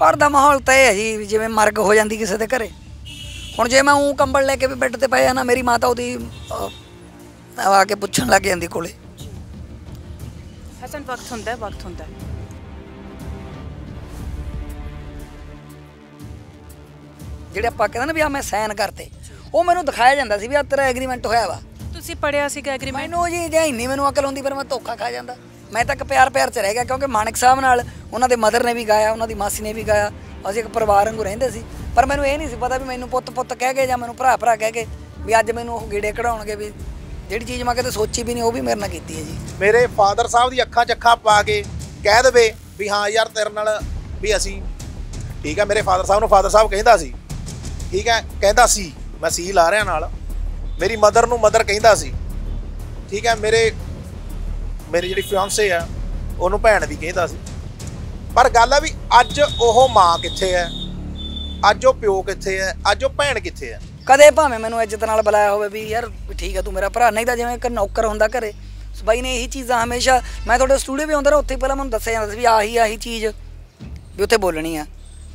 ਘਰ ਦਾ ਮਾਹੌਲ ਤਾਂ ਇਹ ਹੈ ਜੀ ਜਿਵੇਂ ਮਰਗ ਹੋ ਜਾਂਦੀ ਕਿਸੇ ਦੇ ਘਰੇ ਹੁਣ ਜੇ ਮੈਂ ਉਹ ਕੰਬਲ ਲੈ ਕੇ ਵੀ ਬੈੱਡ ਤੇ ਪਿਆ ਨਾ ਮੇਰੀ ਮਾਤਾ ਉਹਦੀ ਆ ਕੇ ਪੁੱਛਣ ਲੱਗ ਜਾਂਦੀ ਕੋਲੇ ਹਸਨ ਵਕਤ ਹੁੰਦਾ ਹੈ ਵਕਤ ਹੁੰਦਾ ਹੈ ਜਿਹੜੇ ਆਪਾਂ ਕਹਿੰਦੇ ਨਾ ਵੀ ਆ ਮੈਂ ਸਾਈਨ ਕਰਤੇ ਉਹ ਮੈਨੂੰ ਦਿਖਾਇਆ ਜਾਂਦਾ ਸੀ ਵੀ ਆ ਤੇਰਾ ਐਗਰੀਮੈਂਟ ਹੋਇਆ ਵਾ ਤੁਸੀਂ ਪੜਿਆ ਸੀਗਾ ਐਗਰੀਮੈਂਟ ਮੈਨੂੰ ਜੀ ਜੈ ਇੰਨੀ ਮੈਨੂੰ ਅਕਲ ਹੁੰਦੀ ਪਰ ਮੈਂ ਧੋਖਾ ਖਾ ਜਾਂਦਾ ਮੈਂ ਤਾਂ ਕਿ ਪਿਆਰ ਪਿਆਰ ਚ ਰਹਿ ਗਿਆ ਕਿਉਂਕਿ ਮਾਨਕ ਸਾਹਿਬ ਨਾਲ ਉਹਨਾਂ ਦੇ ਮਦਰ ਨੇ ਵੀ ਗਾਇਆ ਉਹਨਾਂ ਦੀ ਮਾਸੀ ਨੇ ਵੀ ਗਾਇਆ ਅਸੀਂ ਇੱਕ ਪਰਿਵਾਰ ਵਾਂਗੂ ਰਹਿੰਦੇ ਸੀ ਪਰ ਮੈਨੂੰ ਇਹ ਨਹੀਂ ਸੀ ਪਤਾ ਵੀ ਮੈਨੂੰ ਪੁੱਤ ਪੁੱਤ ਕਹਿ ਗਏ ਜਾਂ ਮੈਨੂੰ ਭਰਾ ਭਰਾ ਕਹਿ ਗਏ ਵੀ ਅੱਜ ਮੈਨੂੰ ਉਹ ਗੇੜੇ ਕਢਾਉਣਗੇ ਵੀ ਜਿਹੜੀ ਚੀਜ਼ ਮੈਂ ਕਦੇ ਸੋਚੀ ਵੀ ਨਹੀਂ ਉਹ ਵੀ ਮੇਰੇ ਨਾਲ ਕੀਤੀ ਹੈ ਜੀ ਮੇਰੇ ਫਾਦਰ ਸਾਹਿਬ ਦੀ ਅੱਖਾਂ ਅੱਖਾਂ ਪਾ ਕੇ ਕਹਿ ਦੇਵੇ ਵੀ ਹਾਂ ਯਾਰ ਤੇਰੇ ਨਾਲ ਵੀ ਅਸੀਂ ਠੀਕ ਹੈ ਮੇਰੇ ਫਾਦਰ ਸਾਹਿਬ ਨੂੰ ਫਾਦਰ ਸਾਹਿਬ ਕਹਿੰਦਾ ਸੀ ਠੀਕ ਹੈ ਕਹਿੰਦਾ ਸੀ ਮੈਂ ਸੀ ਲਾ ਰਿਆਂ ਨਾਲ ਮੇਰੀ ਮਦਰ ਨੂੰ ਮਦਰ ਕਹਿੰਦਾ ਸੀ ਠੀਕ ਹੈ ਮੇਰੇ ਮੇਰੀ ਜਿਹੜੀ ਫਿਆਂਸੇ ਆ ਉਹਨੂੰ ਭੈਣ ਵੀ ਕਹਿੰਦਾ ਸੀ ਪਰ ਗੱਲ ਆ ਵੀ ਅੱਜ ਉਹ ਮਾਂ ਕਿੱਥੇ ਐ ਅੱਜ ਉਹ ਪਿਓ ਕਿੱਥੇ ਐ ਅੱਜ ਉਹ ਭੈਣ ਕਿੱਥੇ ਐ ਕਦੇ ਭਾਵੇਂ ਮੈਨੂੰ ਇੱਜ਼ਤ ਨਾਲ ਬੁਲਾਇਆ ਹੋਵੇ ਵੀ ਯਾਰ ਠੀਕ ਆ ਤੂੰ ਮੇਰਾ ਭਰਾ ਨਹੀਂ ਤਾਂ ਜਿਵੇਂ ਇੱਕ ਨੌਕਰ ਹੁੰਦਾ ਘਰੇ ਸਭਾਈ ਨੇ ਇਹੀ ਚੀਜ਼ਾਂ ਹਮੇਸ਼ਾ ਮੈਂ ਤੁਹਾਡੇ ਸਟੂਡੀਓ ਵੀ ਆਉਂਦਾ ਰਿਹਾ ਉੱਥੇ ਪਹਿਲਾਂ ਮੈਨੂੰ ਦੱਸਿਆ ਜਾਂਦਾ ਸੀ ਵੀ ਆਹੀ ਆਹੀ ਚੀਜ਼ ਵੀ ਉੱਥੇ ਬੋਲਣੀ ਆ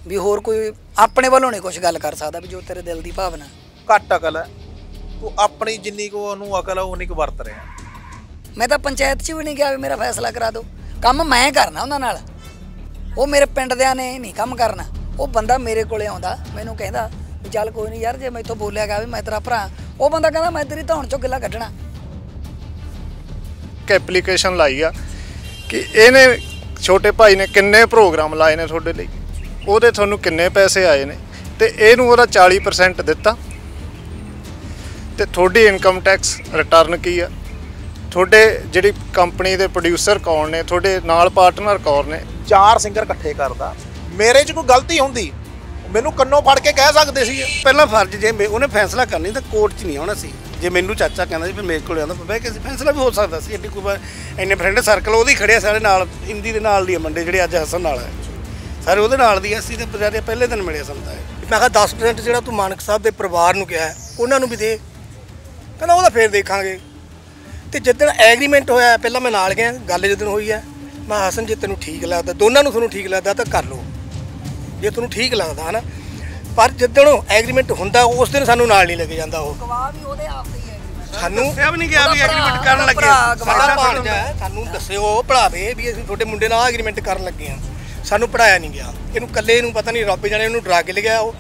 ਵੀ ਹੋਰ ਕੋਈ ਆਪਣੇ ਵੱਲੋਂ ਨਹੀਂ ਕੁਝ ਗੱਲ ਕਰ ਸਕਦਾ ਵੀ ਜੋ ਤੇਰੇ ਦਿਲ ਦੀ ਭਾਵਨਾ ਘੱਟ ਅਕਲ ਹੈ ਤੂੰ ਆਪਣੀ ਜਿੰਨੀ ਕੋ ਉਹਨੂੰ ਅਕਲ ਆ ਉਨੀ ਵਰਤ ਰਿਹਾ ਮੈਂ ਤਾਂ ਪੰਚਾਇਤ 'ਚ ਵੀ ਨਹੀਂ ਗਿਆ ਵੀ ਮੇਰਾ ਫੈਸਲਾ ਕਰਾ ਦਿਓ ਕੰਮ ਮੈਂ ਕਰਨਾ ਉਹਨਾਂ ਨਾਲ ਉਹ ਮੇਰੇ ਪਿੰਡ ਦਿਆਂ ਨੇ ਨਹੀਂ ਕੰਮ ਕਰਨਾ ਉਹ ਬੰਦਾ ਮੇਰੇ ਕੋਲੇ ਆਉਂਦਾ ਮੈਨੂੰ ਕਹਿੰਦਾ ਵੀ ਚੱਲ ਕੋਈ ਨਹੀਂ ਯਾਰ ਜੇ ਮੈਂ ਇੱਥੋਂ ਬੋਲਿਆ ਗਿਆ ਵੀ ਮੈਂ ਤੇਰਾ ਭਰਾ ਉਹ ਬੰਦਾ ਕਹਿੰਦਾ ਮੈਂ ਤੇਰੀ ਧੌਣ ਚੋਂ ਗਿੱਲਾ ਕੱਢਣਾ ਕਿ ਐਪਲੀਕੇਸ਼ਨ ਲਾਈ ਆ ਕਿ ਇਹਨੇ ਛੋਟੇ ਭਾਈ ਨੇ ਕਿੰਨੇ ਪ੍ਰੋਗਰਾਮ ਲਾਏ ਨੇ ਤੁਹਾਡੇ ਲਈ ਉਹਦੇ ਤੁਹਾਨੂੰ ਕਿੰਨੇ ਪੈਸੇ ਆਏ ਨੇ ਤੇ ਇਹਨੂੰ ਉਹਦਾ 40% ਦਿੱਤਾ ਤੇ ਤੁਹਾਡੀ ਇਨਕਮ ਟੈਕਸ ਰਿਟਰਨ ਕੀ ਆ ਤੁਹਾਡੇ ਜਿਹੜੀ ਕੰਪਨੀ ਦੇ ਪ੍ਰੋਡਿਊਸਰ ਕੌਣ ਨੇ ਤੁਹਾਡੇ ਨਾਲ ਪਾਰਟਨਰ ਕੌਣ ਨੇ ਚਾਰ ਸਿੰਗਰ ਇਕੱਠੇ ਕਰਦਾ ਮੇਰੇ 'ਚ ਕੋਈ ਗਲਤੀ ਹੁੰਦੀ ਮੈਨੂੰ ਕੰਨੋਂ ਫੜ ਕੇ ਕਹਿ ਸਕਦੇ ਸੀ ਪਹਿਲਾਂ ਫਰਜ਼ ਜੇ ਉਹਨੇ ਫੈਸਲਾ ਕਰਨੀ ਤਾਂ ਕੋਰਟ 'ਚ ਨਹੀਂ ਆਉਣਾ ਸੀ ਜੇ ਮੈਨੂੰ ਚਾਚਾ ਕਹਿੰਦਾ ਸੀ ਫਿਰ ਮੇਰੇ ਕੋਲ ਆਉਂਦਾ ਬਹਿ ਕੇ ਫੈਸਲਾ ਵੀ ਹੋ ਸਕਦਾ ਸੀ ਐਡੀ ਕੋਈ ਇੰਨੇ ਫਰੈਂਡ ਸਰਕਲ ਉਹਦੀ ਖੜਿਆ ਸਾਰੇ ਨਾਲ ਹਿੰਦੀ ਦੇ ਨਾਲ ਦੀ ਮੰਡੇ ਜਿਹੜੇ ਅੱਜ ਹਸਨ ਨਾਲ ਹੈ ਸਾਰੇ ਉਹਦੇ ਨਾਲ ਦੀ ਅਸੀਂ ਤੇ ਬਜ਼ਾਰੇ ਪਹਿਲੇ ਦਿਨ ਮਿਲੇ ਸੰਦਾ ਮੈਂ ਕਿਹਾ 10% ਜਿਹੜਾ ਤੂੰ ਮਾਨਕ ਸਾਹਿਬ ਦੇ ਪਰਿਵਾਰ ਨੂੰ ਕਿਹਾ ਉਹਨਾਂ ਨੂੰ ਵੀ ਦੇ ਕਹਿੰਦਾ ਉਹਦਾ ਫੇਰ ਦੇਖਾਂਗੇ ਤੇ ਜਦੋਂ ਐਗਰੀਮੈਂਟ ਹੋਇਆ ਪਹਿਲਾਂ ਮੈਂ ਨਾਲ ਗਿਆ ਗੱਲ ਜਦੋਂ ਹੋਈ ਹੈ ਮੈਂ ਹਸਨ ਜੀ ਤੈਨੂੰ ਠੀਕ ਲੱਗਦਾ ਦੋਨਾਂ ਨੂੰ ਤੁਹਾਨੂੰ ਠੀਕ ਲੱਗਦਾ ਤਾਂ ਕਰ ਲਓ ਜੇ ਤੁਹਾਨੂੰ ਠੀਕ ਲੱਗਦਾ ਹਨਾ ਪਰ ਜਦੋਂ ਐਗਰੀਮੈਂਟ ਹੁੰਦਾ ਉਸ ਦਿਨ ਸਾਨੂੰ ਨਾਲ ਨਹੀਂ ਲੱਗੇ ਜਾਂਦਾ ਉਹ ਗਵਾਹ ਵੀ ਉਹਦੇ ਆਪ ਹੀ ਹੈ ਸਾਨੂੰ ਦੱਸਿਆ ਵੀ ਨਹੀਂ ਗਿਆ ਵੀ ਐਗਰੀਮੈਂਟ ਕਰਨ ਲੱਗੇ ਸਾਡਾ ਭਾਣਜਾ ਸਾਨੂੰ ਦੱਸਿਓ ਪੜਾਵੇ ਵੀ ਅਸੀਂ ਤੁਹਾਡੇ ਮੁੰਡੇ ਨਾਲ ਐਗਰੀਮੈਂਟ ਕਰਨ ਲੱਗੇ ਆ ਸਾਨੂੰ ਪੜਾਇਆ ਨਹੀਂ ਗਿਆ ਇਹਨੂੰ ਕੱਲੇ ਨੂੰ ਪਤਾ ਨਹੀਂ ਰੱਬ ਜਾਣੇ ਉਹਨੂੰ ਡਰਾ ਕੇ ਲਿਆ ਉਹ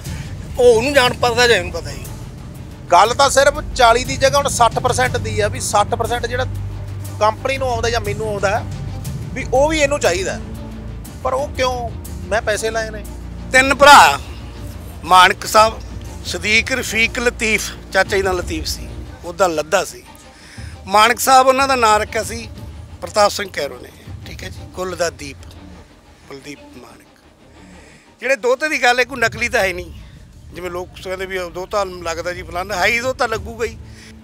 ਉਹਨੂੰ ਜਾਣ ਪਤਾ ਜਾਂ ਇਹਨੂੰ ਪਤਾ ਹੀ ਗੱਲ ਤਾਂ ਸਿਰਫ 40 ਦੀ ਜਗ੍ਹਾ ਹੁਣ 60% ਦੀ ਆ ਵੀ 60% ਜਿਹੜਾ ਕੰਪਨੀ ਨੂੰ ਆਉਂਦਾ ਜਾਂ ਮੈਨੂੰ ਆਉਂਦਾ ਵੀ ਉਹ ਵੀ ਇਹਨੂੰ ਚਾਹੀਦਾ ਪਰ ਉਹ ਕਿਉਂ ਮੈਂ ਪੈਸੇ ਲਾਏ ਨੇ ਤਿੰਨ ਭਰਾ ਮਾਨਕ ਸਾਹਿਬ ਸਦੀਕ ਰਫੀਕ ਲਤੀਫ ਚਾਚਾ ਜੀ ਦਾ ਲਤੀਫ ਸੀ ਉਹਦਾ ਲੱਦਾ ਸੀ ਮਾਨਕ ਸਾਹਿਬ ਉਹਨਾਂ ਦਾ ਨਾਮ ਰੱਖਿਆ ਸੀ ਪ੍ਰਤਾਪ ਸਿੰਘ ਕੈਰੋ ਨੇ ਠੀਕ ਹੈ ਜੀ ਕੁੱਲ ਦਾ ਦੀਪ ਬਲਦੀਪ ਮਾਨਕ ਜਿਹੜੇ ਦੋਤੇ ਦੀ ਗੱਲ ਹੈ ਕੋਈ ਨਕਲੀ ਤਾਂ ਹੈ ਨਹੀਂ ਜਿਵੇਂ ਲੋਕ ਕਹਿੰਦੇ ਵੀ ਦੋ ਤਾਲ ਲੱਗਦਾ ਜੀ ਫਲਾਨਾ ਹੈ ਹੀ ਦੋ ਤਾਂ ਲੱਗੂਗਾ ਹੀ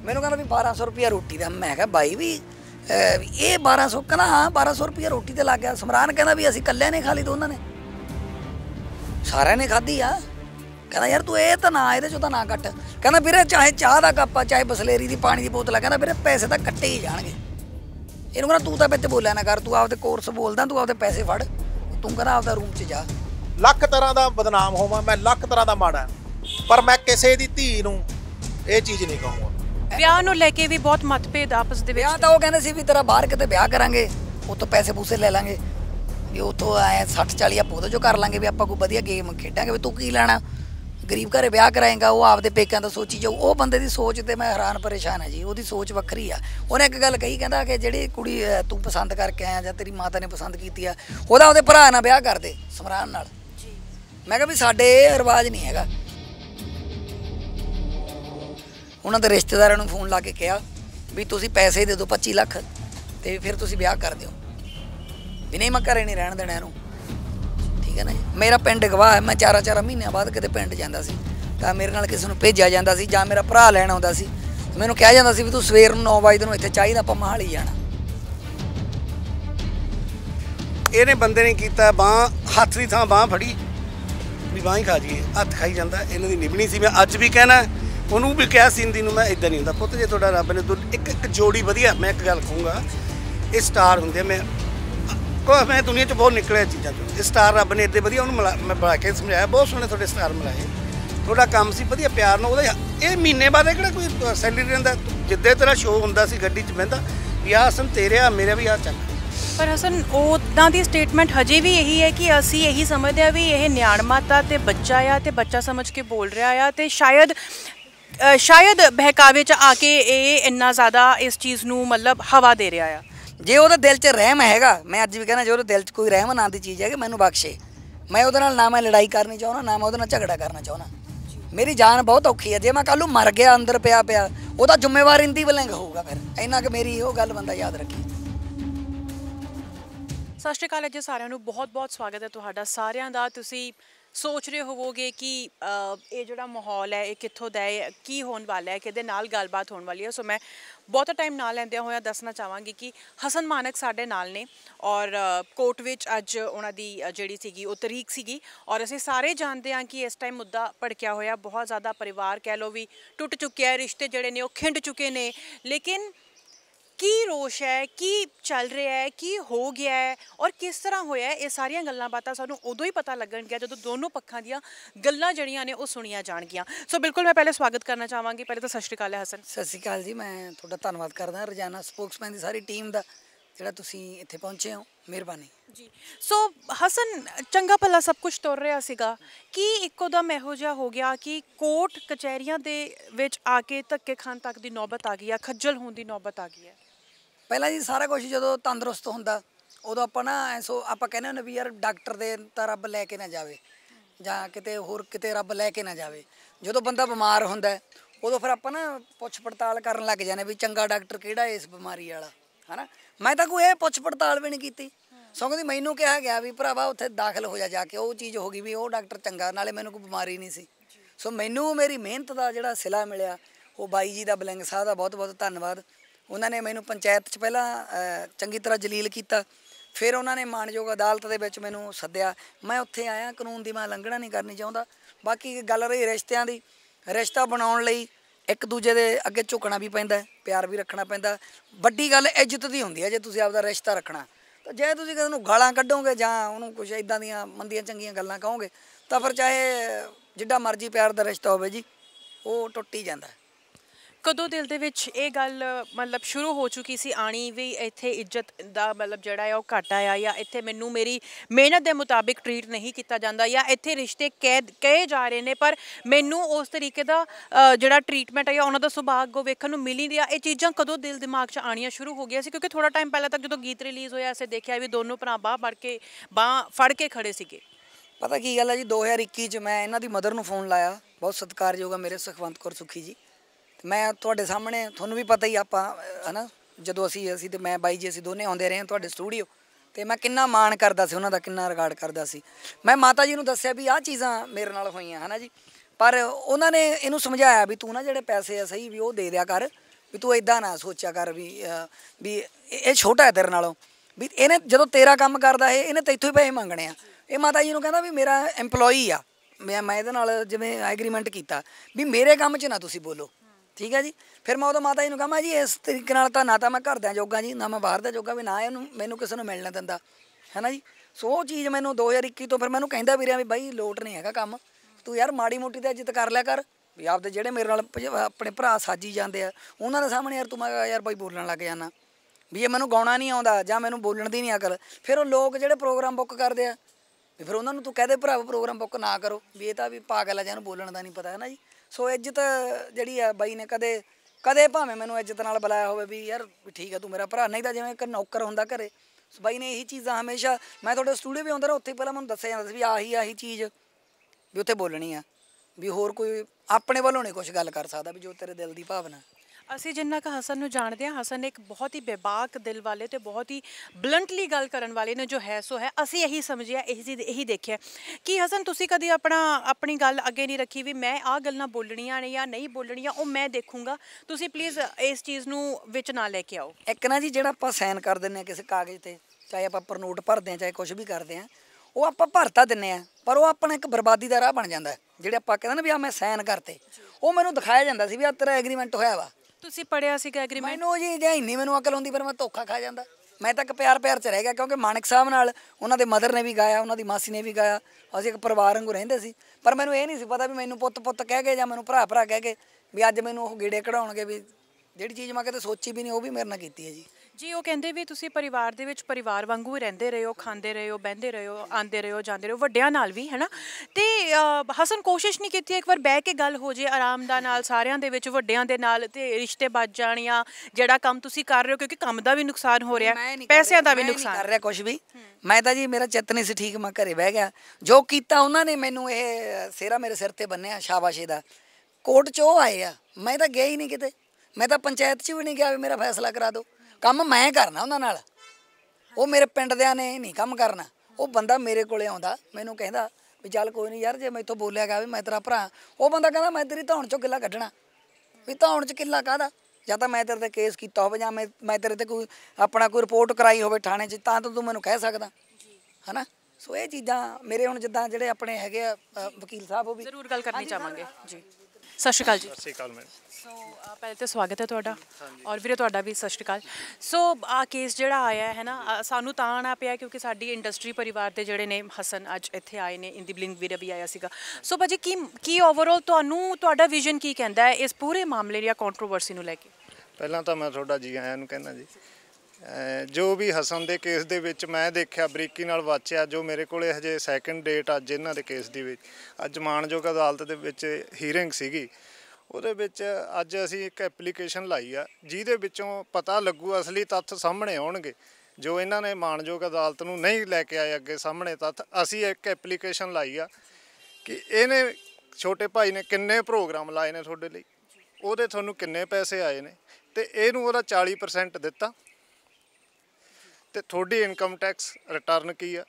ਮੈਨੂੰ ਕਹਿੰਦਾ ਵੀ 1200 ਰੁਪਿਆ ਰੋਟੀ ਦਾ ਮੈਂ ਕਿਹਾ ਬਾਈ ਵੀ ਇਹ 1200 ਕਹਿੰਦਾ ਹਾਂ 1200 ਰੁਪਿਆ ਰੋਟੀ ਤੇ ਲੱਗ ਗਿਆ ਸਮਰਾਨ ਕਹਿੰਦਾ ਵੀ ਅਸੀਂ ਕੱਲਿਆਂ ਨੇ ਖਾ ਲਈ ਦੋਨਾਂ ਨੇ ਸਾਰਿਆਂ ਨੇ ਖਾਧੀ ਆ ਕਹਿੰਦਾ ਯਾਰ ਤੂੰ ਇਹ ਤਾਂ ਨਾ ਇਹਦੇ ਚੋਂ ਤਾਂ ਨਾ ਕੱਟ ਕਹਿੰਦਾ ਵੀਰੇ ਚਾਹੇ ਚਾਹ ਦਾ ਕੱਪ ਆ ਚਾਹੇ ਬਸਲੇਰੀ ਦੀ ਪਾਣੀ ਦੀ ਬੋਤਲ ਆ ਕਹਿੰਦਾ ਵੀਰੇ ਪੈਸੇ ਤਾਂ ਕੱਟੇ ਹੀ ਜਾਣਗੇ ਇਹਨੂੰ ਕਹਿੰਦਾ ਤੂੰ ਤਾਂ ਵਿੱਚ ਬੋਲਿਆ ਨਾ ਕਰ ਤੂੰ ਆਪਦੇ ਕੋਰਸ ਬੋਲਦਾ ਤੂੰ ਆਪਦੇ ਪੈਸੇ ਫੜ ਤੂੰ ਕਹਿੰਦਾ ਆਪਦਾ ਰੂਮ 'ਚ ਜਾ ਲੱਖ ਤਰ੍ਹਾਂ ਦਾ ਬਦਨਾਮ ਹੋਵਾਂ ਮੈਂ ਲੱਖ ਤਰ੍ਹਾਂ ਦਾ ਮਾੜਾ ਪਰ ਮੈਂ ਕਿਸੇ ਦੀ ਧੀ ਨੂੰ ਇਹ ਚੀਜ਼ ਨਹੀਂ ਕਹੂੰਗਾ ਵਿਆਹ ਨੂੰ ਲੈ ਕੇ ਵੀ ਬਹੁਤ ਮਤਭੇਦ ਆਪਸ ਦੇ ਵਿੱਚ ਵਿਆਹ ਤਾਂ ਉਹ ਕਹਿੰਦੇ ਸੀ ਵੀ ਤੇਰਾ ਬਾਹਰ ਕਿਤੇ ਵਿਆਹ ਕਰਾਂਗੇ ਉਤੋਂ ਪੈਸੇ ਪੂਸੇ ਲੈ ਲਾਂਗੇ ਵੀ ਉਤੋਂ ਐ 60 40 ਆਪੋ ਤੋਂ ਜੋ ਕਰ ਲਾਂਗੇ ਵੀ ਆਪਾਂ ਕੋਈ ਵਧੀਆ ਗੇਮ ਖੇਡਾਂਗੇ ਵੀ ਤੂੰ ਕੀ ਲੈਣਾ ਗਰੀਬ ਘਰੇ ਵਿਆਹ ਕਰਾਏਗਾ ਉਹ ਆਪਦੇ ਪੇਕਿਆਂ ਦਾ ਸੋਚੀ ਜਾਊ ਉਹ ਬੰਦੇ ਦੀ ਸੋਚ ਤੇ ਮੈਂ ਹੈਰਾਨ ਪਰੇਸ਼ਾਨ ਹਾਂ ਜੀ ਉਹਦੀ ਸੋਚ ਵੱਖਰੀ ਆ ਉਹਨੇ ਇੱਕ ਗੱਲ ਕਹੀ ਕਹਿੰਦਾ ਕਿ ਜਿਹੜੀ ਕੁੜੀ ਤੂੰ ਪਸੰਦ ਕਰਕੇ ਆਇਆ ਜਾਂ ਤੇਰੀ ਮਾਤਾ ਨੇ ਪਸੰਦ ਕੀਤੀ ਆ ਉਹਦਾ ਉਹਦੇ ਭਰਾ ਨਾਲ ਵਿਆਹ ਕਰ ਦੇ ਸਮਰਾਨ ਨਾਲ ਮੈਂ ਕਿਹਾ ਵੀ ਸਾਡੇ ਇਹ ਰਿਵਾਜ ਨਹੀਂ ਹੈਗਾ ਉਹਨਾਂ ਦੇ ਰਿਸ਼ਤੇਦਾਰਾਂ ਨੂੰ ਫੋਨ ਲਾ ਕੇ ਕਿਹਾ ਵੀ ਤੁਸੀਂ ਪੈਸੇ ਦੇ ਦਿਓ 25 ਲੱਖ ਤੇ ਫਿਰ ਤੁਸੀਂ ਵਿਆਹ ਕਰ ਦਿਓ ਵੀ ਨਹੀਂ ਨਹੀਂ ਰਹਿਣ ਦੇਣਾ ਇਹਨੂੰ ਠੀਕ ਹੈ ਨਾ ਮੇਰਾ ਪਿੰਡ ਗਵਾਹ ਹੈ ਮੈਂ ਚਾਰਾ ਚਾਰਾ ਮਹੀਨਿਆਂ ਬਾਅਦ ਕਿਤੇ ਪਿੰਡ ਜਾਂਦਾ ਸੀ ਤਾਂ ਮੇਰੇ ਨਾਲ ਕਿਸੇ ਨੂੰ ਭੇਜਿਆ ਜਾਂਦਾ ਸੀ ਜਾਂ ਮੇਰਾ ਭਰਾ ਲੈਣ ਆਉਂਦਾ ਸੀ ਮੈਨੂੰ ਕਿਹਾ ਜਾਂਦਾ ਸੀ ਵੀ ਤੂੰ ਸਵੇਰ ਨੂੰ 9 ਵਜੇ ਤੋਂ ਇੱਥੇ ਚਾਹੀਦਾ ਆਪਾਂ ਮਹਾਲੀ ਜਾਣਾ ਇਹਨੇ ਬੰਦੇ ਨੇ ਕੀਤਾ ਬਾਹ ਹੱਥ ਦੀ ਥਾਂ ਬਾਹ ਫੜੀ ਵੀ ਬਾਹੀਂ ਖਾ ਜੀ ਹੱਥ ਖਾਈ ਜਾਂਦਾ ਇਹਨਾਂ ਦੀ ਨਿਭਣੀ ਸੀ ਮੈਂ ਅੱਜ ਵੀ ਕਹਿਣਾ ਉਹਨੂੰ ਵੀ ਕਿਹਾ ਸਿੰਦੀ ਨੂੰ ਮੈਂ ਇਦਾਂ ਨਹੀਂ ਹੁੰਦਾ ਪੁੱਤ ਜੇ ਤੁਹਾਡਾ ਰੱਬ ਨੇ ਇੱਕ ਇੱਕ ਜੋੜੀ ਵਧੀਆ ਮੈਂ ਇੱਕ ਗੱਲ ਕਹੂੰਗਾ ਇਹ ਸਟਾਰ ਹੁੰਦੇ ਮੈਂ ਕੋ ਮੈਂ ਦੁਨੀਆ 'ਚ ਬਹੁਤ ਨਿਕਲੇ ਚੀਜ਼ਾਂ ਤੋਂ ਇਹ ਸਟਾਰ ਰੱਬ ਨੇ ਇੱਦੇ ਵਧੀਆ ਉਹਨੂੰ ਮੈਂ ਬਣਾ ਕੇ ਸਮਝਾਇਆ ਬਹੁਤ ਸੋਹਣੇ ਤੁਹਾਡੇ ਸਟਾਰ ਮਿਲਾਏ ਤੁਹਾਡਾ ਕੰਮ ਸੀ ਵਧੀਆ ਪਿਆਰ ਨਾਲ ਉਹਦਾ ਇਹ ਮਹੀਨੇ ਬਾਅਦ ਕਿਹੜਾ ਕੋਈ ਸੈਲਰੀ ਰਹਿੰਦਾ ਜਿੱਦੇ ਤੇਰਾ ਸ਼ੋਅ ਹੁੰਦਾ ਸੀ ਗੱਡੀ 'ਚ ਬਹਿੰਦਾ ਵੀ ਆਸਨ ਤੇਰੇ ਆ ਮੇਰੇ ਵੀ ਆ ਚੱਲ ਪਰ ਹਸਨ ਉਦਾਂ ਦੀ ਸਟੇਟਮੈਂਟ ਹਜੇ ਵੀ ਇਹੀ ਹੈ ਕਿ ਅਸੀਂ ਇਹੀ ਸਮਝਦੇ ਆ ਵੀ ਇਹ ਨਿਆਣ ਮਾਤਾ ਤੇ ਬੱਚਾ ਆ ਤੇ ਬੱਚਾ ਸਮਝ ਕੇ ਬੋਲ ਰਿਹਾ ਆ ਤੇ ਸ਼ਾਇਦ ਸ਼ਾਇਦ ਬਹਿਕਾਵੇ ਚ ਆ ਕੇ ਇਹ ਇੰਨਾ ਜ਼ਿਆਦਾ ਇਸ ਚੀਜ਼ ਨੂੰ ਮਤਲਬ ਹਵਾ ਦੇ ਰਿਹਾ ਆ ਜੇ ਉਹਦੇ ਦਿਲ 'ਚ ਰਹਿਮ ਹੈਗਾ ਮੈਂ ਅੱਜ ਵੀ ਕਹਿੰਦਾ ਜੇ ਉਹਦੇ ਦਿਲ 'ਚ ਕੋਈ ਰਹਿਮ ਨਾਂ ਦੀ ਚੀਜ਼ ਹੈ ਕਿ ਮੈਨੂੰ ਬਖਸ਼ੇ ਮੈਂ ਉਹਦੇ ਨਾਲ ਨਾ ਮੈਂ ਲੜਾਈ ਕਰਨੀ ਚਾਹੁੰਦਾ ਨਾ ਮੈਂ ਉਹਦੇ ਨਾਲ ਝਗੜਾ ਕਰਨਾ ਚਾਹੁੰਦਾ ਮੇਰੀ ਜਾਨ ਬਹੁਤ ਔਖੀ ਹੈ ਜੇ ਮੈਂ ਕੱਲੂ ਮਰ ਗਿਆ ਅੰਦਰ ਪਿਆ ਪਿਆ ਉਹਦਾ ਜ਼ਿੰਮੇਵਾਰ ਇੰਦੀ ਬਲਿੰਗ ਹੋਊਗਾ ਫਿਰ ਇੰਨਾ ਕਿ ਮੇਰੀ ਉਹ ਗੱਲ ਬੰਦਾ ਯਾਦ ਰੱਖੇ ਸਤਿ ਸ਼੍ਰੀ ਅਕਾਲ ਜੀ ਸਾਰਿਆਂ ਨੂੰ ਬਹੁਤ-ਬਹੁਤ ਸਵਾਗਤ ਹੈ ਤੁਹਾਡਾ ਸਾਰਿਆਂ ਦਾ ਤੁਸੀਂ ਸੋਚ ਰਹੇ ਹੋਵੋਗੇ ਕਿ ਇਹ ਜਿਹੜਾ ਮਾਹੌਲ ਹੈ ਇਹ ਕਿੱਥੋਂ ਦਾ ਹੈ ਕੀ ਹੋਣ ਵਾਲਾ ਹੈ ਕਿਹਦੇ ਨਾਲ ਗੱਲਬਾਤ ਹੋਣ ਵਾਲੀ ਹੈ ਸੋ ਮੈਂ ਬਹੁਤਾ ਟਾਈਮ ਨਾ ਲੈਂਦਿਆਂ ਹੋਇਆ ਦੱਸਣਾ ਚਾਹਾਂਗੀ ਕਿ ਹਸਨ ਮਾਨਕ ਸਾਡੇ ਨਾਲ ਨੇ ਔਰ ਕੋਰਟ ਵਿੱਚ ਅੱਜ ਉਹਨਾਂ ਦੀ ਜਿਹੜੀ ਸੀਗੀ ਉਹ ਤਰੀਕ ਸੀਗੀ ਔਰ ਅਸੀਂ ਸਾਰੇ ਜਾਣਦੇ ਹਾਂ ਕਿ ਇਸ ਟਾਈਮ ਮੁੱਦਾ ਭੜਕਿਆ ਹੋਇਆ ਬਹੁਤ ਜ਼ਿਆਦਾ ਪਰਿਵਾਰ ਕਹਿ ਲੋ ਵੀ ਟੁੱਟ ਚੁੱਕਿਆ ਰਿਸ਼ਤੇ ਜਿਹੜੇ ਨੇ ਉਹ ਖਿੰਡ ਚੁੱਕੇ ਨੇ ਲੇਕਿਨ ਰੋਸ਼ ਹੈ ਕੀ ਚੱਲ ਰਿਹਾ ਹੈ ਕੀ ਹੋ ਗਿਆ ਹੈ ਔਰ ਕਿਸ ਤਰ੍ਹਾਂ ਹੋਇਆ ਇਹ ਸਾਰੀਆਂ ਗੱਲਾਂ ਬਾਤਾਂ ਸਾਨੂੰ ਉਦੋਂ ਹੀ ਪਤਾ ਲੱਗਣਗੀਆਂ ਜਦੋਂ ਦੋਨੋਂ ਪੱਖਾਂ ਦੀਆਂ ਗੱਲਾਂ ਜਿਹੜੀਆਂ ਨੇ ਉਹ ਸੁਣੀਆਂ ਜਾਣਗੀਆਂ ਸੋ ਬਿਲਕੁਲ ਮੈਂ ਪਹਿਲੇ ਸਵਾਗਤ ਕਰਨਾ ਚਾਹਾਂਗੀ ਪਹਿਲੇ ਤਾਂ ਸਤਿ ਸ਼੍ਰੀ ਅਕਾਲ ਹੈ ਹਸਨ ਸਤਿ ਸ਼੍ਰੀ ਅਕਾਲ ਜੀ ਮੈਂ ਤੁਹਾਡਾ ਧੰਨਵਾਦ ਕਰਦਾ ਹਾਂ ਰਜਾਨਾ ਸਪੋਕਸਮੈਨ ਦੀ ਸਾਰੀ ਟੀਮ ਦਾ ਜਿਹੜਾ ਤੁਸੀਂ ਇੱਥੇ ਪਹੁੰਚੇ ਹੋ ਮਿਹਰਬਾਨੀ ਜੀ ਸੋ ਹਸਨ ਚੰਗਾ ਭਲਾ ਸਭ ਕੁਝ ਤੁਰ ਰਿਹਾ ਸੀਗਾ ਕਿ ਇੱਕੋ ਦਮ ਇਹੋ ਜਿਹਾ ਹੋ ਗਿਆ ਕਿ ਕੋਰਟ ਕਚਹਿਰੀਆਂ ਦੇ ਵਿੱਚ ਆ ਕੇ ਧੱਕੇ ਖਾਣ ਤੱਕ ਦੀ ਨੌਬਤ ਆ ਗਈ ਆ ਖੱਜਲ ਹੋਣ ਦੀ ਨੌਬਤ ਆ ਗਈ ਹੈ ਪਹਿਲਾਂ ਜੀ ਸਾਰਾ ਕੁਝ ਜਦੋਂ ਤੰਦਰੁਸਤ ਹੁੰਦਾ ਉਦੋਂ ਆਪਾਂ ਨਾ ਐਸੋ ਆਪਾਂ ਕਹਿੰਦੇ ਹੁੰਦੇ ਵੀ ਯਾਰ ਡਾਕਟਰ ਦੇ ਤਾਂ ਰੱਬ ਲੈ ਕੇ ਨਾ ਜਾਵੇ ਜਾਂ ਕਿਤੇ ਹੋਰ ਕਿਤੇ ਰੱਬ ਲੈ ਕੇ ਨਾ ਜਾਵੇ ਜਦੋਂ ਬੰਦਾ ਬਿਮਾਰ ਹੁੰਦਾ ਉਦੋਂ ਫਿਰ ਆਪਾਂ ਨਾ ਪੁੱਛ ਪੜਤਾਲ ਕਰਨ ਲੱਗ ਜਾਂਦੇ ਵੀ ਚੰਗਾ ਡਾਕਟਰ ਕਿਹੜਾ ਇਸ ਬਿਮਾਰੀ ਵਾਲਾ ਹਨਾ ਮੈਂ ਤਾਂ ਕੋਈ ਇਹ ਪੁੱਛ ਪੜਤਾਲ ਵੀ ਨਹੀਂ ਕੀਤੀ ਸੋ ਕਹਿੰਦੀ ਮੈਨੂੰ ਕਿਹਾ ਗਿਆ ਵੀ ਭਰਾਵਾ ਉੱਥੇ ਦਾਖਲ ਹੋ ਜਾ ਜਾ ਕੇ ਉਹ ਚੀਜ਼ ਹੋ ਗਈ ਵੀ ਉਹ ਡਾਕਟਰ ਚੰਗਾ ਨਾਲੇ ਮੈਨੂੰ ਕੋਈ ਬਿਮਾਰੀ ਨਹੀਂ ਸੀ ਸੋ ਮੈਨੂੰ ਮੇਰੀ ਮਿਹਨਤ ਦਾ ਜਿਹੜਾ ਸਿਲਾ ਮਿਲਿਆ ਉਹ ਬਾਈ ਜੀ ਦਾ ਬਲੰਗ ਸਾਹਿਬ ਦਾ ਬਹੁਤ ਬਹੁਤ ਧੰਨਵਾਦ ਉਹਨਾਂ ਨੇ ਮੈਨੂੰ ਪੰਚਾਇਤ 'ਚ ਪਹਿਲਾਂ ਚੰਗੀ ਤਰ੍ਹਾਂ ਜਲੀਲ ਕੀਤਾ ਫਿਰ ਉਹਨਾਂ ਨੇ ਮਾਨਯੋਗ ਅਦਾਲਤ ਦੇ ਵਿੱਚ ਮੈਨੂੰ ਸੱਦਿਆ ਮੈਂ ਉੱਥੇ ਆਇਆ ਕਾਨੂੰਨ ਦੀ ਮੈਂ ਲੰਘਣਾ ਨਹੀਂ ਕਰਨੀ ਚਾਹੁੰਦਾ ਬਾਕੀ ਗੱਲ ਰਹੀ ਰਿਸ਼ਤਿਆਂ ਦੀ ਰਿਸ਼ਤਾ ਬਣਾਉਣ ਲਈ ਇੱਕ ਦੂਜੇ ਦੇ ਅੱਗੇ ਝੁਕਣਾ ਵੀ ਪੈਂਦਾ ਪਿਆਰ ਵੀ ਰੱਖਣਾ ਪੈਂਦਾ ਵੱਡੀ ਗੱਲ ਇੱਜ਼ਤ ਦੀ ਹੁੰਦੀ ਹੈ ਜੇ ਤੁਸੀਂ ਆਪਦਾ ਰਿਸ਼ਤਾ ਰੱਖਣਾ ਤਾਂ ਜੇ ਤੁਸੀਂ ਕਿਸੇ ਨੂੰ ਗਾਲਾਂ ਕੱਢੋਗੇ ਜਾਂ ਉਹਨੂੰ ਕੁਝ ਇਦਾਂ ਦੀਆਂ ਮੰਦੀਆਂ ਚੰਗੀਆਂ ਗੱਲਾਂ ਕਹੋਗੇ ਤਾਂ ਫਿਰ ਚਾਹੇ ਜਿੱਡਾ ਮਰਜ਼ੀ ਪਿਆਰ ਦਾ ਰਿਸ਼ਤਾ ਹੋਵੇ ਜੀ ਉਹ ਟੁੱਟ ਹੀ ਜਾਂਦਾ ਕਦੋਂ ਦਿਲ ਦੇ ਵਿੱਚ ਇਹ ਗੱਲ ਮਤਲਬ ਸ਼ੁਰੂ ਹੋ ਚੁੱਕੀ ਸੀ ਆਣੀ ਵੀ ਇੱਥੇ ਇੱਜ਼ਤ ਦਾ ਮਤਲਬ ਜਿਹੜਾ ਹੈ ਉਹ ਘਟ ਆ ਜਾਂ ਇੱਥੇ ਮੈਨੂੰ ਮੇਰੀ ਮਿਹਨਤ ਦੇ ਮੁਤਾਬਿਕ ਟ੍ਰੀਟ ਨਹੀਂ ਕੀਤਾ ਜਾਂਦਾ ਜਾਂ ਇੱਥੇ ਰਿਸ਼ਤੇ ਕੈਦ ਕਹੇ ਜਾ ਰਹੇ ਨੇ ਪਰ ਮੈਨੂੰ ਉਸ ਤਰੀਕੇ ਦਾ ਜਿਹੜਾ ਟ੍ਰੀਟਮੈਂਟ ਹੈ ਉਹਨਾਂ ਦਾ ਸੁਭਾਅ ਅੱਗੋਂ ਵੇਖਣ ਨੂੰ ਮਿਲ ਨਹੀਂ ਰਿਹਾ ਇਹ ਚੀਜ਼ਾਂ ਕਦੋਂ ਦਿਲ ਦਿਮਾਗ 'ਚ ਆਣੀਆਂ ਸ਼ੁਰੂ ਹੋ ਗਈਆਂ ਸੀ ਕਿਉਂਕਿ ਥੋੜਾ ਟਾਈਮ ਪਹਿਲਾਂ ਤੱਕ ਜਦੋਂ ਗੀਤ ਰਿਲੀਜ਼ ਹੋਇਆ ਐਸੇ ਦੇਖਿਆ ਵੀ ਦੋਨੋਂ ਭਰਾ ਬਾਹ ਫੜ ਕੇ ਬਾਹ ਫੜ ਕੇ ਖੜੇ ਸੀਗੇ ਪਤਾ ਕੀ ਗੱਲ ਹੈ ਜੀ 2021 ਚ ਮੈਂ ਇਹਨਾਂ ਦੀ ਮਦਰ ਨੂੰ ਫੋਨ ਲਾਇਆ ਬਹੁਤ ਸਤਿਕਾਰਯੋਗ ਹੈ ਮੇਰੇ ਸੁਖਵੰਤ ਕੌਰ ਸੁਖੀ ਜੀ ਮੈਂ ਤੁਹਾਡੇ ਸਾਹਮਣੇ ਤੁਹਾਨੂੰ ਵੀ ਪਤਾ ਹੀ ਆਪਾਂ ਹਨਾ ਜਦੋਂ ਅਸੀਂ ਅਸੀਂ ਤੇ ਮੈਂ ਬਾਈ ਜੀ ਅਸੀਂ ਦੋਨੇ ਆਉਂਦੇ ਰਹੇ ਹਾਂ ਤੁਹਾਡੇ ਸਟੂਡੀਓ ਤੇ ਮੈਂ ਕਿੰਨਾ ਮਾਣ ਕਰਦਾ ਸੀ ਉਹਨਾਂ ਦਾ ਕਿੰਨਾ ਰਿਗਾਰਡ ਕਰਦਾ ਸੀ ਮੈਂ ਮਾਤਾ ਜੀ ਨੂੰ ਦੱਸਿਆ ਵੀ ਆਹ ਚੀਜ਼ਾਂ ਮੇਰੇ ਨਾਲ ਹੋਈਆਂ ਹਨਾ ਜੀ ਪਰ ਉਹਨਾਂ ਨੇ ਇਹਨੂੰ ਸਮਝਾਇਆ ਵੀ ਤੂੰ ਨਾ ਜਿਹੜੇ ਪੈਸੇ ਆ ਸਹੀ ਵੀ ਉਹ ਦੇ ਦਿਆ ਕਰ ਵੀ ਤੂੰ ਇਦਾਂ ਨਾ ਸੋਚਿਆ ਕਰ ਵੀ ਵੀ ਇਹ ਛੋਟਾ ਹੈ ਤੇਰੇ ਨਾਲੋਂ ਵੀ ਇਹਨੇ ਜਦੋਂ ਤੇਰਾ ਕੰਮ ਕਰਦਾ ਹੈ ਇਹਨੇ ਤੇਥੋਂ ਹੀ ਪੈਸੇ ਮੰਗਣੇ ਆ ਇਹ ਮਾਤਾ ਜੀ ਨੂੰ ਕਹਿੰਦਾ ਵੀ ਮੇਰਾ EMPLOYE ਆ ਮੈਂ ਮੈਂ ਇਹਦੇ ਨਾਲ ਜਿਵੇਂ ਐਗਰੀਮੈਂਟ ਕੀਤਾ ਵੀ ਮੇਰੇ ਕੰਮ 'ਚ ਨਾ ਤੁਸੀਂ ਬੋਲੋ ਠੀਕ ਹੈ ਜੀ ਫਿਰ ਮੈਂ ਉਦੋਂ ਮਾਤਾ ਜੀ ਨੂੰ ਕਹਾਂ ਮੈਂ ਜੀ ਇਸ ਤਰੀਕੇ ਨਾਲ ਤਾਂ ਨਾ ਤਾਂ ਮੈਂ ਘਰਦਿਆਂ ਜੋਗਾ ਜੀ ਨਾ ਮੈਂ ਬਾਹਰ ਦਾ ਜੋਗਾ ਵੀ ਨਾ ਇਹਨੂੰ ਮੈਨੂੰ ਕਿਸੇ ਨੂੰ ਮਿਲਣਾ ਦਿੰਦਾ ਹੈ ਨਾ ਜੀ ਸੋ ਉਹ ਚੀਜ਼ ਮੈਨੂੰ 2021 ਤੋਂ ਫਿਰ ਮੈਨੂੰ ਕਹਿੰਦਾ ਵੀ ਵੀ ਬਾਈ ਲੋਟ ਨਹੀਂ ਹੈਗਾ ਕੰਮ ਤੂੰ ਯਾਰ ਮਾੜੀ ਮੋਟੀ ਤੇ ਇੱਜ਼ਤ ਕਰ ਲਿਆ ਕਰ ਵੀ ਆਪਦੇ ਜਿਹੜੇ ਮੇਰੇ ਨਾਲ ਆਪਣੇ ਭਰਾ ਸਾਜੀ ਜਾਂਦੇ ਆ ਉਹਨਾਂ ਦੇ ਸਾਹਮਣੇ ਯਾਰ ਤੂੰ ਮੈਂ ਯਾਰ ਬਾਈ ਬੋਲਣ ਲੱਗ ਜਾਣਾ ਵੀ ਇਹ ਮੈਨੂੰ ਗਾਉਣਾ ਨਹੀਂ ਆਉਂਦਾ ਜਾਂ ਮੈਨੂੰ ਬੋਲਣ ਦੀ ਨਹੀਂ ਅਕਲ ਫਿਰ ਉਹ ਲੋਕ ਜਿਹੜੇ ਪ੍ਰੋਗਰਾਮ ਬੁੱਕ ਕਰਦੇ ਆ ਫਿਰ ਉਹਨਾਂ ਨੂੰ ਤੂੰ ਕਹਦੇ ਭਰਾ ਪ੍ਰੋਗਰਾਮ ਬੁੱਕ ਨਾ ਕਰੋ ਵੀ ਇਹ ਤਾਂ ਵੀ ਪਾਗਲ ਆ ਜਾਂ ਬੋਲਣ ਦਾ ਨਹੀਂ ਪਤਾ ਹੈ ਨਾ ਜੀ ਸੋ ਇੱਜ਼ਤ ਜਿਹੜੀ ਆ ਬਾਈ ਨੇ ਕਦੇ ਕਦੇ ਭਾਵੇਂ ਮੈਨੂੰ ਇੱਜ਼ਤ ਨਾਲ ਬੁਲਾਇਆ ਹੋਵੇ ਵੀ ਯਾਰ ਠੀਕ ਆ ਤੂੰ ਮੇਰਾ ਭਰਾ ਨਹੀਂ ਤਾਂ ਜਿਵੇਂ ਇੱਕ ਨੌਕਰ ਹੁੰਦਾ ਘਰੇ ਸੋ ਬਾਈ ਨੇ ਇਹੀ ਚੀਜ਼ਾਂ ਹਮੇਸ਼ਾ ਮੈਂ ਤੁਹਾਡੇ ਸਟੂਡੀਓ ਵੀ ਆਉਂਦਾ ਰ ਉੱਥੇ ਪਹਿਲਾਂ ਮੈਨੂੰ ਦੱਸਿਆ ਜਾਂਦਾ ਸੀ ਵੀ ਆਹੀ ਆਹੀ ਚੀਜ਼ ਵੀ ਉੱਥੇ ਬੋਲਣੀ ਆ ਵੀ ਹੋਰ ਕੋਈ ਆਪਣੇ ਵੱਲੋਂ ਨਹੀਂ ਕੁਝ ਗੱਲ ਕਰ ਸਕਦਾ ਵੀ ਜੋ ਤੇਰੇ ਦਿਲ ਦੀ ਭਾਵਨਾ ਅਸੀਂ ਜਿੰਨਾ ਕ ਹਸਨ ਨੂੰ ਜਾਣਦੇ ਹਾਂ ਹਸਨ ਇੱਕ ਬਹੁਤ ਹੀ ਬੇਬਾਕ ਦਿਲ ਵਾਲੇ ਤੇ ਬਹੁਤ ਹੀ ਬਲੰਟਲੀ ਗੱਲ ਕਰਨ ਵਾਲੇ ਨੇ ਜੋ ਹੈ ਸੋ ਹੈ ਅਸੀਂ ਇਹੀ ਸਮਝਿਆ ਇਹੀ ਇਹੀ ਦੇਖਿਆ ਕਿ ਹਸਨ ਤੁਸੀਂ ਕਦੀ ਆਪਣਾ ਆਪਣੀ ਗੱਲ ਅੱਗੇ ਨਹੀਂ ਰੱਖੀ ਵੀ ਮੈਂ ਆਹ ਗੱਲਾਂ ਬੋਲਣੀਆਂ ਨੇ ਜਾਂ ਨਹੀਂ ਬੋਲਣੀਆਂ ਉਹ ਮੈਂ ਦੇਖੂੰਗਾ ਤੁਸੀਂ ਪਲੀਜ਼ ਇਸ ਚੀਜ਼ ਨੂੰ ਵਿੱਚ ਨਾ ਲੈ ਕੇ ਆਓ ਇੱਕ ਨਾ ਜੀ ਜਿਹੜਾ ਆਪਾਂ ਸਾਈਨ ਕਰ ਦਿੰਨੇ ਆ ਕਿਸੇ ਕਾਗਜ਼ ਤੇ ਚਾਹੇ ਆਪਾਂ ਪਰਨੋਟ ਭਰਦੇ ਆ ਚਾਹੇ ਕੁਝ ਵੀ ਕਰਦੇ ਆ ਉਹ ਆਪਾਂ ਭਰਤਾ ਦਿੰਨੇ ਆ ਪਰ ਉਹ ਆਪਣਾ ਇੱਕ ਬਰਬਾਦੀ ਦਾ ਰਾਹ ਬਣ ਜਾਂਦਾ ਜਿਹੜੇ ਆਪਾਂ ਕਹਿੰਦੇ ਨਾ ਵੀ ਆ ਮੈਂ ਸਾਈਨ ਕਰਤੇ ਉਹ ਮੈਨੂੰ ਦਿਖਾਇਆ ਜਾਂਦਾ ਸੀ ਵੀ ਆ ਤੇਰਾ ਐਗਰੀਮੈਂਟ ਹੋਇਆ ਵਾ ਤੁਸੀਂ ਪੜਿਆ ਸੀਗਾ ਐਗਰੀਮੈਂਟ ਮੈਨੂੰ ਜੀ ਇਹ ਇੰਨੀ ਮੈਨੂੰ ਅਕਲ ਹੁੰਦੀ ਪਰ ਮੈਂ ਧੋਖਾ ਖਾ ਜਾਂਦਾ ਮੈਂ ਤਾਂ ਪਿਆਰ ਪਿਆਰ ਚ ਰਹਿ ਗਿਆ ਕਿਉਂਕਿ ਮਾਨਕ ਸਾਹਿਬ ਨਾਲ ਉਹਨਾਂ ਦੇ ਮਦਰ ਨੇ ਵੀ ਗਾਇਆ ਉਹਨਾਂ ਦੀ ਮਾਸੀ ਨੇ ਵੀ ਗਾਇਆ ਅਸੀਂ ਇੱਕ ਪਰਿਵਾਰ ਵਾਂਗੂ ਰਹਿੰਦੇ ਸੀ ਪਰ ਮੈਨੂੰ ਇਹ ਨਹੀਂ ਸੀ ਪਤਾ ਵੀ ਮੈਨੂੰ ਪੁੱਤ ਪੁੱਤ ਕਹਿ ਗਏ ਜਾਂ ਮੈਨੂੰ ਭਰਾ ਭਰਾ ਕਹਿ ਗਏ ਵੀ ਅੱਜ ਮੈਨੂੰ ਉਹ ਗੇੜੇ ਕਢਾਉਣਗੇ ਵੀ ਜਿਹੜੀ ਚੀਜ਼ ਮੈਂ ਕਦੇ ਸੋਚੀ ਵੀ ਨਹੀਂ ਉਹ ਵੀ ਮੇਰੇ ਨਾਲ ਕੀਤੀ ਹੈ ਜੀ ਜੀ ਉਹ ਕਹਿੰਦੇ ਵੀ ਤੁਸੀਂ ਪਰਿਵਾਰ ਦੇ ਵਿੱਚ ਪਰਿਵਾਰ ਵਾਂਗੂ ਹੀ ਰਹਿੰਦੇ ਰਹੇ ਹੋ ਖਾਂਦੇ ਰਹੇ ਹੋ ਬਹਿੰਦੇ ਰਹੇ ਹੋ ਆਂਦੇ ਰਹੇ ਹੋ ਜਾਂਦੇ ਰਹੇ ਹੋ ਵੱਡਿਆਂ ਨਾਲ ਵੀ ਹੈਨਾ ਤੇ ਹਸਨ ਕੋਸ਼ਿਸ਼ ਨਹੀਂ ਕੀਤੀ ਇੱਕ ਵਾਰ ਬਹਿ ਕੇ ਗੱਲ ਹੋ ਜੇ ਆਰਾਮ ਦਾ ਨਾਲ ਸਾਰਿਆਂ ਦੇ ਵਿੱਚ ਵੱਡਿਆਂ ਦੇ ਨਾਲ ਤੇ ਰਿਸ਼ਤੇ ਬੱਜ ਜਾਣ ਜਾਂ ਜਿਹੜਾ ਕੰਮ ਤੁਸੀਂ ਕਰ ਰਹੇ ਹੋ ਕਿਉਂਕਿ ਕੰਮ ਦਾ ਵੀ ਨੁਕਸਾਨ ਹੋ ਰਿਹਾ ਪੈਸਿਆਂ ਦਾ ਵੀ ਨੁਕਸਾਨ ਕਰ ਰਿਹਾ ਕੁਝ ਵੀ ਮੈਂ ਤਾਂ ਜੀ ਮੇਰਾ ਚਿੱਤ ਨਹੀਂ ਸੀ ਠੀਕ ਮੈਂ ਘਰੇ ਬਹਿ ਗਿਆ ਜੋ ਕੀਤਾ ਉਹਨਾਂ ਨੇ ਮੈਨੂੰ ਇਹ ਸੇਰਾ ਮੇਰੇ ਸਿਰ ਤੇ ਬੰਨਿਆ ਸ਼ਾਬਾਸ਼ੇ ਦਾ ਕੋਰਟ ਚੋਂ ਆਏ ਆ ਮੈਂ ਤਾਂ ਗਿਆ ਹੀ ਨਹੀਂ ਕਿਤੇ ਮੈਂ ਤਾਂ ਪੰਚਾਇਤ 'ਚ ਵੀ ਨਹੀਂ ਗਿਆ ਵੀ ਮੇਰਾ ਫੈਸਲਾ ਕਰਾ ਦਿਓ ਕੰਮ ਮੈਂ ਕਰਨਾ ਉਹਨਾਂ ਨਾਲ ਉਹ ਮੇਰੇ ਪਿੰਡ ਦੇ ਨੇ ਨਹੀਂ ਕੰਮ ਕਰਨਾ ਉਹ ਬੰਦਾ ਮੇਰੇ ਕੋਲੇ ਆਉਂਦਾ ਮੈਨੂੰ ਕਹਿੰਦਾ ਵੀ ਚੱਲ ਕੋਈ ਨਹੀਂ ਯਾਰ ਜੇ ਮੈਥੋਂ ਬੋਲਿਆ ਗਿਆ ਵੀ ਮੈਂ ਤੇਰਾ ਭਰਾ ਉਹ ਬੰਦਾ ਕਹਿੰਦਾ ਮੈਂ ਤੇਰੀ ਧੌਣ ਚੋਂ ਕਿੱਲਾ ਕੱਢਣਾ ਵੀ ਧੌਣ ਚ ਕਿੱਲਾ ਕਾਦਾ ਜਾਂ ਤਾਂ ਮੈਂ ਤੇਰੇ ਤੇ ਕੇਸ ਕੀਤਾ ਹੋਵੇ ਜਾਂ ਮੈਂ ਤੇਰੇ ਤੇ ਕੋਈ ਆਪਣਾ ਕੋਈ ਰਿਪੋਰਟ ਕਰਾਈ ਹੋਵੇ ਥਾਣੇ 'ਚ ਤਾਂ ਤੂੰ ਮੈਨੂੰ ਕਹਿ ਸਕਦਾ ਹਨਾ ਸੋ ਇਹ ਚੀਜ਼ਾਂ ਮੇਰੇ ਹੁਣ ਜਿੱਦਾਂ ਜਿਹੜੇ ਆਪਣੇ ਹੈਗੇ ਆ ਵਕੀਲ ਸਾਹਿਬ ਉਹ ਵੀ ਜ਼ਰੂਰ ਗੱਲ ਕਰਨੀ ਚਾਹਾਂਗੇ ਜੀ ਸਤਿ ਸ਼੍ਰੀ ਅਕਾਲ ਜੀ ਸਤਿ ਸ਼੍ਰੀ ਅਕਾਲ ਮੈਮ ਸੋ ਪਹਿਲੇ ਤੇ ਸਵਾਗਤ ਹੈ ਤੁਹਾਡਾ ਔਰ ਵੀਰੇ ਤੁਹਾਡਾ ਵੀ ਸਤਿ ਸ਼੍ਰੀ ਅਕਾਲ ਸੋ ਆ ਕੇਸ ਜਿਹੜਾ ਆਇਆ ਹੈ ਨਾ ਸਾਨੂੰ ਤਾਂ ਆਣਾ ਪਿਆ ਕਿਉਂਕਿ ਸਾਡੀ ਇੰਡਸਟਰੀ ਪਰਿਵਾਰ ਦੇ ਜਿਹੜੇ ਨੇ ਹਸਨ ਅੱਜ ਇੱਥੇ ਆਏ ਨੇ ਇੰਦੀ ਬਲਿੰਗ ਵੀਰੇ ਵੀ ਆਇਆ ਸੀਗਾ ਸੋ ਭਾਜੀ ਕੀ ਕੀ ਓਵਰਆਲ ਤੁਹਾਨੂੰ ਤੁਹਾਡਾ ਵਿਜ਼ਨ ਕੀ ਕਹਿੰਦਾ ਹੈ ਇਸ ਪੂਰੇ ਮਾਮਲੇ ਜਾਂ ਕੰਟਰੋਵਰਸੀ ਨੂੰ ਲੈ ਕੇ ਪਹਿਲਾਂ ਤਾਂ ਮੈਂ ਤੁਹਾਡਾ ਜੀ ਆਇਆਂ ਨੂੰ ਕਹਿਣਾ ਜੀ ਜੋ ਵੀ ਹਸਨ ਦੇ ਕੇਸ ਦੇ ਵਿੱਚ ਮੈਂ ਦੇਖਿਆ ਬਰੀਕੀ ਨਾਲ ਵਾਚਿਆ ਜੋ ਮੇਰੇ ਕੋਲੇ ਹਜੇ ਸੈਕੰਡ ਡੇਟ ਅੱਜ ਇਹਨਾਂ ਦੇ ਕੇਸ ਦੀ ਵਿੱਚ ਅੱਜ ਮਾਨਯੋਗ ਅਦਾਲਤ ਦੇ ਵਿੱਚ ਹੀਅਰਿੰਗ ਸੀਗੀ ਉਹਦੇ ਵਿੱਚ ਅੱਜ ਅਸੀਂ ਇੱਕ ਐਪਲੀਕੇਸ਼ਨ ਲਾਈ ਆ ਜਿਹਦੇ ਵਿੱਚੋਂ ਪਤਾ ਲੱਗੂ ਅਸਲੀ ਤੱਥ ਸਾਹਮਣੇ ਆਉਣਗੇ ਜੋ ਇਹਨਾਂ ਨੇ ਮਾਨਯੋਗ ਅਦਾਲਤ ਨੂੰ ਨਹੀਂ ਲੈ ਕੇ ਆਏ ਅੱਗੇ ਸਾਹਮਣੇ ਤੱਥ ਅਸੀਂ ਇੱਕ ਐਪਲੀਕੇਸ਼ਨ ਲਾਈ ਆ ਕਿ ਇਹਨੇ ਛੋਟੇ ਭਾਈ ਨੇ ਕਿੰਨੇ ਪ੍ਰੋਗਰਾਮ ਲਾਏ ਨੇ ਤੁਹਾਡੇ ਲਈ ਉਹਦੇ ਤੁਹਾਨੂੰ ਕਿੰਨੇ ਪੈਸੇ ਆਏ ਨੇ ਤੇ ਇਹਨੂੰ ਉਹਦਾ 40% ਦਿੱਤਾ ਤੇ ਤੁਹਾਡੀ ਇਨਕਮ ਟੈਕਸ ਰਿਟਰਨ ਕੀ ਆ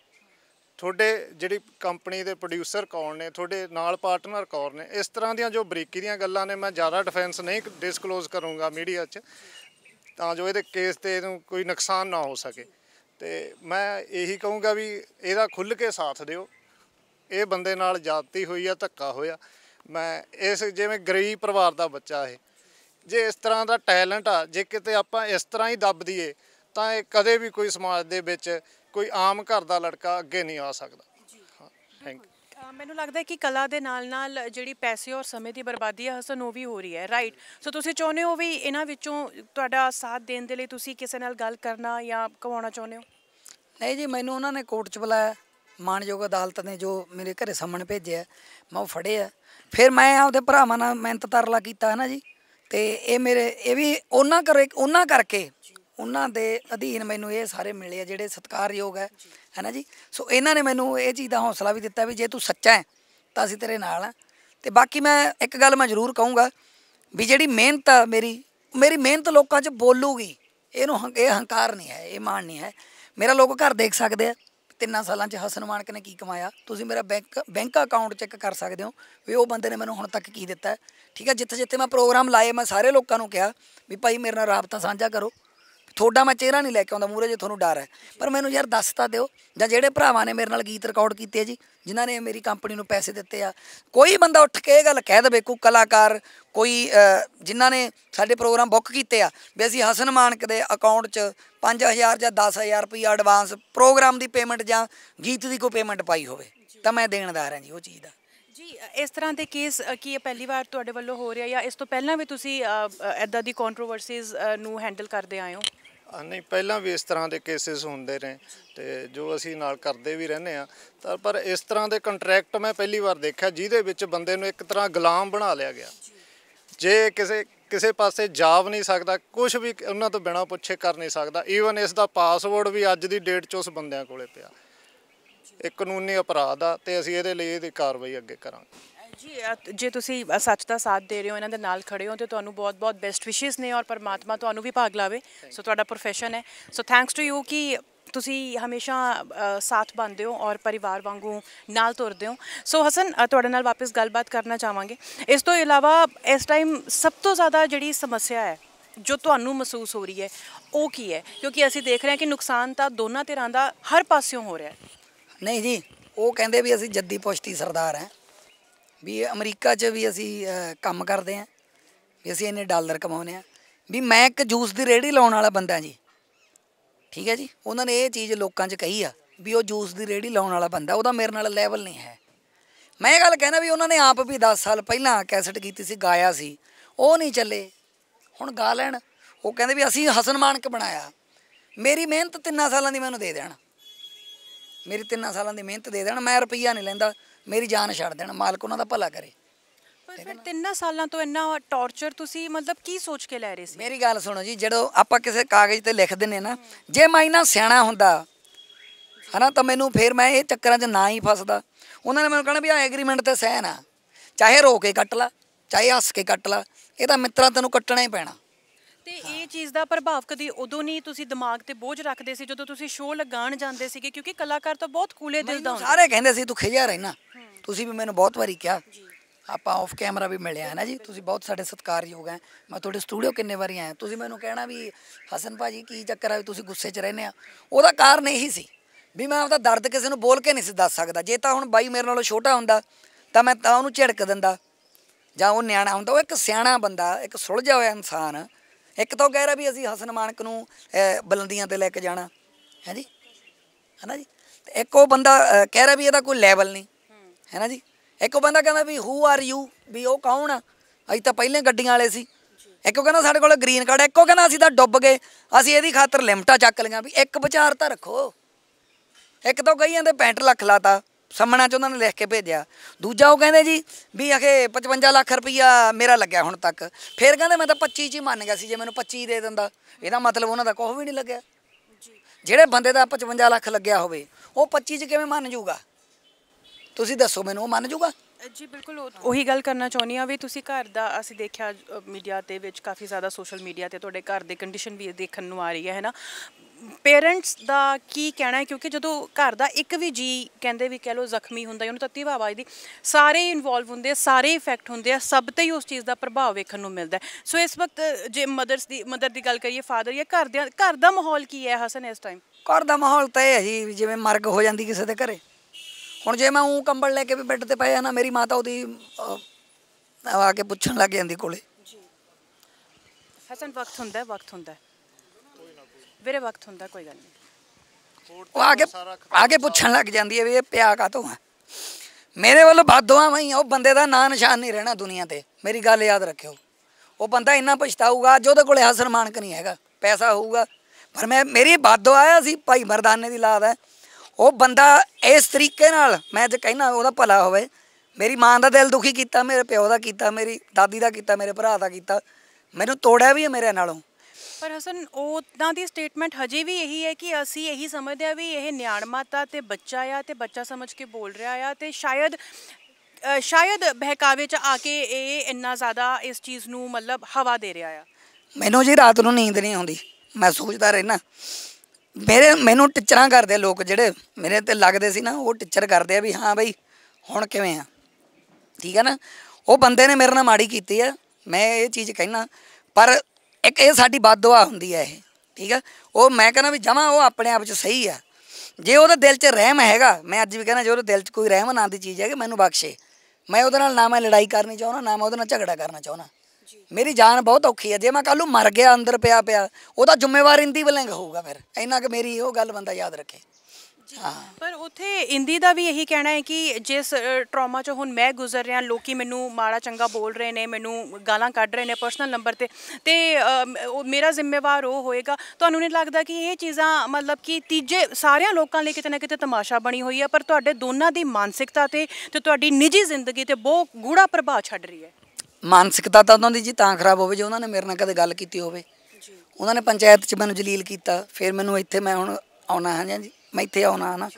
ਤੁਹਾਡੇ ਜਿਹੜੀ ਕੰਪਨੀ ਦੇ ਪ੍ਰੋਡਿਊਸਰ ਕੌਣ ਨੇ ਤੁਹਾਡੇ ਨਾਲ ਪਾਰਟਨਰ ਕੌਣ ਨੇ ਇਸ ਤਰ੍ਹਾਂ ਦੀਆਂ ਜੋ ਬਰੀਕੀ ਦੀਆਂ ਗੱਲਾਂ ਨੇ ਮੈਂ ਜ਼ਿਆਦਾ ਡਿਫੈਂਸ ਨਹੀਂ ਡਿਸਕਲੋਜ਼ ਕਰੂੰਗਾ ਮੀਡੀਆ 'ਚ ਤਾਂ ਜੋ ਇਹਦੇ ਕੇਸ ਤੇ ਇਹਨੂੰ ਕੋਈ ਨੁਕਸਾਨ ਨਾ ਹੋ ਸਕੇ ਤੇ ਮੈਂ ਇਹੀ ਕਹੂੰਗਾ ਵੀ ਇਹਦਾ ਖੁੱਲ ਕੇ ਸਾਥ ਦਿਓ ਇਹ ਬੰਦੇ ਨਾਲ ਜਾਤੀ ਹੋਈ ਆ ਧੱਕਾ ਹੋਇਆ ਮੈਂ ਇਸ ਜਿਵੇਂ ਗਰੀਬ ਪਰਿਵਾਰ ਦਾ ਬੱਚਾ ਇਹ ਜੇ ਇਸ ਤਰ੍ਹਾਂ ਦਾ ਟੈਲੈਂਟ ਆ ਜੇ ਕਿਤੇ ਆਪਾਂ ਇਸ ਤਰ੍ਹਾਂ ਹੀ ਦੱਬ ਦਈਏ ਤਾਂ ਇਹ ਕਦੇ ਵੀ ਕੋਈ ਸਮਾਜ ਦੇ ਵਿੱਚ ਕੋਈ ਆਮ ਘਰ ਦਾ ਲੜਕਾ ਅੱਗੇ ਨਹੀਂ ਆ ਸਕਦਾ ਥੈਂਕ ਮੈਨੂੰ ਲੱਗਦਾ ਕਿ ਕਲਾ ਦੇ ਨਾਲ ਨਾਲ ਜਿਹੜੀ ਪੈਸੇ ਔਰ ਸਮੇਂ ਦੀ ਬਰਬਾਦੀ ਹੈ ਹਸਨ ਉਹ ਵੀ ਹੋ ਰਹੀ ਹੈ ਰਾਈਟ ਸੋ ਤੁਸੀਂ ਚਾਹੁੰਦੇ ਹੋ ਵੀ ਇਹਨਾਂ ਵਿੱਚੋਂ ਤੁਹਾਡਾ ਸਾਥ ਦੇਣ ਦੇ ਲਈ ਤੁਸੀਂ ਕਿਸੇ ਨਾਲ ਗੱਲ ਕਰਨਾ ਜਾਂ ਕਵਾਉਣਾ ਚਾਹੁੰਦੇ ਹੋ ਨਹੀਂ ਜੀ ਮੈਨੂੰ ਉਹਨਾਂ ਨੇ ਕੋਰਟ 'ਚ ਬੁਲਾਇਆ ਮਾਨਯੋਗ ਅਦਾਲਤ ਨੇ ਜੋ ਮੇਰੇ ਘਰੇ ਸਾਹਮਣੇ ਭੇਜਿਆ ਮੈਂ ਉਹ ਫੜਿਆ ਫਿਰ ਮੈਂ ਆਪਦੇ ਭਰਾਵਾਂ ਨਾਲ ਮਿਹਨਤ ਤਰਲਾ ਕੀਤਾ ਹੈ ਨਾ ਜੀ ਤੇ ਇਹ ਮੇਰੇ ਇਹ ਵੀ ਉਹਨਾਂ ਕਰੇ ਉਹਨਾਂ ਕਰਕੇ ਉਹਨਾਂ ਦੇ ਅਧੀਨ ਮੈਨੂੰ ਇਹ ਸਾਰੇ ਮਿਲੇ ਆ ਜਿਹੜੇ ਸਤਿਕਾਰਯੋਗ ਹੈ ਹੈਨਾ ਜੀ ਸੋ ਇਹਨਾਂ ਨੇ ਮੈਨੂੰ ਇਹ ਚੀਜ਼ ਦਾ ਹੌਸਲਾ ਵੀ ਦਿੱਤਾ ਵੀ ਜੇ ਤੂੰ ਸੱਚਾ ਹੈ ਤਾਂ ਅਸੀਂ ਤੇਰੇ ਨਾਲ ਆ ਤੇ ਬਾਕੀ ਮੈਂ ਇੱਕ ਗੱਲ ਮੈਂ ਜ਼ਰੂਰ ਕਹੂੰਗਾ ਵੀ ਜਿਹੜੀ ਮਿਹਨਤ ਆ ਮੇਰੀ ਮੇਰੀ ਮਿਹਨਤ ਲੋਕਾਂ 'ਚ ਬੋਲੂਗੀ ਇਹਨੂੰ ਇਹ ਹੰਕਾਰ ਨਹੀਂ ਹੈ ਇਹ ਮਾਣ ਨਹੀਂ ਹੈ ਮੇਰਾ ਲੋਕ ਘਰ ਦੇਖ ਸਕਦੇ ਆ ਤਿੰਨਾਂ ਸਾਲਾਂ 'ਚ ਹਸਨ ਮਾਨਕ ਨੇ ਕੀ ਕਮਾਇਆ ਤੁਸੀਂ ਮੇਰਾ ਬੈਂਕ ਬੈਂਕ ਅਕਾਊਂਟ ਚੈੱਕ ਕਰ ਸਕਦੇ ਹੋ ਵੀ ਉਹ ਬੰਦੇ ਨੇ ਮੈਨੂੰ ਹੁਣ ਤੱਕ ਕੀ ਦਿੱਤਾ ਠੀਕ ਹੈ ਜਿੱਥੇ ਜਿੱਥੇ ਮੈਂ ਪ੍ਰੋਗਰਾਮ ਲਾਏ ਮੈਂ ਸਾਰੇ ਲੋਕਾਂ ਨੂੰ ਕਿਹਾ ਵੀ ਭਾਈ ਮੇਰੇ ਨਾਲ ਰਾਬਤਾ ਸਾਂਝਾ ਕਰੋ ਥੋੜਾ ਮੈਂ ਚਿਹਰਾ ਨਹੀਂ ਲੈ ਕੇ ਆਉਂਦਾ ਮੂਰੇ ਜੇ ਤੁਹਾਨੂੰ ਡਰ ਹੈ ਪਰ ਮੈਨੂੰ ਯਾਰ ਦੱਸ ਤਾਂ ਦਿਓ ਜਾਂ ਜਿਹੜੇ ਭਰਾਵਾਂ ਨੇ ਮੇਰੇ ਨਾਲ ਗੀਤ ਰਿਕਾਰਡ ਕੀਤੇ ਜੀ ਜਿਨ੍ਹਾਂ ਨੇ ਮੇਰੀ ਕੰਪਨੀ ਨੂੰ ਪੈਸੇ ਦਿੱਤੇ ਆ ਕੋਈ ਬੰਦਾ ਉੱਠ ਕੇ ਇਹ ਗੱਲ ਕਹਿ ਦੇਵੇ ਕੋਈ ਕਲਾਕਾਰ ਕੋਈ ਜਿਨ੍ਹਾਂ ਨੇ ਸਾਡੇ ਪ੍ਰੋਗਰਾਮ ਬੁੱਕ ਕੀਤੇ ਆ ਵੀ ਅਸੀਂ ਹਸਨ ਮਾਨਕ ਦੇ ਅਕਾਊਂਟ 'ਚ 5000 ਜਾਂ 10000 ਰੁਪਏ ਐਡਵਾਂਸ ਪ੍ਰੋਗਰਾਮ ਦੀ ਪੇਮੈਂਟ ਜਾਂ ਗੀਤ ਦੀ ਕੋਈ ਪੇਮੈਂਟ ਪਾਈ ਹੋਵੇ ਤਾਂ ਮੈਂ ਦੇਣਦਾਰ ਹਾਂ ਜੀ ਉਹ ਚੀਜ਼ ਦਾ ਜੀ ਇਸ ਤਰ੍ਹਾਂ ਦੇ ਕੇਸ ਕੀ ਇਹ ਪਹਿਲੀ ਵਾਰ ਤੁਹਾਡੇ ਵੱਲੋਂ ਹੋ ਰਿਹਾ ਜਾਂ ਇਸ ਤੋਂ ਪਹਿਲਾਂ ਵੀ ਤੁਸੀਂ ਐਦਾਂ ਦੀ ਕੰਟਰੋਵਰਸੀਜ਼ ਨੂੰ ਹੈਂਡਲ ਕਰਦੇ ਆਏ ਹੋ ਨਹੀਂ ਪਹਿਲਾਂ ਵੀ ਇਸ ਤਰ੍ਹਾਂ ਦੇ ਕੇਸਿਸ ਹੁੰਦੇ ਨੇ ਤੇ ਜੋ ਅਸੀਂ ਨਾਲ ਕਰਦੇ ਵੀ ਰਹਿੰਦੇ ਆ ਤਾਂ ਪਰ ਇਸ ਤਰ੍ਹਾਂ ਦੇ ਕੰਟਰੈਕਟ ਮੈਂ ਪਹਿਲੀ ਵਾਰ ਦੇਖਿਆ ਜਿਹਦੇ ਵਿੱਚ ਬੰਦੇ ਨੂੰ ਇੱਕ ਤਰ੍ਹਾਂ ਗੁਲਾਮ ਬਣਾ ਲਿਆ ਗਿਆ ਜੇ ਕਿਸੇ ਕਿਸੇ ਪਾਸੇ ਜਾਬ ਨਹੀਂ ਸਕਦਾ ਕੁਝ ਵੀ ਉਹਨਾਂ ਤੋਂ ਬਿਨਾ ਪੁੱਛੇ ਕਰ ਨਹੀਂ ਸਕਦਾ ਈਵਨ ਇਸ ਦਾ ਪਾਸਵਰਡ ਵੀ ਅੱਜ ਦੀ ਡੇਟ 'ਚ ਉਸ ਬੰਦਿਆਂ ਕੋਲੇ ਪਿਆ ਇਹ ਕਾਨੂੰਨੀ ਅਪਰਾਧ ਆ ਤੇ ਅਸੀਂ ਇਹਦੇ ਲਈ ਇਹਦੀ ਕਾਰਵਾਈ ਅੱਗੇ ਕਰਾਂਗੇ ਜੀ ਜੇ ਤੁਸੀਂ ਸੱਚ ਦਾ ਸਾਥ ਦੇ ਰਹੇ ਹੋ ਇਹਨਾਂ ਦੇ ਨਾਲ ਖੜੇ ਹੋ ਤੇ ਤੁਹਾਨੂੰ ਬਹੁਤ-ਬਹੁਤ ਬੈਸਟ ਵਿਸ਼ੇਸ ਨੇ ਔਰ ਪਰਮਾਤਮਾ ਤੁਹਾਨੂੰ ਵੀ ਭਾਗ ਲਾਵੇ ਸੋ ਤੁਹਾਡਾ profession ਹੈ ਸੋ ਥੈਂਕਸ ਟੂ ਯੂ ਕਿ ਤੁਸੀਂ ਹਮੇਸ਼ਾ ਸਾਥ ਬੰਦੇ ਹੋ ਔਰ ਪਰਿਵਾਰ ਵਾਂਗੂ ਨਾਲ ਤੁਰਦੇ ਹੋ ਸੋ ਹਸਨ ਤੁਹਾਡੇ ਨਾਲ ਵਾਪਸ ਗੱਲਬਾਤ ਕਰਨਾ ਚਾਹਾਂਗੇ ਇਸ ਤੋਂ ਇਲਾਵਾ ਇਸ ਟਾਈਮ ਸਭ ਤੋਂ ਜ਼ਿਆਦਾ ਜਿਹੜੀ ਸਮੱਸਿਆ ਹੈ ਜੋ ਤੁਹਾਨੂੰ ਮਹਿਸੂਸ ਹੋ ਰਹੀ ਹੈ ਉਹ ਕੀ ਹੈ ਕਿਉਂਕਿ ਅਸੀਂ ਦੇਖ ਰਹੇ ਹਾਂ ਕਿ ਨੁਕਸਾਨ ਤਾਂ ਦੋਨਾਂ ਧਿਰਾਂ ਦਾ ਹਰ ਪਾਸਿਓਂ ਹੋ ਰਿਹਾ ਹੈ ਨਹੀਂ ਜੀ ਉਹ ਕਹਿੰਦੇ ਵੀ ਅਸੀਂ ਜੱਦੀ ਪੁਸ਼ਤੀ ਸਰਦਾਰ ਹਾਂ ਵੀ ਅਮਰੀਕਾ 'ਚ ਵੀ ਅਸੀਂ ਕੰਮ ਕਰਦੇ ਆਂ ਵੀ ਅਸੀਂ ਇੰਨੇ ਡਾਲਰ ਕਮਾਉਨੇ ਆ ਵੀ ਮੈਂ ਇੱਕ ਜੂਸ ਦੀ ਰੇੜੀ ਲਾਉਣ ਵਾਲਾ ਬੰਦਾ ਜੀ ਠੀਕ ਹੈ ਜੀ ਉਹਨਾਂ ਨੇ ਇਹ ਚੀਜ਼ ਲੋਕਾਂ 'ਚ ਕਹੀ ਆ ਵੀ ਉਹ ਜੂਸ ਦੀ ਰੇੜੀ ਲਾਉਣ ਵਾਲਾ ਬੰਦਾ ਉਹਦਾ ਮੇਰੇ ਨਾਲ ਲੈਵਲ ਨਹੀਂ ਹੈ ਮੈਂ ਇਹ ਗੱਲ ਕਹਿਣਾ ਵੀ ਉਹਨਾਂ ਨੇ ਆਪ ਵੀ 10 ਸਾਲ ਪਹਿਲਾਂ ਕੈਸਟ ਕੀਤੀ ਸੀ ਗਾਇਆ ਸੀ ਉਹ ਨਹੀਂ ਚੱਲੇ ਹੁਣ ਗਾ ਲੈਣ ਉਹ ਕਹਿੰਦੇ ਵੀ ਅਸੀਂ ਹਸਨ ਮਾਨਕ ਬਣਾਇਆ ਮੇਰੀ ਮਿਹਨਤ ਤਿੰਨਾਂ ਸਾਲਾਂ ਦੀ ਮੈਨੂੰ ਦੇ ਦੇਣ ਮੇਰੀ ਤਿੰਨਾਂ ਸਾਲਾਂ ਦੀ ਮਿਹਨਤ ਦੇ ਦੇਣ ਮੈਂ ਰੁਪਈਆ ਨਹੀਂ ਲੈਂਦਾ ਮੇਰੀ ਜਾਨ ਛੱਡ ਦੇਣ ਮਾਲਕ ਉਹਨਾਂ ਦਾ ਭਲਾ ਕਰੇ ਪਰ ਫਿਰ ਤਿੰਨਾਂ ਸਾਲਾਂ ਤੋਂ ਇੰਨਾ ਟੌਰਚਰ ਤੁਸੀਂ ਮਤਲਬ ਕੀ ਸੋਚ ਕੇ ਲੈ ਰਹੇ ਸੀ ਮੇਰੀ ਗੱਲ ਸੁਣੋ ਜੀ ਜਦੋਂ ਆਪਾਂ ਕਿਸੇ ਕਾਗਜ਼ ਤੇ ਲਿਖ ਦਿੰਨੇ ਨਾ ਜੇ ਮੈਂ ਇਹਨਾਂ ਸਿਆਣਾ ਹੁੰਦਾ ਹਨਾ ਤਾਂ ਮੈਨੂੰ ਫਿਰ ਮੈਂ ਇਹ ਚੱਕਰਾਂ 'ਚ ਨਾ ਹੀ ਫਸਦਾ ਉਹਨਾਂ ਨੇ ਮੈਨੂੰ ਕਹਿਣਾ ਵੀ ਆ ਐਗਰੀਮੈਂਟ ਤੇ ਸਾਈਨ ਆ ਚਾਹੇ ਰੋ ਕੇ ਕੱਟ ਲਾ ਚਾਹੇ ਹੱਸ ਕੇ ਕੱਟ ਲਾ ਇਹ ਤਾਂ ਮਿੱਤਰਾਂ ਤੈਨੂੰ ਕੱਟਣਾ ਹੀ ਪੈਣਾ ਤੇ ਇਹ ਚੀਜ਼ ਦਾ ਪ੍ਰਭਾਵ ਕਦੀ ਉਦੋਂ ਨਹੀਂ ਤੁਸੀਂ ਦਿਮਾਗ ਤੇ ਬੋਝ ਰੱਖਦੇ ਸੀ ਜਦੋਂ ਤੁਸੀਂ ਸ਼ੋਅ ਲਗਾਉਣ ਜਾਂਦੇ ਸੀਗੇ ਕਿਉਂਕਿ ਕਲਾਕਾਰ ਤਾਂ ਬਹੁਤ ਕੂਲੇ ਦਿਲ ਦਾ ਸਾਰੇ ਕਹਿੰਦੇ ਸੀ ਤੂੰ ਖਿਜਿਆ ਰਹਿਣਾ ਤੁਸੀਂ ਵੀ ਮੈਨੂੰ ਬਹੁਤ ਵਾਰੀ ਕਿਹਾ ਆਪਾਂ ਆਫ ਕੈਮਰਾ ਵੀ ਮਿਲਿਆ ਹੈ ਨਾ ਜੀ ਤੁਸੀਂ ਬਹੁਤ ਸਾਡੇ ਸਤਿਕਾਰਯੋਗ ਹੈ ਮੈਂ ਤੁਹਾਡੇ ਸਟੂਡੀਓ ਕਿੰਨੇ ਵਾਰੀ ਆਇਆ ਤੁਸੀਂ ਮੈਨੂੰ ਕਹਿਣਾ ਵੀ ਹਸਨ ਭਾਜੀ ਕੀ ਚੱਕਰ ਆ ਤੁਸੀਂ ਗੁੱਸੇ 'ਚ ਰਹਿੰਦੇ ਆ ਉਹਦਾ ਕਾਰਨ ਇਹੀ ਸੀ ਵੀ ਮੈਂ ਆਪਦਾ ਦਰਦ ਕਿਸੇ ਨੂੰ ਬੋਲ ਕੇ ਨਹੀਂ ਸੀ ਦੱਸ ਸਕਦਾ ਜੇ ਤਾਂ ਹੁਣ ਬਾਈ ਮੇਰੇ ਨਾਲੋਂ ਛੋਟਾ ਹੁੰਦਾ ਤਾਂ ਮੈਂ ਤਾਂ ਉਹਨੂੰ ਝਿੜਕ ਦਿੰਦਾ ਜਾਂ ਉਹ ਨਿਆਣਾ ਹੁੰਦਾ ਉਹ ਇੱਕ ਸਿਆਣਾ ਬੰਦਾ ਇੱਕ ਸੁਲਝਿਆ ਹੋਇਆ ਇਨਸਾਨ ਇੱਕ ਤਾਂ ਕਹਿ ਰਿਹਾ ਵੀ ਅਸੀਂ ਹਸਨ ਮਾਨਕ ਨੂੰ ਬਲੰਦੀਆਂ ਤੇ ਲੈ ਕੇ ਜਾਣਾ ਹੈ ਜੀ ਹੈਨਾ ਜੀ ਜੀ ਇੱਕ ਉਹ ਬੰਦਾ ਕਹਿ ਰਿਹਾ ਵੀ ਇਹਦਾ ਕੋਈ ਲੈਵਲ ਨਹੀਂ ਹੈਨਾ ਜੀ ਇੱਕ ਉਹ ਬੰਦਾ ਕਹਿੰਦਾ ਵੀ ਹੂ ਆਰ ਯੂ ਵੀ ਉਹ ਕੌਣ ਆ ਅਸੀਂ ਤਾਂ ਪਹਿਲੇ ਗੱਡੀਆਂ ਵਾਲੇ ਸੀ ਇੱਕ ਉਹ ਕਹਿੰਦਾ ਸਾਡੇ ਕੋਲ ਗ੍ਰੀਨ ਕਾਰਡ ਇੱਕ ਉਹ ਕਹਿੰਦਾ ਅਸੀਂ ਤਾਂ ਡੁੱਬ ਗਏ ਅਸੀਂ ਇਹਦੀ ਖਾਤਰ ਲਿਮਟਾਂ ਚੱਕ ਲਈਆਂ ਵੀ ਇੱਕ ਵਿਚਾਰ ਤਾਂ ਰੱਖੋ ਇੱਕ ਤਾਂ ਕਹੀ ਜਾਂਦੇ 65 ਲੱਖ ਲਾਤਾ ਸੰਮਣਾ ਚ ਉਹਨਾਂ ਨੇ ਲਿਖ ਕੇ ਭੇਜਿਆ ਦੂਜਾ ਉਹ ਕਹਿੰਦੇ ਜੀ ਵੀ ਅਖੇ 55 ਲੱਖ ਰੁਪਈਆ ਮੇਰਾ ਲੱਗਿਆ ਹੁਣ ਤੱਕ ਫੇਰ ਕਹਿੰਦੇ ਮੈਂ ਤਾਂ 25 ਚ ਹੀ ਮੰਨ ਗਿਆ ਸੀ ਜੇ ਮੈਨੂੰ 25 ਦੇ ਦਿੰਦਾ ਇਹਦਾ ਮਤਲਬ ਉਹਨਾਂ ਦਾ ਕੁਝ ਵੀ ਨਹੀਂ ਲੱਗਿਆ ਜਿਹੜੇ ਬੰਦੇ ਦਾ 55 ਲੱਖ ਲੱਗਿਆ ਹੋਵੇ ਉਹ 25 ਚ ਕਿਵੇਂ ਮੰਨ ਜੂਗਾ ਤੁਸੀਂ ਦੱਸੋ ਮੈਨੂੰ ਉਹ ਮੰਨ ਜੂਗਾ ਜੀ ਬਿਲਕੁਲ ਉਹੀ ਗੱਲ ਕਰਨਾ ਚਾਹੁੰਦੀ ਆ ਵੀ ਤੁਸੀਂ ਘਰ ਦਾ ਅਸੀਂ ਦੇਖਿਆ ਮੀਡੀਆ ਤੇ ਵਿੱਚ ਕਾਫੀ ਜ਼ਿਆਦਾ ਸੋਸ਼ਲ ਮੀਡੀਆ ਤੇ ਤੁਹਾਡੇ ਘਰ ਦੇ ਕੰਡੀਸ਼ਨ ਵੀ ਦੇਖਣ ਨੂੰ ਆ ਰਹੀ ਹੈ ਹੈਨਾ ਪੇਰੈਂਟਸ ਦਾ ਕੀ ਕਹਿਣਾ ਹੈ ਕਿਉਂਕਿ ਜਦੋਂ ਘਰ ਦਾ ਇੱਕ ਵੀ ਜੀ ਕਹਿੰਦੇ ਵੀ ਕਹਿ ਲੋ ਜ਼ਖਮੀ ਹੁੰਦਾ ਉਹਨੂੰ ਤਤੀ ਹਵਾ ਜੀ ਸਾਰੇ ਇਨਵੋਲਵ ਹੁੰਦੇ ਆ ਸਾਰੇ ਇਫੈਕਟ ਹੁੰਦੇ ਆ ਸਭ ਤੇ ਹੀ ਉਸ ਚੀਜ਼ ਦਾ ਪ੍ਰਭਾਵ ਵੇਖਣ ਨੂੰ ਮਿਲਦਾ ਸੋ ਇਸ ਵਕਤ ਜੇ ਮਦਰਸ ਦੀ ਮਦਰ ਦੀ ਗੱਲ ਕਰੀਏ ਫਾਦਰ ਜਾਂ ਘਰ ਦੇ ਘਰ ਦਾ ਮਾਹੌਲ ਕੀ ਹੈ ਹਸਨ ਇਸ ਟਾਈਮ ਘਰ ਦਾ ਮਾਹੌਲ ਤਾਂ ਇਹ ਹੀ ਜਿਵੇਂ ਮਰਗ ਹੋ ਜਾਂਦੀ ਕਿਸੇ ਦੇ ਘਰੇ ਹੁਣ ਜੇ ਮੈਂ ਉਹ ਕੰਬਲ ਲੈ ਕੇ ਵੀ ਬੈੱਡ ਤੇ ਪਿਆ ਨਾ ਮੇਰੀ ਮਾਤਾ ਉਹਦੀ ਆ ਕੇ ਪੁੱਛਣ ਲੱਗ ਜਾਂਦੀ ਕੋਲੇ ਜੀ ਹਸਨ ਵਕਤ ਹੁੰਦਾ ਵਕਤ ਹੁੰਦਾ ਵੀਰੇ ਵਕਤ ਹੁੰਦਾ ਕੋਈ ਗੱਲ ਨਹੀਂ ਉਹ ਆਗੇ ਆਗੇ ਪੁੱਛਣ ਲੱਗ ਜਾਂਦੀ ਹੈ ਵੀ ਇਹ ਪਿਆ ਕਾਤੋਂ ਆ ਮੇਰੇ ਵੱਲੋਂ ਬਾਦੋਆ ਵਈ ਉਹ ਬੰਦੇ ਦਾ ਨਾਂ ਨਿਸ਼ਾਨ ਨਹੀਂ ਰਹਿਣਾ ਦੁਨੀਆ ਤੇ ਮੇਰੀ ਗੱਲ ਯਾਦ ਰੱਖਿਓ ਉਹ ਬੰਦਾ ਇੰਨਾ ਪਛਤਾਊਗਾ ਅੱਜ ਉਹਦੇ ਕੋਲੇ ਹਸਰ ਮਾਨਕ ਨਹੀਂ ਹੈਗਾ ਪੈਸਾ ਹੋਊਗਾ ਪਰ ਮੈਂ ਮੇਰੀ ਬਾਦੋਂ ਆਇਆ ਸੀ ਭਾਈ ਮਰਦਾਨੇ ਦੀ ਲਾਦ ਹੈ ਉਹ ਬੰਦਾ ਇਸ ਤਰੀਕੇ ਨਾਲ ਮੈਂ ਜੇ ਕਹਿਣਾ ਉਹਦਾ ਭਲਾ ਹੋਵੇ ਮੇਰੀ ਮਾਂ ਦਾ ਦਿਲ ਦੁਖੀ ਕੀਤਾ ਮੇਰੇ ਪਿਓ ਦਾ ਕੀਤਾ ਮੇਰੀ ਦਾਦੀ ਦਾ ਕੀਤਾ ਮੇਰੇ ਭਰਾ ਦਾ ਕੀਤਾ ਮੈਨੂੰ ਤੋੜਿਆ ਵੀ ਹੈ ਮੇਰੇ ਨਾਲੋਂ ਪਰ ਹਸਨ ਉਹਦਾ ਦੀ ਸਟੇਟਮੈਂਟ ਹਜੇ ਵੀ ਇਹੀ ਹੈ ਕਿ ਅਸੀਂ ਇਹੀ ਸਮਝਦੇ ਆ ਵੀ ਇਹ ਨਿਆਣ ਮਾਤਾ ਤੇ ਬੱਚਾ ਆ ਤੇ ਬੱਚਾ ਸਮਝ ਕੇ ਬੋਲ ਰਿਹਾ ਆ ਤੇ ਸ਼ਾਇਦ ਸ਼ਾਇਦ ਬਹਿਕਾਵੇ ਚ ਆ ਕੇ ਇਹ ਇੰਨਾ ਜ਼ਿਆਦਾ ਇਸ ਚੀਜ਼ ਨੂੰ ਮਤਲਬ ਹਵਾ ਦੇ ਰਿਹਾ ਆ ਮੈਨੂੰ ਜੀ ਰਾਤ ਨੂੰ ਨੀਂਦ ਨਹੀਂ ਆਉਂਦੀ ਮੈਂ ਸੋਚਦਾ ਰਹਿਣਾ ਮੇਰੇ ਮੈਨੂੰ ਟਿਚਰਾਂ ਕਰਦੇ ਲੋਕ ਜਿਹੜੇ ਮੇਰੇ ਤੇ ਲੱਗਦੇ ਸੀ ਨਾ ਉਹ ਟਿਚਰ ਕਰਦੇ ਆ ਵੀ ਹਾਂ ਬਈ ਹੁਣ ਕਿਵੇਂ ਆ ਠੀਕ ਆ ਨਾ ਉਹ ਬੰਦੇ ਨੇ ਮੇਰੇ ਨਾਲ ਮਾੜੀ ਕੀਤੀ ਆ ਮੈਂ ਇਹ ਚੀਜ਼ ਕਹਿਣਾ ਪਰ ਇੱਕ ਇਹ ਸਾਡੀ ਬਦਦੁਆ ਹੁੰਦੀ ਹੈ ਇਹ ਠੀਕ ਆ ਉਹ ਮੈਂ ਕਹਿੰਦਾ ਵੀ ਜਮਾ ਉਹ ਆਪਣੇ ਆਪ 'ਚ ਸਹੀ ਆ ਜੇ ਉਹਦੇ ਦਿਲ 'ਚ ਰਹਿਮ ਹੈਗਾ ਮੈਂ ਅੱਜ ਵੀ ਕਹਿੰਦਾ ਜੇ ਉਹਦੇ ਦਿਲ 'ਚ ਕੋਈ ਰਹਿਮ ਨਾ ਦੀ ਚੀਜ਼ ਹੈ ਕਿ ਮੈਨੂੰ ਬਖਸ਼ੇ ਮੈਂ ਉਹਦੇ ਨਾਲ ਨਾ ਮੈਂ ਲੜਾਈ ਕਰਨੀ ਚਾਹੁੰਦਾ ਨਾ ਮੈਂ ਉਹਦੇ ਨਾਲ ਝਗੜਾ ਕਰਨਾ ਚਾਹੁੰਦਾ ਮੇਰੀ ਜਾਨ ਬਹੁਤ ਔਖੀ ਹੈ ਜੇ ਮੈਂ ਕੱਲੂ ਮਰ ਗਿਆ ਅੰਦਰ ਪਿਆ ਪਿਆ ਉਹਦਾ ਜ਼ਿੰਮੇਵਾਰ ਇੰਦੀ ਬਲਿੰਗ ਹੋਊਗਾ ਫਿਰ ਇੰਨਾ ਕਿ ਮੇਰੀ ਉਹ ਗੱਲ ਬੰਦਾ ਯਾਦ ਰੱਖੇ ਪਰ ਉਥੇ ਇੰਦੀ ਦਾ ਵੀ ਇਹੀ ਕਹਿਣਾ ਹੈ ਕਿ ਜਿਸ ਟਰਾਮਾ ਚੋਂ ਹੁਣ ਮੈਂ ਗੁਜ਼ਰ ਰਿਹਾ ਲੋਕੀ ਮੈਨੂੰ ਮਾੜਾ ਚੰਗਾ ਬੋਲ ਰਹੇ ਨੇ ਮੈਨੂੰ ਗਾਲਾਂ ਕੱਢ ਰਹੇ ਨੇ ਪਰਸਨਲ ਨੰਬਰ ਤੇ ਤੇ ਮੇਰਾ ਜ਼ਿੰਮੇਵਾਰ ਉਹ ਹੋਏਗਾ ਤੁਹਾਨੂੰ ਨਹੀਂ ਲੱਗਦਾ ਕਿ ਇਹ ਚੀਜ਼ਾਂ ਮਤਲਬ ਕਿ ਤੀਜੇ ਸਾਰਿਆਂ ਲੋਕਾਂ ਲਈ ਕਿਤੇ ਨਾ ਕਿਤੇ ਤਮਾਸ਼ਾ ਬਣੀ ਹੋਈ ਹੈ ਪਰ ਤੁਹਾਡੇ ਦੋਨਾਂ ਦੀ ਮਾਨਸਿਕਤਾ ਤੇ ਤੇ ਤੁਹਾਡੀ ਨਿੱਜੀ ਜ਼ਿੰਦਗੀ ਤੇ ਬਹੁਤ ਗੂੜਾ ਪ੍ਰਭਾਵ ਛੱਡ ਰਹੀ ਹੈ ਮਾਨਸਿਕਤਾ ਤਾਂ ਉਹਨਾਂ ਦੀ ਜੀ ਤਾਂ ਖਰਾਬ ਹੋਵੇ ਜੇ ਉਹਨਾਂ ਨੇ ਮੇਰੇ ਨਾਲ ਕਦੇ ਗੱਲ ਕੀਤੀ ਹੋਵੇ ਉਹਨਾਂ ਨੇ ਪੰਚਾਇਤ 'ਚ ਮੈਨੂੰ ਜਲੀਲ ਕੀਤਾ ਫਿਰ ਮੈਨੂੰ ਇੱਥੇ ਮੈਂ ਹੁਣ ਆਉਣਾ ਹਾਂ ਜੀ ਮੈਂ ਇੱਥੇ ਆਉਣਾ ਨਾ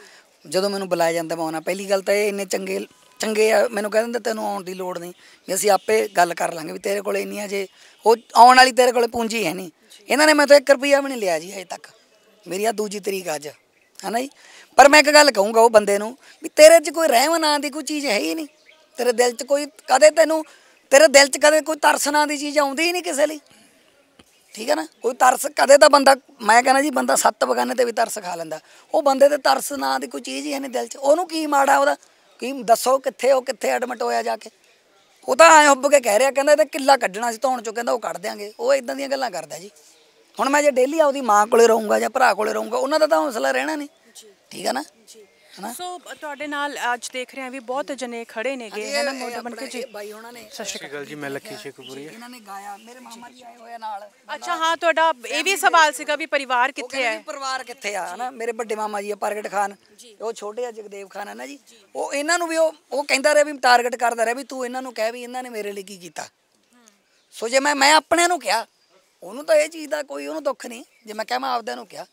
ਜਦੋਂ ਮੈਨੂੰ ਬੁਲਾਇਆ ਜਾਂਦਾ ਮੈਂ ਆਉਣਾ ਪਹਿਲੀ ਗੱਲ ਤਾਂ ਇਹ ਇੰਨੇ ਚੰਗੇ ਚੰਗੇ ਆ ਮੈਨੂੰ ਕਹਿ ਦਿੰਦੇ ਤੈਨੂੰ ਆਉਣ ਦੀ ਲੋੜ ਨਹੀਂ ਵੀ ਅਸੀਂ ਆਪੇ ਗੱਲ ਕਰ ਲਾਂਗੇ ਵੀ ਤੇਰੇ ਕੋਲ ਇੰਨੀ ਜੇ ਉਹ ਆਉਣ ਵਾਲੀ ਤੇਰੇ ਕੋਲ ਪੂੰਜੀ ਹੈ ਨਹੀਂ ਇਹਨਾਂ ਨੇ ਮੈਂ ਤਾਂ 1 ਰੁਪਿਆ ਵੀ ਨਹੀਂ ਲਿਆ ਜੀ ਅਜੇ ਤੱਕ ਮੇਰੀ ਆ ਦੂਜੀ ਤਰੀਕ ਅੱਜ ਹਨਾ ਜੀ ਪਰ ਮੈਂ ਇੱਕ ਗੱਲ ਕਹੂੰਗਾ ਉਹ ਬੰਦੇ ਨੂੰ ਵੀ ਤੇਰੇ 'ਚ ਕੋਈ ਰਹਿਮ ਨਾਂ ਦੀ ਕੋਈ ਚੀਜ਼ ਹੈ ਹੀ ਨਹੀਂ ਤੇਰੇ ਦਿਲ 'ਚ ਕੋਈ ਕਦੇ ਤੈਨੂੰ ਤੇਰੇ ਦਿਲ 'ਚ ਕਦੇ ਕੋਈ ਤਰਸ ਨਾਂ ਦੀ ਚੀਜ਼ ਆਉਂਦੀ ਹੀ ਨਹੀਂ ਕਿਸੇ ਲਈ ਠੀਕ ਹੈ ਨਾ ਕੋਈ ਤਰਸ ਕਦੇ ਤਾਂ ਬੰਦਾ ਮੈਂ ਕਹਿੰਦਾ ਜੀ ਬੰਦਾ ਸੱਤ ਬਗਾਨੇ ਤੇ ਵੀ ਤਰਸ ਖਾ ਲੈਂਦਾ ਉਹ ਬੰਦੇ ਤੇ ਤਰਸ ਨਾਂ ਦੀ ਕੋਈ ਚੀਜ਼ ਹੀ ਨਹੀਂ ਦਿਲ 'ਚ ਉਹਨੂੰ ਕੀ ਮਾੜਾ ਉਹਦਾ ਕੀ ਦੱਸੋ ਕਿੱਥੇ ਉਹ ਕਿੱਥੇ ਐਡਮਿਟ ਹੋਇਆ ਜਾ ਕੇ ਉਹ ਤਾਂ ਐ ਹੁੱਬ ਕੇ ਕਹਿ ਰਿਹਾ ਕਹਿੰਦਾ ਇਹਦਾ ਕਿੱਲਾ ਕੱਢਣਾ ਸੀ ਧੌਣ ਚੋਂ ਕਹਿੰਦਾ ਉਹ ਕੱਢ ਦਿਆਂਗੇ ਉਹ ਇਦਾਂ ਦੀਆਂ ਗੱਲਾਂ ਕਰਦਾ ਜੀ ਹੁਣ ਮੈਂ ਜੇ ਡੇਲੀ ਆਉਦੀ ਮਾਂ ਕੋਲੇ ਰਹੂੰਗਾ ਜਾਂ ਭਰਾ ਕੋਲੇ ਰਹੂੰਗਾ ਉਹਨਾਂ ਦਾ ਤਾਂ ਹੌਸਲਾ ਰਹਿਣਾ ਨਹੀਂ ਠੀਕ ਹੈ ਨਾ ਹਨਾ ਸੋ ਤੁਹਾਡੇ ਨਾਲ ਅੱਜ ਦੇਖ ਰਹੇ ਆ ਵੀ ਬਹੁਤ ਜਨੇ ਖੜੇ ਨੇਗੇ ਹਨਾ ਮੋਟਾ ਬਣ ਕੇ ਜੀ ਬਾਈ ਉਹਨਾਂ ਨੇ ਸਤਿ ਸ਼੍ਰੀ ਅਕਾਲ ਜੀ ਮੈਂ ਲੱਕੀ ਸ਼ੇਖਪੁਰੀ ਇਹਨਾਂ ਨੇ ਗਾਇਆ ਮੇਰੇ ਮਾਮਾ ਜੀ ਆਏ ਹੋਏ ਨਾਲ ਅੱਛਾ ਹਾਂ ਤੁਹਾਡਾ ਇਹ ਵੀ ਸਵਾਲ ਸੀਗਾ ਵੀ ਪਰਿਵਾਰ ਕਿੱਥੇ ਹੈ ਪਰਿਵਾਰ ਕਿੱਥੇ ਆ ਹਨਾ ਮੇਰੇ ਵੱਡੇ ਮਾਮਾ ਜੀ ਆ ਪ੍ਰਗਟ ਖਾਨ ਉਹ ਛੋਟੇ ਆ ਜਗਦੇਵ ਖਾਨ ਹਨਾ ਜੀ ਉਹ ਇਹਨਾਂ ਨੂੰ ਵੀ ਉਹ ਉਹ ਕਹਿੰਦਾ ਰਿਹਾ ਵੀ ਟਾਰਗੇਟ ਕਰਦਾ ਰਿਹਾ ਵੀ ਤੂੰ ਇਹਨਾਂ ਨੂੰ ਕਹਿ ਵੀ ਇਹਨਾਂ ਨੇ ਮੇਰੇ ਲਈ ਕੀ ਕੀਤਾ ਸੋ ਜੇ ਮੈਂ ਮੈਂ ਆਪਣੇ ਨੂੰ ਕਿਹਾ ਉਹਨੂੰ ਤਾਂ ਇਹ ਚੀਜ਼ ਦਾ ਕੋਈ ਉਹਨੂੰ ਦੁੱਖ ਨਹੀਂ ਜੇ ਮੈਂ ਕਹਾਂ ਮੈਂ ਆਪਦੇ ਨੂੰ ਕਿਹਾ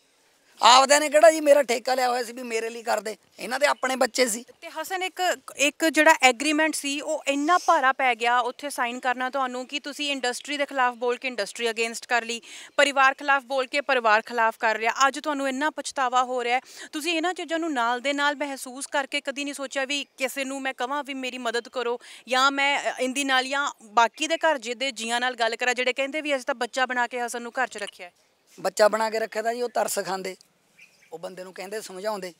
ਆਪਦਿਆਂ ਨੇ ਕਿਹੜਾ ਜੀ ਮੇਰਾ ਠੇਕਾ ਲਿਆ ਹੋਇਆ ਸੀ ਵੀ ਮੇਰੇ ਲਈ ਕਰਦੇ ਇਹਨਾਂ ਦੇ ਆਪਣੇ ਬੱਚੇ ਸੀ ਤੇ ਹਸਨ ਇੱਕ ਇੱਕ ਜਿਹੜਾ ਐਗਰੀਮੈਂਟ ਸੀ ਉਹ ਇੰਨਾ ਭਾਰਾ ਪੈ ਗਿਆ ਉੱਥੇ ਸਾਈਨ ਕਰਨਾ ਤੁਹਾਨੂੰ ਕਿ ਤੁਸੀਂ ਇੰਡਸਟਰੀ ਦੇ ਖਿਲਾਫ ਬੋਲ ਕੇ ਇੰਡਸਟਰੀ ਅਗੇਂਸਟ ਕਰ ਲਈ ਪਰਿਵਾਰ ਖਿਲਾਫ ਬੋਲ ਕੇ ਪਰਿਵਾਰ ਖਿਲਾਫ ਕਰ ਲਿਆ ਅੱਜ ਤੁਹਾਨੂੰ ਇੰਨਾ ਪਛਤਾਵਾ ਹੋ ਰਿਹਾ ਤੁਸੀਂ ਇਹਨਾਂ ਚੀਜ਼ਾਂ ਨੂੰ ਨਾਲ ਦੇ ਨਾਲ ਮਹਿਸੂਸ ਕਰਕੇ ਕਦੀ ਨਹੀਂ ਸੋਚਿਆ ਵੀ ਕਿਸੇ ਨੂੰ ਮੈਂ ਕਹਾਂ ਵੀ ਮੇਰੀ ਮਦਦ ਕਰੋ ਜਾਂ ਮੈਂ ਇੰਦੀ ਨਾਲ ਜਾਂ ਬਾਕੀ ਦੇ ਘਰ ਜਿਹਦੇ ਜੀਆਂ ਨਾਲ ਗੱਲ ਕਰਾਂ ਜਿਹੜੇ ਕਹਿੰਦੇ ਵੀ ਅਸੀਂ ਤਾਂ ਬੱਚਾ ਬਣਾ ਕੇ ਹਸਨ ਨੂੰ ਘਰ 'ਚ ਰੱਖਿਆ ਬੱਚਾ ਬਣਾ ਕੇ ਰੱਖਿਆ ਤਾਂ ਜੀ ਉਹ ਤਰਸ ਖਾਂਦੇ ਉਹ ਬੰਦੇ ਨੂੰ ਕਹਿੰਦੇ ਸਮਝਾਉਂਦੇ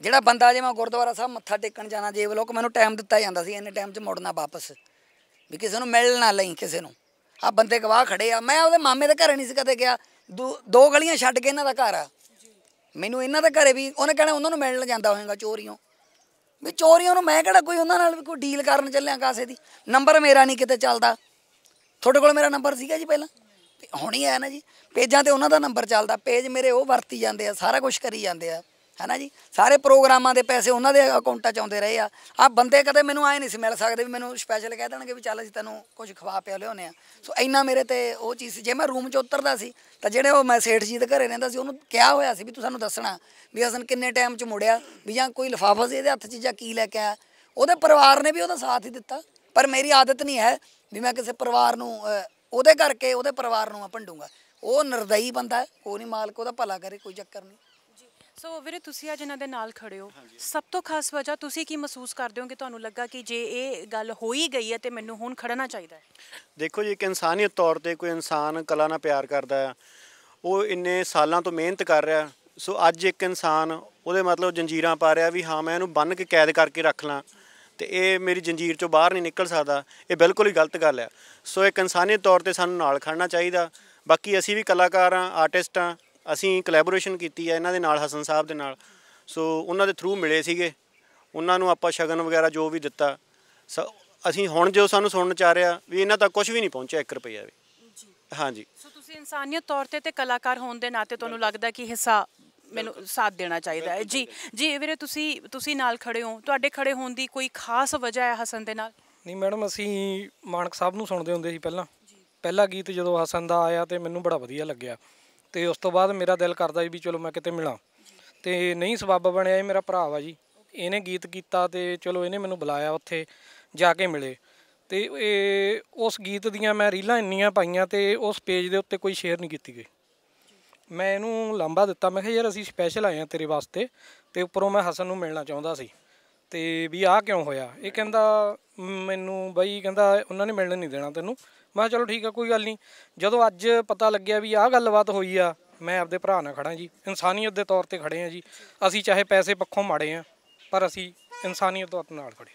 ਜਿਹੜਾ ਬੰਦਾ ਜੇ ਮੈਂ ਗੁਰਦੁਆਰਾ ਸਾਹਿਬ ਮੱਥਾ ਟੇਕਣ ਜਾਣਾ ਜੇ ਲੋਕ ਮੈਨੂੰ ਟਾਈਮ ਦਿੱਤਾ ਜਾਂਦਾ ਸੀ ਇੰਨੇ ਟਾਈਮ 'ਚ ਮੁੜਨਾ ਵਾਪਸ ਵੀ ਕਿਸੇ ਨੂੰ ਮਿਲਣ ਨਾ ਲਈ ਕਿਸੇ ਨੂੰ ਆ ਬੰਦੇ ਗਵਾਹ ਖੜੇ ਆ ਮੈਂ ਉਹਦੇ ਮਾਮੇ ਦੇ ਘਰੇ ਨਹੀਂ ਸੀ ਕਦੇ ਗਿਆ ਦੋ ਗਲੀਆਂ ਛੱਡ ਕੇ ਇਹਨਾਂ ਦਾ ਘਰ ਆ ਮੈਨੂੰ ਇਹਨਾਂ ਦੇ ਘਰੇ ਵੀ ਉਹਨੇ ਕਹਿਣਾ ਉਹਨਾਂ ਨੂੰ ਮਿਲਣ ਜਾਂਦਾ ਹੋਏਗਾ ਚੋਰੀਆਂ ਵੀ ਚੋਰੀਆਂ ਨੂੰ ਮੈਂ ਕਿਹੜਾ ਕੋਈ ਉਹਨਾਂ ਨਾਲ ਵੀ ਕੋਈ ਡੀਲ ਕਰਨ ਚੱਲਿਆ ਕਾਸੇ ਦੀ ਨੰਬਰ ਮੇਰਾ ਨਹੀਂ ਕਿਤੇ ਚੱਲਦਾ ਤੁਹਾਡੇ ਕੋਲ ਮੇਰਾ ਨੰਬਰ ਸੀਗਾ ਜੀ ਪਹਿਲਾਂ ਹੋਣੀ ਆ ਨਾ ਜੀ ਪੇਜਾਂ ਤੇ ਉਹਨਾਂ ਦਾ ਨੰਬਰ ਚੱਲਦਾ ਪੇਜ ਮੇਰੇ ਉਹ ਵਰਤੀ ਜਾਂਦੇ ਆ ਸਾਰਾ ਕੁਝ ਕਰੀ ਜਾਂਦੇ ਆ ਹੈਨਾ ਜੀ ਸਾਰੇ ਪ੍ਰੋਗਰਾਮਾਂ ਦੇ ਪੈਸੇ ਉਹਨਾਂ ਦੇ ਅਕਾਊਂਟਾਂ 'ਚ ਆਉਂਦੇ ਰਹੇ ਆ ਆ ਬੰਦੇ ਕਦੇ ਮੈਨੂੰ ਆਏ ਨਹੀਂ ਸੀ ਮਿਲ ਸਕਦੇ ਵੀ ਮੈਨੂੰ ਸਪੈਸ਼ਲ ਕਹਿ ਦੇਣਗੇ ਵੀ ਚੱਲ ਅਸੀਂ ਤੈਨੂੰ ਕੁਝ ਖਵਾ ਪਿਆ ਲਿਓਨੇ ਆ ਸੋ ਇੰਨਾ ਮੇਰੇ ਤੇ ਉਹ ਚੀਜ਼ ਸੀ ਜੇ ਮੈਂ ਰੂਮ 'ਚ ਉਤਰਦਾ ਸੀ ਤਾਂ ਜਿਹੜੇ ਉਹ ਮੈਂ ਸੇਠ ਜੀ ਦੇ ਘਰੇ ਰਹਿੰਦਾ ਸੀ ਉਹਨੂੰ ਕਿਹਾ ਹੋਇਆ ਸੀ ਵੀ ਤੂੰ ਸਾਨੂੰ ਦੱਸਣਾ ਵੀ ਅਸਨ ਕਿੰਨੇ ਟਾਈਮ 'ਚ ਮੁੜਿਆ ਵੀ ਜਾਂ ਕੋਈ ਲਫਾਫਾ ਸੀ ਇਹਦੇ ਹੱਥ 'ਚ ਜਾਂ ਕੀ ਲੈ ਕੇ ਆਇਆ ਉਹਦੇ ਪਰਿਵਾਰ ਨੇ ਵੀ ਉਹਦਾ ਸਾਥ ਹੀ ਦਿੱਤਾ ਪਰ ਮੇਰੀ ਆਦਤ ਨਹੀਂ ਹੈ ਵੀ ਮੈਂ ਕਿਸੇ ਪਰਿਵਾਰ ਨੂੰ ਉਹਦੇ ਕਰਕੇ ਉਹਦੇ ਪਰਿਵਾਰ ਨੂੰ ਮੈਂ ਭੰਡੂਗਾ ਉਹ ਨਰਦਈ ਬੰਦਾ ਕੋਈ ਨਹੀਂ ਮਾਲਕ ਉਹਦਾ ਭਲਾ ਕਰੇ ਕੋਈ ਚੱਕਰ ਨਹੀਂ ਸੋ ਵੀਰੇ ਤੁਸੀਂ ਅੱਜ ਇਹਨਾਂ ਦੇ ਨਾਲ ਖੜੇ ਹੋ ਸਭ ਤੋਂ ਖਾਸ ਵਜ੍ਹਾ ਤੁਸੀਂ ਕੀ ਮਹਿਸੂਸ ਕਰਦੇ ਹੋ ਕਿ ਤੁਹਾਨੂੰ ਲੱਗਾ ਕਿ ਜੇ ਇਹ ਗੱਲ ਹੋਈ ਗਈ ਹੈ ਤੇ ਮੈਨੂੰ ਹੁਣ ਖੜਨਾ ਚਾਹੀਦਾ ਹੈ ਦੇਖੋ ਜੀ ਇੱਕ ਇਨਸਾਨੀਅਤ ਤੌਰ ਤੇ ਕੋਈ ਇਨਸਾਨ ਕਲਾ ਨਾਲ ਪਿਆਰ ਕਰਦਾ ਹੈ ਉਹ ਇੰਨੇ ਸਾਲਾਂ ਤੋਂ ਮਿਹਨਤ ਕਰ ਰਿਹਾ ਸੋ ਅੱਜ ਇੱਕ ਇਨਸਾਨ ਉਹਦੇ ਮਤਲਬ ਜੰਜੀਰਾਂ ਪਾ ਰਿਹਾ ਵੀ ਹਾਂ ਮੈਂ ਇਹਨੂੰ ਬੰਨ ਕੇ ਕੈਦ ਕਰਕੇ ਰੱਖ ਲਾਂ ਤੇ ਇਹ ਮੇਰੀ ਜੰਜੀਰ ਚੋਂ ਬਾਹਰ ਨਹੀਂ ਨਿਕਲ ਸਕਦਾ ਇਹ ਬਿਲਕੁਲ ਹੀ ਗਲਤ ਗੱਲ ਆ ਸੋ ਇੱਕ ਇਨਸਾਨੀ ਤੌਰ ਤੇ ਸਾਨੂੰ ਨਾਲ ਖੜਨਾ ਚਾਹੀਦਾ ਬਾਕੀ ਅਸੀਂ ਵੀ ਕਲਾਕਾਰ ਆ ਆਰਟਿਸਟ ਆ ਅਸੀਂ ਕੋਲੈਬੋਰੇਸ਼ਨ ਕੀਤੀ ਆ ਇਹਨਾਂ ਦੇ ਨਾਲ ਹਸਨ ਸਾਹਿਬ ਦੇ ਨਾਲ ਸੋ ਉਹਨਾਂ ਦੇ ਥਰੂ ਮਿਲੇ ਸੀਗੇ ਉਹਨਾਂ ਨੂੰ ਆਪਾਂ ਸ਼ਗਨ ਵਗੈਰਾ ਜੋ ਵੀ ਦਿੱਤਾ ਅਸੀਂ ਹੁਣ ਜੋ ਸਾਨੂੰ ਸੁਣਨ ਚਾ ਰਿਆ ਰਿਹਾ ਵੀ ਇਹਨਾਂ ਤੱਕ ਕੁਝ ਵੀ ਨਹੀਂ ਪਹੁੰਚਿਆ 1 ਰੁਪਿਆ ਵੀ ਹਾਂਜੀ ਸੋ ਤੁਸੀਂ ਇਨਸਾਨੀਅਤ ਤੌਰ ਤੇ ਤੇ ਕਲਾਕਾਰ ਹੋਣ ਦੇ ਨਾਤੇ ਤੁਹਾਨੂੰ ਲੱਗਦਾ ਕਿ ਹਿੱਸਾ ਮੈਨੂੰ ਸਾਥ ਦੇਣਾ ਚਾਹੀਦਾ ਹੈ ਜੀ ਜੀ ਵੀਰੇ ਤੁਸੀਂ ਤੁਸੀਂ ਨਾਲ ਖੜੇ ਹੋ ਤੁਹਾਡੇ ਖੜੇ ਹੋਣ ਦੀ ਕੋਈ ਖਾਸ ਵਜ੍ਹਾ ਹੈ ਹਸਨ ਦੇ ਨਾਲ ਨਹੀਂ ਮੈਡਮ ਅਸੀਂ ਮਾਨਕ ਸਾਹਿਬ ਨੂੰ ਸੁਣਦੇ ਹੁੰਦੇ ਸੀ ਪਹਿਲਾਂ ਪਹਿਲਾ ਗੀਤ ਜਦੋਂ ਹਸਨ ਦਾ ਆਇਆ ਤੇ ਮੈਨੂੰ ਬੜਾ ਵਧੀਆ ਲੱਗਿਆ ਤੇ ਉਸ ਤੋਂ ਬਾਅਦ ਮੇਰਾ ਦਿਲ ਕਰਦਾ ਵੀ ਚਲੋ ਮੈਂ ਕਿਤੇ ਮਿਲਾਂ ਤੇ ਨਹੀਂ ਸਬੱਬ ਬਣਿਆ ਇਹ ਮੇਰਾ ਭਰਾ ਵਾ ਜੀ ਇਹਨੇ ਗੀਤ ਕੀਤਾ ਤੇ ਚਲੋ ਇਹਨੇ ਮੈਨੂੰ ਬੁਲਾਇਆ ਉੱਥੇ ਜਾ ਕੇ ਮਿਲੇ ਤੇ ਇਹ ਉਸ ਗੀਤ ਦੀਆਂ ਮੈਂ ਰੀਲਾਂ ਇੰਨੀਆਂ ਪਾਈਆਂ ਤੇ ਉਸ ਪੇਜ ਦੇ ਉੱਤੇ ਕੋਈ ਸ਼ੇਅਰ ਨਹੀਂ ਕੀਤੀ ਗਈ ਮੈਂ ਇਹਨੂੰ ਲੰਬਾ ਦਿੱਤਾ ਮੈਂ ਕਿਹਾ ਯਾਰ ਅਸੀਂ ਸਪੈਸ਼ਲ ਆਏ ਆ ਤੇਰੇ ਵਾਸਤੇ ਤੇ ਉੱਪਰੋਂ ਮੈਂ ਹਸਨ ਨੂੰ ਮਿਲਣਾ ਚਾਹੁੰਦਾ ਸੀ ਤੇ ਵੀ ਆਹ ਕਿਉਂ ਹੋਇਆ ਇਹ ਕਹਿੰਦਾ ਮੈਨੂੰ ਬਾਈ ਕਹਿੰਦਾ ਉਹਨਾਂ ਨੇ ਮਿਲਣ ਨਹੀਂ ਦੇਣਾ ਤੈਨੂੰ ਮੈਂ ਚਲੋ ਠੀਕ ਆ ਕੋਈ ਗੱਲ ਨਹੀਂ ਜਦੋਂ ਅੱਜ ਪਤਾ ਲੱਗਿਆ ਵੀ ਆਹ ਗੱਲਬਾਤ ਹੋਈ ਆ ਮੈਂ ਆਪਦੇ ਭਰਾ ਨਾਲ ਖੜਾ ਜੀ ਇਨਸਾਨੀਅਤ ਦੇ ਤੌਰ ਤੇ ਖੜੇ ਆ ਜੀ ਅਸੀਂ ਚਾਹੇ ਪੈਸੇ ਪੱਖੋਂ ਮਾੜੇ ਆ ਪਰ ਅਸੀਂ ਇਨਸਾਨੀਅਤ ਤੋਂ ਨਾਲ ਖੜੇ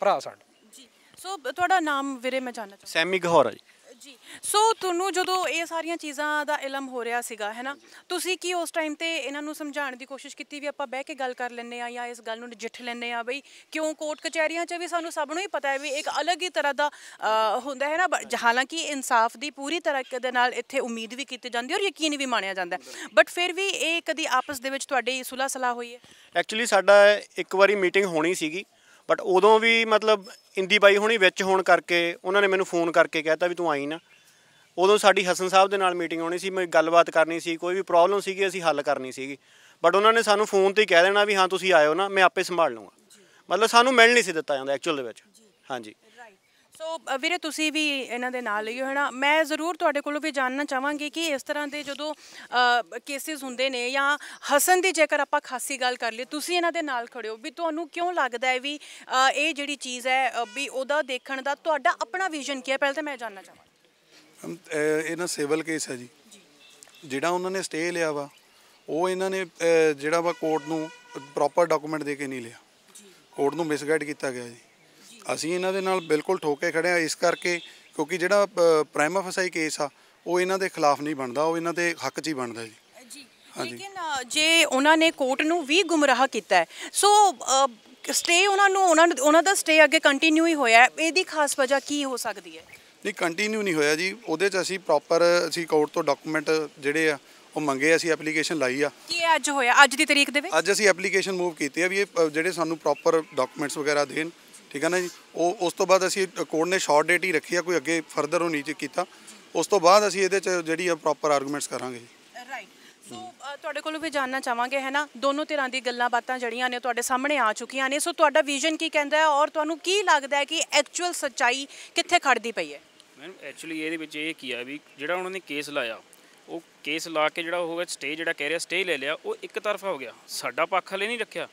ਭਰਾ ਸਾਡਾ ਜੀ ਸੋ ਤੁਹਾਡਾ ਨਾਮ ਵੀਰੇ ਮੈਂ ਜਾਣਨਾ ਚਾਹੁੰਦਾ ਸੈਮੀ ਗਹੌਰਾ ਜੀ ਜੀ ਸੋ ਤੁਹਾਨੂੰ ਜਦੋਂ ਇਹ ਸਾਰੀਆਂ ਚੀਜ਼ਾਂ ਦਾ ਇਲਮ ਹੋ ਰਿਹਾ ਸੀਗਾ ਹੈਨਾ ਤੁਸੀਂ ਕੀ ਉਸ ਟਾਈਮ ਤੇ ਇਹਨਾਂ ਨੂੰ ਸਮਝਾਉਣ ਦੀ ਕੋਸ਼ਿਸ਼ ਕੀਤੀ ਵੀ ਆਪਾਂ ਬਹਿ ਕੇ ਗੱਲ ਕਰ ਲੈਂਦੇ ਆ ਜਾਂ ਇਸ ਗੱਲ ਨੂੰ ਨਜਿੱਠ ਲੈਣੇ ਆ ਬਈ ਕਿਉਂ ਕੋਰਟ ਕਚਹਿਰੀਆਂ 'ਚ ਵੀ ਸਾਨੂੰ ਸਭ ਨੂੰ ਹੀ ਪਤਾ ਹੈ ਵੀ ਇੱਕ ਅਲੱਗ ਹੀ ਤਰ੍ਹਾਂ ਦਾ ਹੁੰਦਾ ਹੈ ਨਾ ਹਾਲਾਂਕਿ ਇਨਸਾਫ ਦੀ ਪੂਰੀ ਤਰ੍ਹਾਂ ਦੇ ਨਾਲ ਇੱਥੇ ਉਮੀਦ ਵੀ ਕੀਤੀ ਜਾਂਦੀ ਔਰ ਯਕੀਨ ਵੀ ਮਾਣਿਆ ਜਾਂਦਾ ਬਟ ਫਿਰ ਵੀ ਇਹ ਕਦੀ ਆਪਸ ਦੇ ਵਿੱਚ ਤੁਹਾਡੇ ਸੁਲਾ ਸਲਾਹ ਹੋਈ ਹੈ ਐਕਚੁਅਲੀ ਸਾਡਾ ਇੱਕ ਵਾਰੀ ਮੀਟਿੰਗ ਹੋਣੀ ਸੀਗੀ ਬਟ ਉਦੋਂ ਵੀ ਮਤਲਬ ਇੰਦੀ ਬਾਈ ਹੁਣੀ ਵਿੱਚ ਹੋਣ ਕਰਕੇ ਉਹਨਾਂ ਨੇ ਮੈਨੂੰ ਫੋਨ ਕਰਕੇ ਕਹਿਤਾ ਵੀ ਤੂੰ ਆਈ ਨਾ ਉਦੋਂ ਸਾਡੀ ਹਸਨ ਸਾਹਿਬ ਦੇ ਨਾਲ ਮੀਟਿੰਗ ਹੋਣੀ ਸੀ ਮੈਂ ਗੱਲਬਾਤ ਕਰਨੀ ਸੀ ਕੋਈ ਵੀ ਪ੍ਰੋਬਲਮ ਸੀਗੀ ਅਸੀਂ ਹੱਲ ਕਰਨੀ ਸੀਗੀ ਬਟ ਉਹਨਾਂ ਨੇ ਸਾਨੂੰ ਫੋਨ ਤੇ ਹੀ ਕਹਿ ਦੇਣਾ ਵੀ ਹਾਂ ਤੁਸੀਂ ਆਇਓ ਨਾ ਮੈਂ ਆਪੇ ਸੰਭਾਲ ਲਵਾਂਗਾ ਮਤਲਬ ਸਾਨੂੰ ਮਿਲ ਨਹੀਂ ਸੀ ਦਿੱਤਾ ਜਾਂਦਾ ਐਕਚੁਅਲ ਦੇ ਵਿੱਚ ਹਾਂਜੀ ਸੋ ਵੀਰੇ ਤੁਸੀਂ ਵੀ ਇਹਨਾਂ ਦੇ ਨਾਲ ਹੀ ਹੋ ਹਨਾ ਮੈਂ ਜ਼ਰੂਰ ਤੁਹਾਡੇ ਕੋਲੋਂ ਵੀ ਜਾਣਨਾ ਚਾਹਾਂਗੀ ਕਿ ਇਸ ਤਰ੍ਹਾਂ ਦੇ ਜਦੋਂ ਕੇਸਿਸ ਹੁੰਦੇ ਨੇ ਜਾਂ ਹਸਨ ਦੀ ਜੇਕਰ ਆਪਾਂ ਖਾਸੀ ਗੱਲ ਕਰ ਲਈ ਤੁਸੀਂ ਇਹਨਾਂ ਦੇ ਨਾਲ ਖੜੇ ਹੋ ਵੀ ਤੁਹਾਨੂੰ ਕਿਉਂ ਲੱਗਦਾ ਹੈ ਵੀ ਇਹ ਜਿਹੜੀ ਚੀਜ਼ ਹੈ ਵੀ ਉਹਦਾ ਦੇਖਣ ਦਾ ਤੁਹਾਡਾ ਆਪਣਾ ਵਿਜ਼ਨ ਕੀ ਹੈ ਪਹਿਲਾਂ ਤਾਂ ਮੈਂ ਜਾਣਨਾ ਚਾਹਾਂਗਾ ਇਹ ਨਾ ਸਿਵਲ ਕੇਸ ਹੈ ਜੀ ਜਿਹੜਾ ਉਹਨਾਂ ਨੇ ਸਟੇ ਲਿਆ ਵਾ ਉਹ ਇਹਨਾਂ ਨੇ ਜਿਹੜਾ ਵਾ ਕੋਰਟ ਨੂੰ ਪ੍ਰੋਪਰ ਡਾਕੂਮੈਂਟ ਦੇ ਕੇ ਨਹੀਂ ਲਿਆ ਕੋਰਟ ਨੂੰ ਮਿਸਗਾਈਡ ਕੀਤਾ ਗਿਆ ਜੀ ਅਸੀਂ ਇਹਨਾਂ ਦੇ ਨਾਲ ਬਿਲਕੁਲ ਠੋਕੇ ਖੜੇ ਆ ਇਸ ਕਰਕੇ ਕਿਉਂਕਿ ਜਿਹੜਾ ਪ੍ਰਾਈਮਾ ਫਸਾਈ ਕੇਸ ਆ ਉਹ ਇਹਨਾਂ ਦੇ ਖਿਲਾਫ ਨਹੀਂ ਬਣਦਾ ਉਹ ਇਹਨਾਂ ਦੇ ਹੱਕ 'ਚ ਹੀ ਬਣਦਾ ਜੀ ਲੇਕਿਨ ਜੇ ਉਹਨਾਂ ਨੇ ਕੋਰਟ ਨੂੰ ਵੀ ਗੁੰਮਰਾਹ ਕੀਤਾ ਸੋ ਸਟੇ ਉਹਨਾਂ ਨੂੰ ਉਹਨਾਂ ਦਾ ਸਟੇ ਅੱਗੇ ਕੰਟੀਨਿਊ ਹੀ ਹੋਇਆ ਇਹਦੀ ਖਾਸ ਵਜ੍ਹਾ ਕੀ ਹੋ ਸਕਦੀ ਹੈ ਨਹੀਂ ਕੰਟੀਨਿਊ ਨਹੀਂ ਹੋਇਆ ਜੀ ਉਹਦੇ 'ਚ ਅਸੀਂ ਪ੍ਰੋਪਰ ਅਸੀਂ ਕੋਰਟ ਤੋਂ ਡਾਕੂਮੈਂਟ ਜਿਹੜੇ ਆ ਉਹ ਮੰਗੇ ਅਸੀਂ ਐਪਲੀਕੇਸ਼ਨ ਲਾਈ ਆ ਕੀ ਅੱਜ ਹੋਇਆ ਅੱਜ ਦੀ ਤਰੀਕ ਦੇ ਵਿੱਚ ਅੱਜ ਅਸੀਂ ਐਪਲੀਕੇਸ਼ਨ ਮੂਵ ਕੀਤੀ ਆ ਵੀ ਇਹ ਜਿਹੜੇ ਸਾਨੂੰ ਪ੍ਰੋਪਰ ਡਾਕੂਮੈਂਟਸ ਵਗੈਰਾ ਦੇਣ ਠੀਕ ਹੈ ਨਾ ਜੀ ਉਹ ਉਸ ਤੋਂ ਬਾਅਦ ਅਸੀਂ ਕੋਰਟ ਨੇ ਸ਼ਾਰਟ ਡੇਟ ਹੀ ਰੱਖੀ ਆ ਕੋਈ ਅੱਗੇ ਫਰਦਰ ਉਹ ਨਹੀਂ ਕੀਤਾ ਉਸ ਤੋਂ ਬਾਅਦ ਅਸੀਂ ਇਹਦੇ ਚ ਜਿਹੜੀ ਆ ਪ੍ਰੋਪਰ ਆਰਗੂਮੈਂਟਸ ਕਰਾਂਗੇ ਰਾਈਟ ਸੋ ਤੁਹਾਡੇ ਕੋਲੋਂ ਵੀ ਜਾਨਣਾ ਚਾਹਾਂਗੇ ਹੈ ਨਾ ਦੋਨੋਂ ਧਿਰਾਂ ਦੀ ਗੱਲਾਂ ਬਾਤਾਂ ਜੜੀਆਂ ਨੇ ਤੁਹਾਡੇ ਸਾਹਮਣੇ ਆ ਚੁੱਕੀਆਂ ਨੇ ਸੋ ਤੁਹਾਡਾ ਵਿਜ਼ਨ ਕੀ ਕਹਿੰਦਾ ਹੈ ਔਰ ਤੁਹਾਨੂੰ ਕੀ ਲੱਗਦਾ ਹੈ ਕਿ ਐਕਚੁਅਲ ਸੱਚਾਈ ਕਿੱਥੇ ਖੜਦੀ ਪਈ ਹੈ ਮੈਮ ਐਕਚੁਅਲੀ ਇਹਦੇ ਵਿੱਚ ਇਹ ਕੀ ਆ ਵੀ ਜਿਹੜਾ ਉਹਨਾਂ ਨੇ ਕੇਸ ਲਾਇਆ ਉਹ ਕੇਸ ਲਾ ਕੇ ਜਿਹੜਾ ਉਹ ਸਟੇ ਜਿਹੜਾ ਕਹਿ ਰਿਹਾ ਸਟੇ ਲੈ ਲਿਆ ਉਹ ਇੱਕ ਤਰਫਾ ਹੋ ਗਿਆ ਸਾਡਾ ਪੱਖ ਹਲੇ ਨਹੀਂ ਰੱਖਿਆ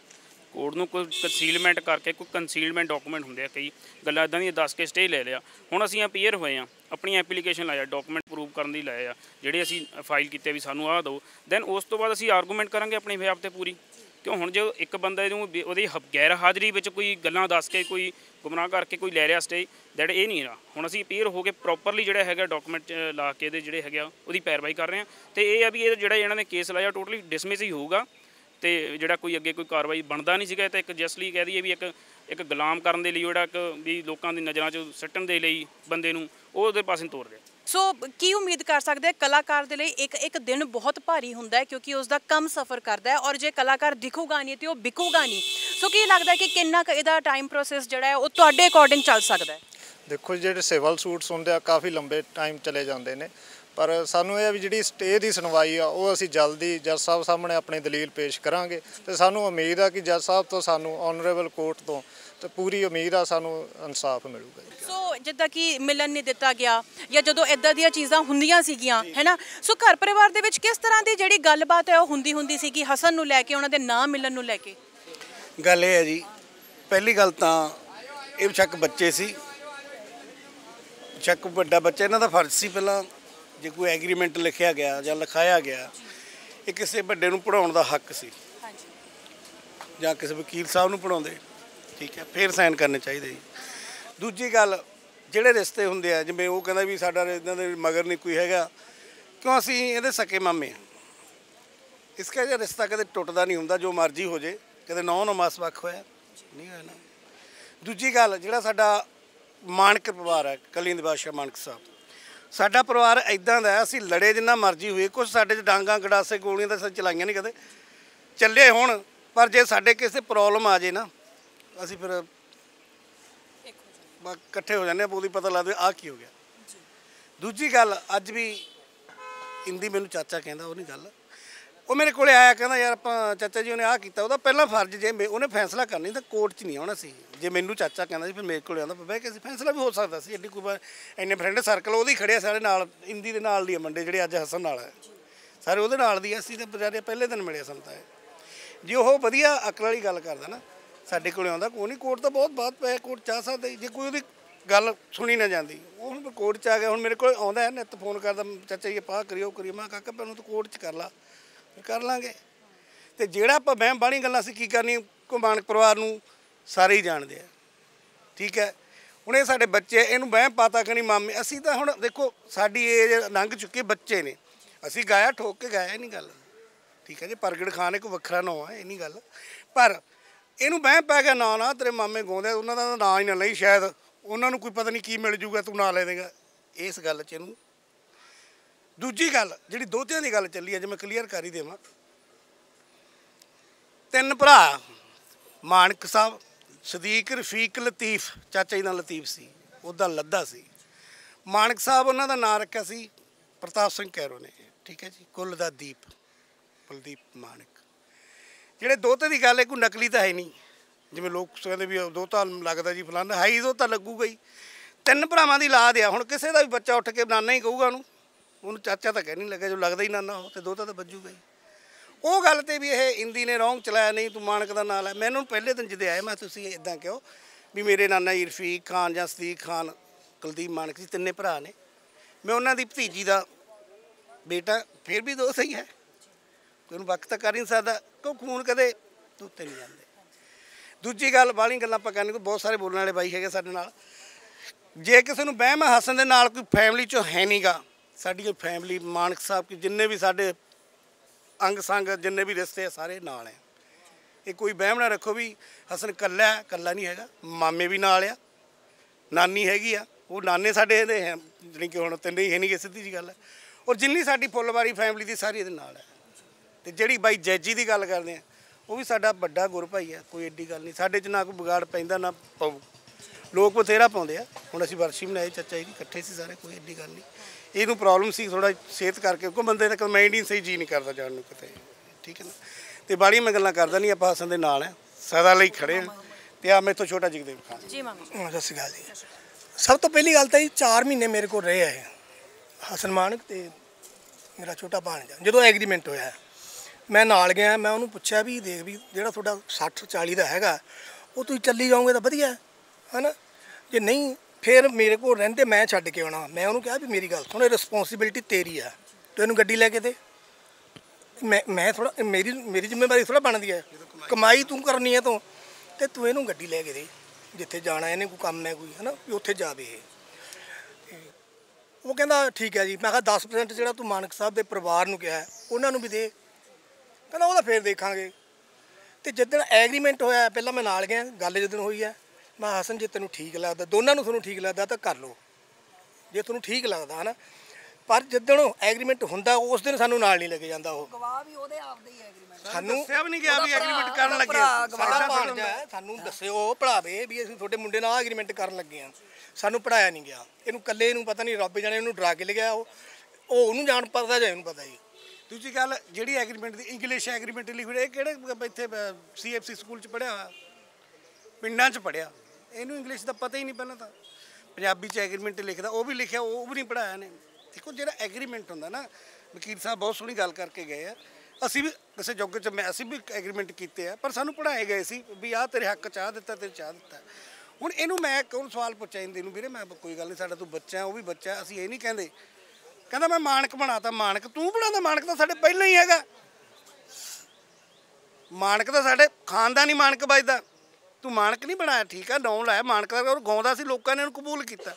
ਕੋਰਟ ਨੂੰ ਕੋਈ ਕੰਸੀਲਮੈਂਟ ਕਰਕੇ ਕੋਈ ਕੰਸੀਲਮੈਂਟ ਡਾਕੂਮੈਂਟ ਹੁੰਦੇ ਆ ਕਈ ਗੱਲਾਂ ਇਦਾਂ ਦੀਆਂ ਦੱਸ ਕੇ ਸਟੇ ਲੈ ਲਿਆ ਹੁਣ ਅਸੀਂ ਅਪੀਅਰ ਹੋਏ ਆ ਆਪਣੀ ਐਪਲੀਕੇਸ਼ਨ ਲਾਇਆ ਡਾਕੂਮੈਂਟ ਪ੍ਰੂਵ ਕਰਨ ਦੀ ਲਾਇਆ ਜਿਹੜੇ ਅਸੀਂ ਫਾਈਲ ਕੀਤੇ ਵੀ ਸਾਨੂੰ ਆਹ ਦਿਓ ਦੈਨ ਉਸ ਤੋਂ ਬਾਅਦ ਅਸੀਂ ਆਰਗੂਮੈਂਟ ਕਰਾਂਗੇ ਆਪਣੀ ਵਿਆਪ ਤੇ ਪੂਰੀ ਕਿਉਂ ਹੁਣ ਜੇ ਇੱਕ ਬੰਦੇ ਨੂੰ ਉਹਦੀ ਗੈਰ ਹਾਜ਼ਰੀ ਵਿੱਚ ਕੋਈ ਗੱਲਾਂ ਦੱਸ ਕੇ ਕੋਈ ਗੁਮਰਾਹ ਕਰਕੇ ਕੋਈ ਲੈ ਰਿਆ ਸਟੇ ਦੈਟ ਇਹ ਨਹੀਂ ਰਾ ਹੁਣ ਅਸੀਂ ਅਪੀਅਰ ਹੋ ਕੇ ਪ੍ਰੋਪਰਲੀ ਜਿਹੜਾ ਹੈਗਾ ਡਾਕੂਮੈਂਟ ਲਾ ਕੇ ਇਹਦੇ ਜਿਹੜੇ ਹੈਗਾ ਉਹਦੀ ਪੈਰਵਾਈ ਕਰ ਰਹੇ ਆ ਤੇ ਇਹ ਆ ਵੀ ਇਹ ਜਿਹੜਾ ਇਹਨਾਂ ਨੇ ਕੇਸ ਲਾਇਆ ਟੋਟਲੀ ਡਿਸਮਿਸ ਹੀ ਹੋਊਗਾ ਤੇ ਜਿਹੜਾ ਕੋਈ ਅੱਗੇ ਕੋਈ ਕਾਰਵਾਈ ਬਣਦਾ ਨਹੀਂ ਸੀਗਾ ਤਾਂ ਇੱਕ ਜਸਲੀ ਕਹਿ ਦਈਏ ਵੀ ਇੱਕ ਇੱਕ ਗੁਲਾਮ ਕਰਨ ਦੇ ਲਈ ਜਿਹੜਾ ਇੱਕ ਵੀ ਲੋਕਾਂ ਦੀ ਨਜ਼ਰਾਂ 'ਚ ਸੱਟਣ ਦੇ ਲਈ ਬੰਦੇ ਨੂੰ ਉਹ ਉਹਦੇ ਪਾਸੇ ਤੋਰ ਤੋਰਦੇ ਸੋ ਕੀ ਉਮੀਦ ਕਰ ਸਕਦੇ ਆ ਕਲਾਕਾਰ ਦੇ ਲਈ ਇੱਕ ਇੱਕ ਦਿਨ ਬਹੁਤ ਭਾਰੀ ਹੁੰਦਾ ਹੈ ਕਿਉਂਕਿ ਉਸ ਦਾ ਕੰਮ ਸਫਰ ਕਰਦਾ ਹੈ ਔਰ ਜੇ ਕਲਾਕਾਰ ਦਿਖੂਗਾ ਨਹੀਂ ਤੇ ਉਹ ਵਿਕੂਗਾ ਨਹੀਂ ਸੋ ਕੀ ਲੱਗਦਾ ਕਿ ਕਿੰਨਾ ਕ ਇਹਦਾ ਟਾਈਮ ਪ੍ਰੋਸੈਸ ਜਿਹੜਾ ਹੈ ਉਹ ਤੁਹਾਡੇ ਅਕੋਰਡਿੰਗ ਚੱਲ ਸਕਦਾ ਹੈ ਦੇਖੋ ਜਿਹੜੇ ਸਿਵਲ ਸੂਟਸ ਹੁੰਦੇ ਆ ਕਾਫੀ ਲੰਬੇ ਟਾਈਮ ਚਲੇ ਜਾਂਦੇ ਨੇ ਪਰ ਸਾਨੂੰ ਇਹ ਵੀ ਜਿਹੜੀ ਸਟੇ ਦੀ ਸੁਣਵਾਈ ਆ ਉਹ ਅਸੀਂ ਜਲਦੀ ਜੱਜ ਸਾਹਿਬ ਸਾਹਮਣੇ ਆਪਣੀ ਦਲੀਲ ਪੇਸ਼ ਕਰਾਂਗੇ ਤੇ ਸਾਨੂੰ ਉਮੀਦ ਆ ਕਿ ਜੱਜ ਸਾਹਿਬ ਤੋਂ ਸਾਨੂੰ ਆਨਰੇਬਲ ਕੋਰਟ ਤੋਂ ਤੇ ਪੂਰੀ ਉਮੀਦ ਆ ਸਾਨੂੰ ਇਨਸਾਫ ਮਿਲੂਗਾ ਸੋ ਜਿੱਦਾਂ ਕਿ ਮਿਲਣ ਨਹੀਂ ਦਿੱਤਾ ਗਿਆ ਜਾਂ ਜਦੋਂ ਇਦਾਂ ਦੀਆਂ ਚੀਜ਼ਾਂ ਹੁੰਦੀਆਂ ਸੀਗੀਆਂ ਹੈਨਾ ਸੋ ਘਰ ਪਰਿਵਾਰ ਦੇ ਵਿੱਚ ਕਿਸ ਤਰ੍ਹਾਂ ਦੀ ਜਿਹੜੀ ਗੱਲਬਾਤ ਹੈ ਉਹ ਹੁੰਦੀ ਹੁੰਦੀ ਸੀ ਕਿ ਹਸਨ ਨੂੰ ਲੈ ਕੇ ਉਹਨਾਂ ਦੇ ਨਾਂ ਮਿਲਣ ਨੂੰ ਲੈ ਕੇ ਗੱਲ ਇਹ ਹੈ ਜੀ ਪਹਿਲੀ ਗੱਲ ਤਾਂ ਇਹ ਸ਼ੱਕ ਬੱਚੇ ਸੀ ਚੱਕ ਵੱਡਾ ਬੱਚਾ ਇਹਨਾਂ ਦਾ ਫਰਜ਼ ਸੀ ਪਹਿਲਾਂ ਜੇ ਕੋਈ ਐਗਰੀਮੈਂਟ ਲਿਖਿਆ ਗਿਆ ਜਾਂ ਲਿਖਾਇਆ ਗਿਆ ਇਹ ਕਿਸੇ ਵੱਡੇ ਨੂੰ ਪੜਾਉਣ ਦਾ ਹੱਕ ਸੀ ਹਾਂਜੀ ਜਾਂ ਕਿਸੇ ਵਕੀਲ ਸਾਹਿਬ ਨੂੰ ਪੜਾਉਂਦੇ ਠੀਕ ਹੈ ਫੇਰ ਸਾਈਨ ਕਰਨੇ ਚਾਹੀਦੇ ਜੀ ਦੂਜੀ ਗੱਲ ਜਿਹੜੇ ਰਿਸ਼ਤੇ ਹੁੰਦੇ ਆ ਜਿਵੇਂ ਉਹ ਕਹਿੰਦਾ ਵੀ ਸਾਡਾ ਇਦਾਂ ਦੇ ਮਗਰ ਨਹੀਂ ਕੋਈ ਹੈਗਾ ਕਿਉਂ ਅਸੀਂ ਇਹਦੇ ਸਕੇ ਮਾਮੇ ਆ ਇਸ ਜਿਹੜਾ ਰਿਸ਼ਤਾ ਕਦੇ ਟੁੱਟਦਾ ਨਹੀਂ ਹੁੰਦਾ ਜੋ ਮਰਜ਼ੀ ਹੋ ਜੇ ਕਦੇ ਨੌ ਨੌ ਮਾਸ ਵੱਖ ਹੋਇਆ ਨਹੀਂ ਹੋਇਆ ਨਾ ਦੂਜੀ ਗੱਲ ਜਿਹੜਾ ਸਾਡਾ ਮਾਨਕ ਪਰਿਵਾਰ ਹੈ ਕਲਿੰਦ ਬਾਦਸ਼ਾਹ ਮਾਨਕ ਸਾਹਿਬ ਸਾਡਾ ਪਰਿਵਾਰ ਐਦਾਂ ਦਾ ਅਸੀਂ ਲੜੇ ਜਿੰਨਾ ਮਰਜ਼ੀ ਹੋਏ ਕੁਝ ਸਾਡੇ ਚ ਡਾਂਗਾ ਗੜਾਸੇ ਗੋਲੀਆਂ ਤਾਂ ਚਲਾਈਆਂ ਨਹੀਂ ਕਦੇ ਚੱਲੇ ਹੁਣ ਪਰ ਜੇ ਸਾਡੇ ਕਿਸੇ ਪ੍ਰੋਬਲਮ ਆ ਜੇ ਨਾ ਅਸੀਂ ਫਿਰ ਇਕੱਠੇ ਹੋ ਜਾਂਦੇ ਆ ਬੋਲੀ ਪਤਾ ਲੱਗਦਾ ਆ ਕੀ ਹੋ ਗਿਆ ਦੂਜੀ ਗੱਲ ਅੱਜ ਵੀ ਇੰਦੀ ਮੈਨੂੰ ਚਾਚਾ ਕਹਿੰਦਾ ਉਹ ਨਹੀਂ ਗੱਲ ਉਹ ਮੇਰੇ ਕੋਲੇ ਆਇਆ ਕਹਿੰਦਾ ਯਾਰ ਆਪਾਂ ਚਾਚਾ ਜੀ ਉਹਨੇ ਆਹ ਕੀਤਾ ਉਹਦਾ ਪਹਿਲਾਂ ਫਰਜ਼ ਜੇ ਉਹਨੇ ਫੈਸਲਾ ਕਰਨੀ ਤਾਂ ਕੋਰਟ 'ਚ ਨਹੀਂ ਆਉਣਾ ਸੀ ਜੇ ਮੈਨੂੰ ਚਾਚਾ ਕਹਿੰਦਾ ਸੀ ਫਿਰ ਮੇਰੇ ਕੋਲੇ ਆਉਂਦਾ ਬਹਿ ਕੇ ਸੀ ਫੈਸਲਾ ਵੀ ਹੋ ਸਕਦਾ ਸੀ ਐਡੀ ਕੋਈ ਇੰਨੇ ਫਰੈਂਡ ਸਰਕਲ ਉਹਦੇ ਹੀ ਖੜਿਆ ਸਾਰੇ ਨਾਲ ਇੰਦੀ ਦੇ ਨਾਲ ਦੀ ਮੰਡੇ ਜਿਹੜੇ ਅੱਜ ਹਸਨ ਨਾਲ ਸਾਰੇ ਉਹਦੇ ਨਾਲ ਦੀ ਅਸੀਂ ਤੇ ਬਜ਼ਾਰੇ ਪਹਿਲੇ ਦਿਨ ਮਿਲੇ ਸਨ ਤਾਂ ਜੇ ਉਹ ਵਧੀਆ ਅਕਲ ਵਾਲੀ ਗੱਲ ਕਰਦਾ ਨਾ ਸਾਡੇ ਕੋਲੇ ਆਉਂਦਾ ਕੋਈ ਨਹੀਂ ਕੋਰਟ ਤਾਂ ਬਹੁਤ ਬਾਤ ਪਏ ਕੋਰਟ ਚਾਹ ਸਕਦਾ ਜੇ ਕੋਈ ਉਹਦੀ ਗੱਲ ਸੁਣੀ ਨਾ ਜਾਂਦੀ ਉਹ ਹੁਣ ਕੋਰਟ ਚ ਆ ਗਿਆ ਹੁਣ ਮੇਰੇ ਕੋਲ ਆਉਂਦਾ ਹੈ ਨਿੱਤ ਫੋਨ ਕਰਦਾ ਚਾਚਾ ਜੀ ਪਾ ਕਰਿਓ ਕਰੀਮਾ ਕਾਕਾ ਪਰ ਪਹਿਲਾਂ ਤਾਂ ਕੋਰਟ ਚ ਕਰ ਲਾ ਕਰ ਲਾਂਗੇ ਤੇ ਜਿਹੜਾ ਆਪਾਂ ਵਹਿਮ ਬਾਣੀ ਗੱਲਾਂ ਸੀ ਕੀ ਕਰਨੀ ਕੁਮਾਨਕ ਪਰਿਵਾਰ ਨੂੰ ਸਾਰੇ ਹੀ ਜਾਣਦੇ ਆ ਠੀਕ ਹੈ ਹੁਣ ਇਹ ਸਾਡੇ ਬੱਚੇ ਇਹਨੂੰ ਵਹਿਮ ਪਾਤਾ ਕਰਨੀ ਮਾਮੇ ਅਸੀਂ ਤਾਂ ਹੁਣ ਦੇਖੋ ਸਾਡੀ ਏਜ ਲੰਘ ਚੁੱਕੀ ਬੱਚੇ ਨੇ ਅਸੀਂ ਗਾਇਆ ਠੋਕ ਕੇ ਗਾਇਆ ਨਹੀਂ ਗੱਲ ਠੀਕ ਹੈ ਜੀ ਪ੍ਰਗਟ ਖਾਨ ਇੱਕ ਵੱਖਰਾ ਨਾਂ ਹੈ ਇਹ ਨਹੀਂ ਗੱਲ ਪਰ ਇਹਨੂੰ ਵਹਿਮ ਪੈ ਗਿਆ ਨਾ ਨਾ ਤੇਰੇ ਮਾਮੇ ਗਾਉਂਦੇ ਉਹਨਾਂ ਦਾ ਨਾਂ ਹੀ ਨਾ ਲਈ ਸ਼ਾਇਦ ਉਹਨਾਂ ਨੂੰ ਕੋਈ ਪਤਾ ਨਹੀਂ ਕੀ ਮਿਲ ਜੂਗਾ ਤੂੰ ਨਾ ਲੈ ਦੇਗਾ ਇਸ ਗੱਲ 'ਚ ਇਹਨੂੰ ਦੂਜੀ ਗੱਲ ਜਿਹੜੀ ਦੋਤਿਆਂ ਦੀ ਗੱਲ ਚੱਲੀ ਜੇ ਮੈਂ ਕਲੀਅਰ ਕਰ ਹੀ ਦੇਵਾਂ ਤਿੰਨ ਭਰਾ ਮਾਨਕ ਸਾਹਿਬ ਸਦੀਕ ਰਫੀਕ ਲਤੀਫ ਚਾਚਾ ਜੀ ਦਾ ਲਤੀਫ ਸੀ ਉਹਦਾ ਲੱਦਾ ਸੀ ਮਾਨਕ ਸਾਹਿਬ ਉਹਨਾਂ ਦਾ ਨਾਮ ਰੱਖਿਆ ਸੀ ਪ੍ਰਤਾਪ ਸਿੰਘ ਕੈਰੋ ਨੇ ਠੀਕ ਹੈ ਜੀ ਕੁੱਲ ਦਾ ਦੀਪ ਕੁਲਦੀਪ ਮਾਨਕ ਜਿਹੜੇ ਦੋਤੇ ਦੀ ਗੱਲ ਹੈ ਕੋਈ ਨਕਲੀ ਤਾਂ ਹੈ ਨਹੀਂ ਜਿਵੇਂ ਲੋਕ ਕਹਿੰਦੇ ਵੀ ਦੋਤਾ ਲੱਗਦਾ ਜੀ ਫਲਾਣਾ ਹੈ ਹੀ ਦੋਤਾ ਲੱਗੂਗਾ ਹੀ ਤਿੰਨ ਭਰਾਵਾਂ ਦੀ ਲਾਦ ਆ ਹੁਣ ਕਿਸੇ ਦਾ ਵੀ ਬੱਚਾ ਉੱਠ ਕੇ ਨਾਨਾ ਹੀ ਕਹੂਗਾ ਉਹਨੂੰ ਉਹਨੂੰ ਚਾਚਾ ਤਾਂ ਕਹਿ ਨਹੀਂ ਲੱਗਾ ਜੋ ਲੱਗਦਾ ਹੀ ਨਾਨਾ ਹੋ ਤੇ ਦੋਤਾ ਤਾਂ ਵੱਜੂਗਾ ਹੀ ਉਹ ਗੱਲ ਤੇ ਵੀ ਇਹ ਇੰਦੀ ਨੇ ਰੌਂਗ ਚਲਾਇਆ ਨਹੀਂ ਤੂੰ ਮਾਨਕ ਦਾ ਨਾਲ ਹੈ ਮੈਨੂੰ ਪਹਿਲੇ ਦਿਨ ਜਦੇ ਆਏ ਮੈਂ ਤੁਸੀਂ ਇਦਾਂ ਕਿਹਾ ਵੀ ਮੇਰੇ ਨਾਨਾ ਜੀ ਰਫੀਕ ਖਾਨ ਜਾਂ ਸਦੀਕ ਖਾਨ ਕੁਲਦੀਪ ਮਾਨਕ ਜੀ ਤਿੰਨੇ ਭਰਾ ਨੇ ਮੈਂ ਉਹਨਾਂ ਦੀ ਭਤੀਜੀ ਦਾ ਬੇਟਾ ਫਿਰ ਵੀ ਦੋਸਤ ਹੀ ਹੈ ਕੋਈ ਨੂੰ ਵਕਤ ਕਰ ਨਹੀਂ ਸਕਦਾ ਕੋ ਖੂਨ ਕਦੇ ਤੁੱਤੇ ਨਹੀਂ ਜਾਂਦੇ ਦੂਜੀ ਗੱਲ ਬਾਲੀ ਗੱਲਾਂ ਆਪਾਂ ਕਰਨੀ ਕੋਈ ਬਹੁਤ ਸਾਰੇ ਬੋਲਣ ਵਾਲੇ ਬਾਈ ਹੈਗੇ ਸਾਡੇ ਨਾਲ ਜੇ ਕਿਸੇ ਨੂੰ ਬਹਿਮ ਹਸਨ ਦੇ ਨਾਲ ਕੋਈ ਫੈਮਿਲੀ ਚੋਂ ਹੈ ਨਹੀਂਗਾ ਸਾਡੀ ਫੈਮਿਲੀ ਮਾਨਕ ਸਾਹਿਬ ਕੀ ਜਿੰਨੇ ਵੀ ਸਾਡੇ ਅੰਗ ਸੰਗ ਜਿੰਨੇ ਵੀ ਰਿਸ਼ਤੇ ਆ ਸਾਰੇ ਨਾਲ ਆ ਇਹ ਕੋਈ ਵਹਿਮ ਨਾ ਰੱਖੋ ਵੀ ਹਸਨ ਕੱਲਾ ਕੱਲਾ ਨਹੀਂ ਹੈਗਾ ਮਾਮੇ ਵੀ ਨਾਲ ਆ ਨਾਨੀ ਹੈਗੀ ਆ ਉਹ ਨਾਨੇ ਸਾਡੇ ਇਹਦੇ ਹੈ ਜਿਹੜੀ ਕਿ ਹੁਣ ਤਿੰਨੇ ਹੀ ਹੈ ਨਹੀਂ ਕਿ ਸਿੱਧੀ ਜੀ ਗੱਲ ਹੈ ਔਰ ਜਿੰਨੀ ਸਾਡੀ ਫੁੱਲਵਾਰੀ ਫੈਮਿਲੀ ਦੀ ਸਾਰੀ ਇਹਦੇ ਨਾਲ ਹੈ ਤੇ ਜਿਹੜੀ ਬਾਈ ਜੈਜੀ ਦੀ ਗੱਲ ਕਰਦੇ ਆ ਉਹ ਵੀ ਸਾਡਾ ਵੱਡਾ ਗੁਰ ਭਾਈ ਆ ਕੋਈ ਐਡੀ ਗੱਲ ਨਹੀਂ ਸਾਡੇ 'ਚ ਨਾ ਕੋਈ ਵਿਗਾੜ ਪੈਂਦਾ ਨਾ ਪਾਉ ਲੋਕ ਬਥੇਰਾ ਪਾਉਂਦੇ ਆ ਹੁਣ ਅਸੀਂ ਵਰਸ਼ੀ ਮਨਾਏ ਚਾਚਾ ਜੀ ਇਕੱਠੇ ਸੀ ਸਾਰੇ ਕੋਈ ਐਡੀ ਗੱਲ ਨਹੀਂ ਇਹਨੂੰ ਪ੍ਰੋਬਲਮ ਸੀ ਥੋੜਾ ਸਿਹਤ ਕਰਕੇ ਕੋਈ ਬੰਦੇ ਦਾ ਮਾਈਂਡ ਹੀ ਸਹੀ ਜੀ ਨਹੀਂ ਕਰਦਾ ਜਾਣ ਨੂੰ ਕਿਤੇ ਠੀਕ ਹੈ ਨਾ ਤੇ ਬਾੜੀ ਮੈਂ ਗੱਲਾਂ ਕਰਦਾ ਨਹੀਂ ਆਪਾਂ ਹਸਨ ਦੇ ਨਾਲ ਹੈ ਸਦਾ ਲਈ ਖੜੇ ਹਾਂ ਤੇ ਆ ਮੇਰੇ ਤੋਂ ਛੋਟਾ ਜਗਦੇਵ ਖਾਨ ਜੀ ਮਾਮਾ ਸਤਿ ਸ਼੍ਰੀ ਅਕਾਲ ਜੀ ਸਭ ਤੋਂ ਪਹਿਲੀ ਗੱਲ ਤਾਂ ਜੀ 4 ਮਹੀਨੇ ਮੇਰੇ ਕੋਲ ਰਹੇ ਆ ਹਸਨ ਮਾਨਕ ਤੇ ਮੇਰਾ ਛੋਟਾ ਭਾਣਜਾ ਜਦੋਂ ਐਗਰੀਮੈਂਟ ਹੋਇਆ ਮੈਂ ਨਾਲ ਗਿਆ ਮੈਂ ਉਹਨੂੰ ਪੁੱਛਿਆ ਵੀ ਦੇਖ ਵੀ ਜਿਹੜਾ ਤੁਹਾਡਾ 60 40 ਦਾ ਹੈਗਾ ਉਹ ਤੁਸੀਂ ਚੱਲੀ ਜਾਓਗੇ ਤਾਂ ਵਧੀਆ ਹੈ ਨਾ ਜੇ ਨਹੀਂ ਫਿਰ ਮੇਰੇ ਕੋਲ ਰਹਿੰਦੇ ਮੈਂ ਛੱਡ ਕੇ ਆਉਣਾ ਮੈਂ ਉਹਨੂੰ ਕਿਹਾ ਵੀ ਮੇਰੀ ਗੱਲ ਸੁਣ ਰਿਸਪੌਂਸਿਬਿਲਟੀ ਤੇਰੀ ਆ ਤੂੰ ਇਹਨੂੰ ਗੱਡੀ ਲੈ ਕੇ ਦੇ ਮੈਂ ਮੈਂ ਥੋੜਾ ਮੇਰੀ ਮੇਰੀ ਜ਼ਿੰਮੇਵਾਰੀ ਥੋੜਾ ਬਣਦੀ ਹੈ ਕਮਾਈ ਤੂੰ ਕਰਨੀ ਹੈ ਤੂੰ ਤੇ ਤੂੰ ਇਹਨੂੰ ਗੱਡੀ ਲੈ ਕੇ ਦੇ ਜਿੱਥੇ ਜਾਣਾ ਇਹਨੇ ਕੋਈ ਕੰਮ ਹੈ ਕੋਈ ਹਨਾ ਵੀ ਉੱਥੇ ਜਾਵੇ ਇਹ ਉਹ ਕਹਿੰਦਾ ਠੀਕ ਹੈ ਜੀ ਮੈਂ ਕਿਹਾ 10% ਜਿਹੜਾ ਤੂੰ ਮਾਨਕ ਸਾਹਿਬ ਦੇ ਪਰਿਵਾਰ ਨੂੰ ਕਿਹਾ ਉਹਨਾਂ ਨੂੰ ਵੀ ਦੇ ਕਹਿੰਦਾ ਉਹਦਾ ਫੇਰ ਦੇਖਾਂਗੇ ਤੇ ਜਦੋਂ ਐਗਰੀਮੈਂਟ ਹੋਇਆ ਪਹਿਲਾਂ ਮੈਂ ਨਾਲ ਗਿਆ ਗੱਲ ਜਦੋਂ ਹੋਈ ਹੈ ਮੈਂ ਹਸਨ ਜੇ ਤੈਨੂੰ ਠੀਕ ਲੱਗਦਾ ਦੋਨਾਂ ਨੂੰ ਤੁਹਾਨੂੰ ਠੀਕ ਲੱਗਦਾ ਤਾਂ ਕਰ ਲਓ ਜੇ ਤੁਹਾਨੂੰ ਠੀਕ ਲੱਗਦਾ ਹਨਾ ਪਰ ਜਦੋਂ ਐਗਰੀਮੈਂਟ ਹੁੰਦਾ ਉਸ ਦਿਨ ਸਾਨੂੰ ਨਾਲ ਨਹੀਂ ਲੱਗੇ ਜਾਂਦਾ ਉਹ ਗਵਾਹ ਵੀ ਉਹਦੇ ਆਪਦੇ ਹੀ ਐਗਰੀਮੈਂਟ ਸਾਨੂੰ ਦੱਸਿਆ ਵੀ ਨਹੀਂ ਗਿਆ ਵੀ ਐਗਰੀਮੈਂਟ ਕਰਨ ਲੱਗੇ ਸਾਡਾ ਸਾਨੂੰ ਦੱਸਿਓ ਪੜਾਵੇ ਵੀ ਅਸੀਂ ਤੁਹਾਡੇ ਮੁੰਡੇ ਨਾਲ ਐਗਰੀਮੈਂਟ ਕਰਨ ਲੱਗੇ ਆ ਸਾਨੂੰ ਪੜਾਇਆ ਨਹੀਂ ਗਿਆ ਇਹਨੂੰ ਕੱਲੇ ਨੂੰ ਪਤਾ ਨਹੀਂ ਰੱਬ ਜਾਣੇ ਇਹਨੂੰ ਡਰਾ ਕੇ ਲਿਆ ਉਹ ਉਹ ਉਹਨੂੰ ਜਾਣ ਪਤਾ ਜਾਂ ਇਹਨੂੰ ਪਤਾ ਹੀ ਤੁਸੀਂ ਗੱਲ ਜਿਹੜੀ ਐਗਰੀਮੈਂਟ ਦੀ ਇੰਗਲਿਸ਼ ਐਗਰੀਮੈਂਟ ਲਿਖੀ ਹੋਈ ਇਹ ਕਿਹੜੇ ਇੱਥੇ ਸੀਐਫਸੀ ਸਕੂਲ ਚ ਪੜਿਆ ਪਿੰਡਾਂ ਚ ਪੜਿਆ ਇਹਨੂੰ ਇੰਗਲਿਸ਼ ਦਾ ਪਤਾ ਹੀ ਨਹੀਂ ਪਹਿਲਾਂ ਤਾਂ ਪੰਜਾਬੀ ਚ ਐਗਰੀਮੈਂਟ ਲਿਖਦਾ ਉਹ ਵੀ ਲਿਖਿਆ ਉਹ ਵੀ ਨਹੀਂ ਪੜਾਇਆ ਨੇ ਦੇਖੋ ਜਿਹੜਾ ਐਗਰੀਮੈਂਟ ਹੁੰਦਾ ਨਾ ਵਕੀਲ ਸਾਹਿਬ ਬਹੁਤ ਸੋਹਣੀ ਗੱਲ ਕਰਕੇ ਗਏ ਆ ਅਸੀਂ ਵੀ ਕਿਸੇ ਜੋਗ ਚ ਮੈਂ ਅਸੀਂ ਵੀ ਐਗਰੀਮੈਂਟ ਕੀਤੇ ਆ ਪਰ ਸਾਨੂੰ ਪੜਾਏ ਗਏ ਸੀ ਵੀ ਆਹ ਤੇਰੇ ਹੱਕ ਚਾਹ ਦਿੱਤਾ ਤੇਰੇ ਚਾਹ ਦਿੱਤਾ ਹੁਣ ਇਹਨੂੰ ਮੈਂ ਕੋਈ ਸਵਾਲ ਪੁੱਛਿਆ ਇਹਨੂੰ ਨੂੰ ਵੀਰੇ ਮੈਂ ਕੋਈ ਗੱਲ ਨਹੀਂ ਸਾਡਾ ਤੂੰ ਬੱਚਾ ਉਹ ਵੀ ਬੱਚਾ ਅਸੀਂ ਇਹ ਨਹੀਂ ਕਹਿੰਦੇ ਕਹਿੰਦਾ ਮੈਂ ਮਾਨਕ ਬਣਾਤਾ ਮਾਨਕ ਤੂੰ ਬਣਾਦਾ ਮਾਨਕ ਤਾਂ ਸਾਡੇ ਪਹਿਲਾਂ ਹੀ ਹੈਗਾ ਮਾਨਕ ਤਾਂ ਸਾਡੇ ਖਾਨਦਾਨੀ ਮਾਨਕ ਵੱਜਦਾ ਤੂੰ ਮਾਨਕ ਨਹੀਂ ਬਣਾਇਆ ਠੀਕ ਆ ਨੌਂ ਲਾਇਆ ਮਾਨਕ ਦਾ ਉਹ ਗਾਉਂਦਾ ਸੀ ਲੋਕਾਂ ਨੇ ਉਹਨੂੰ ਕਬੂਲ ਕੀਤਾ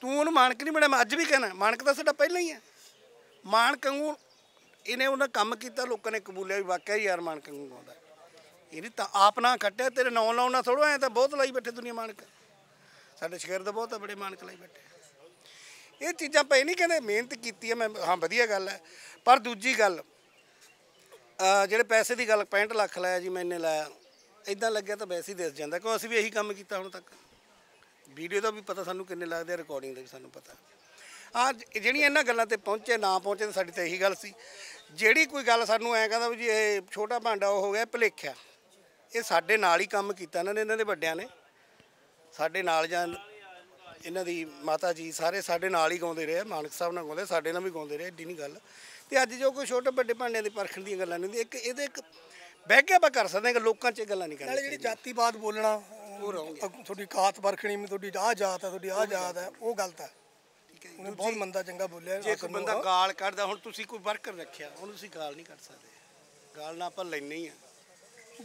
ਤੂੰ ਉਹਨੂੰ ਮਾਨਕ ਨਹੀਂ ਬਣਾਇਆ ਮੈਂ ਅੱਜ ਵੀ ਕਹਿੰਦਾ ਮਾਨਕ ਤਾਂ ਸਾਡਾ ਪਹਿਲਾਂ ਹੀ ਆ ਮਾਨਕ ਨੂੰ ਇਹਨੇ ਉਹਨਾਂ ਕੰਮ ਕੀਤਾ ਲੋਕਾਂ ਨੇ ਕਬੂਲਿਆ ਵੀ ਵਾਕਿਆ ਯਾਰ ਮਾਨਕ ਨੂੰ ਗਾਉਂਦਾ ਇਹਨੇ ਤਾਂ ਆਪ ਨਾ ਖੱਟਿਆ ਤੇਰੇ ਨੌਂ ਲਾਉਣਾ ਥੋੜਾ ਐ ਤਾਂ ਬਹੁਤ ਲਾਈ ਬੈਠੇ ਦੁਨੀਆ ਮਾਨਕ ਸਾਡੇ ਸ਼ਹਿਰ ਦਾ ਬਹੁਤ ਬੜੇ ਮਾਨਕ ਲਾਈ ਬੈਠੇ ਇਹ ਚੀਜ਼ਾਂ ਪਏ ਨਹੀਂ ਕਹਿੰਦੇ ਮਿਹਨਤ ਕੀਤੀ ਆ ਮੈਂ ਹਾਂ ਵਧੀਆ ਗੱਲ ਹੈ ਪਰ ਦੂਜੀ ਗੱਲ ਜਿਹੜੇ ਪੈਸੇ ਦੀ ਗੱਲ 65 ਲੱਖ ਲਾਇਆ ਜੀ ਮੈਂ ਇਹਨੇ ਲਾਇਆ ਇਦਾਂ ਲੱਗਿਆ ਤਾਂ ਵੈਸੇ ਹੀ ਦਿਸ ਜਾਂਦਾ ਕਿਉਂ ਅਸੀਂ ਵੀ ਇਹੀ ਕੰਮ ਕੀਤਾ ਹੁਣ ਤੱਕ ਵੀਡੀਓ ਦਾ ਵੀ ਪਤਾ ਸਾਨੂੰ ਕਿੰਨੇ ਲੱਗਦੇ ਆ ਰਿਕਾਰਡਿੰਗ ਦਾ ਵੀ ਸਾਨੂੰ ਪਤਾ ਆ ਜਿਹੜੀ ਇਹਨਾਂ ਗੱਲਾਂ ਤੇ ਪਹੁੰਚੇ ਨਾ ਪਹੁੰਚੇ ਤਾਂ ਸਾਡੀ ਤਾਂ ਇਹੀ ਗੱਲ ਸੀ ਜਿਹੜੀ ਕੋਈ ਗੱਲ ਸਾਨੂੰ ਐ ਕਹਿੰਦਾ ਵੀ ਜੀ ਇਹ ਛੋਟਾ ਭਾਂਡਾ ਉਹ ਹੋ ਗਿਆ ਭਲੇਖਿਆ ਇਹ ਸਾਡੇ ਨਾਲ ਹੀ ਕੰਮ ਕੀਤਾ ਇਹਨਾਂ ਨੇ ਇਹਨਾਂ ਦੇ ਵੱਡਿਆਂ ਨੇ ਸਾਡੇ ਨਾਲ ਜਾਂ ਇਹਨਾਂ ਦੀ ਮਾਤਾ ਜੀ ਸਾਰੇ ਸਾਡੇ ਨਾਲ ਹੀ ਗਾਉਂਦੇ ਰਹੇ ਮਾਨਕ ਸਾਹਿਬ ਨਾਲ ਗਾਉਂਦੇ ਸਾਡੇ ਨਾਲ ਵੀ ਗਾਉਂਦੇ ਰਹੇ ਏਡੀ ਨਹੀਂ ਗੱਲ ਤੇ ਅੱਜ ਜੋ ਕੋਈ ਛੋਟੇ ਵੱਡੇ ਭਾਂਡਿਆਂ ਦੀ ਪਰਖਣ ਦੀਆਂ ਗੱਲਾਂ ਨਹੀਂ ਇੱਕ ਇਹਦੇ ਇੱਕ ਬਹਿ ਕੇ ਆਪਾਂ ਕਰ ਸਕਦੇ ਹਾਂ ਲੋਕਾਂ 'ਚ ਗੱਲਾਂ ਨਹੀਂ ਕਰਦੇ ਜਿਹੜੀ ਜਾਤੀਵਾਦ ਬੋਲਣਾ ਉਹ ਰਹੋਗੇ। ਤੁਹਾਡੀ ਕਾਤ ਵਰਖਣੀ ਮੈਂ ਤੁਹਾਡੀ ਆ ਜਾਤ ਹੈ ਤੁਹਾਡੀ ਆ ਜਾਤ ਹੈ ਉਹ ਗਲਤ ਹੈ ਠੀਕ ਹੈ ਜੀ। ਉਹਨੇ ਬਹੁਤ ਮੰਦਾ ਚੰਗਾ ਬੋਲਿਆ ਜੇ ਕੋਈ ਬੰਦਾ ਗਾਲ ਕੱਢਦਾ ਹੁਣ ਤੁਸੀਂ ਕੋਈ ਵਰਕਰ ਰੱਖਿਆ ਉਹਨੂੰ ਤੁਸੀਂ ਗਾਲ ਨਹੀਂ ਕੱਢ ਸਕਦੇ ਗਾਲ ਨਾ ਆਪਾਂ ਲੈਣੀ ਹੀ ਆ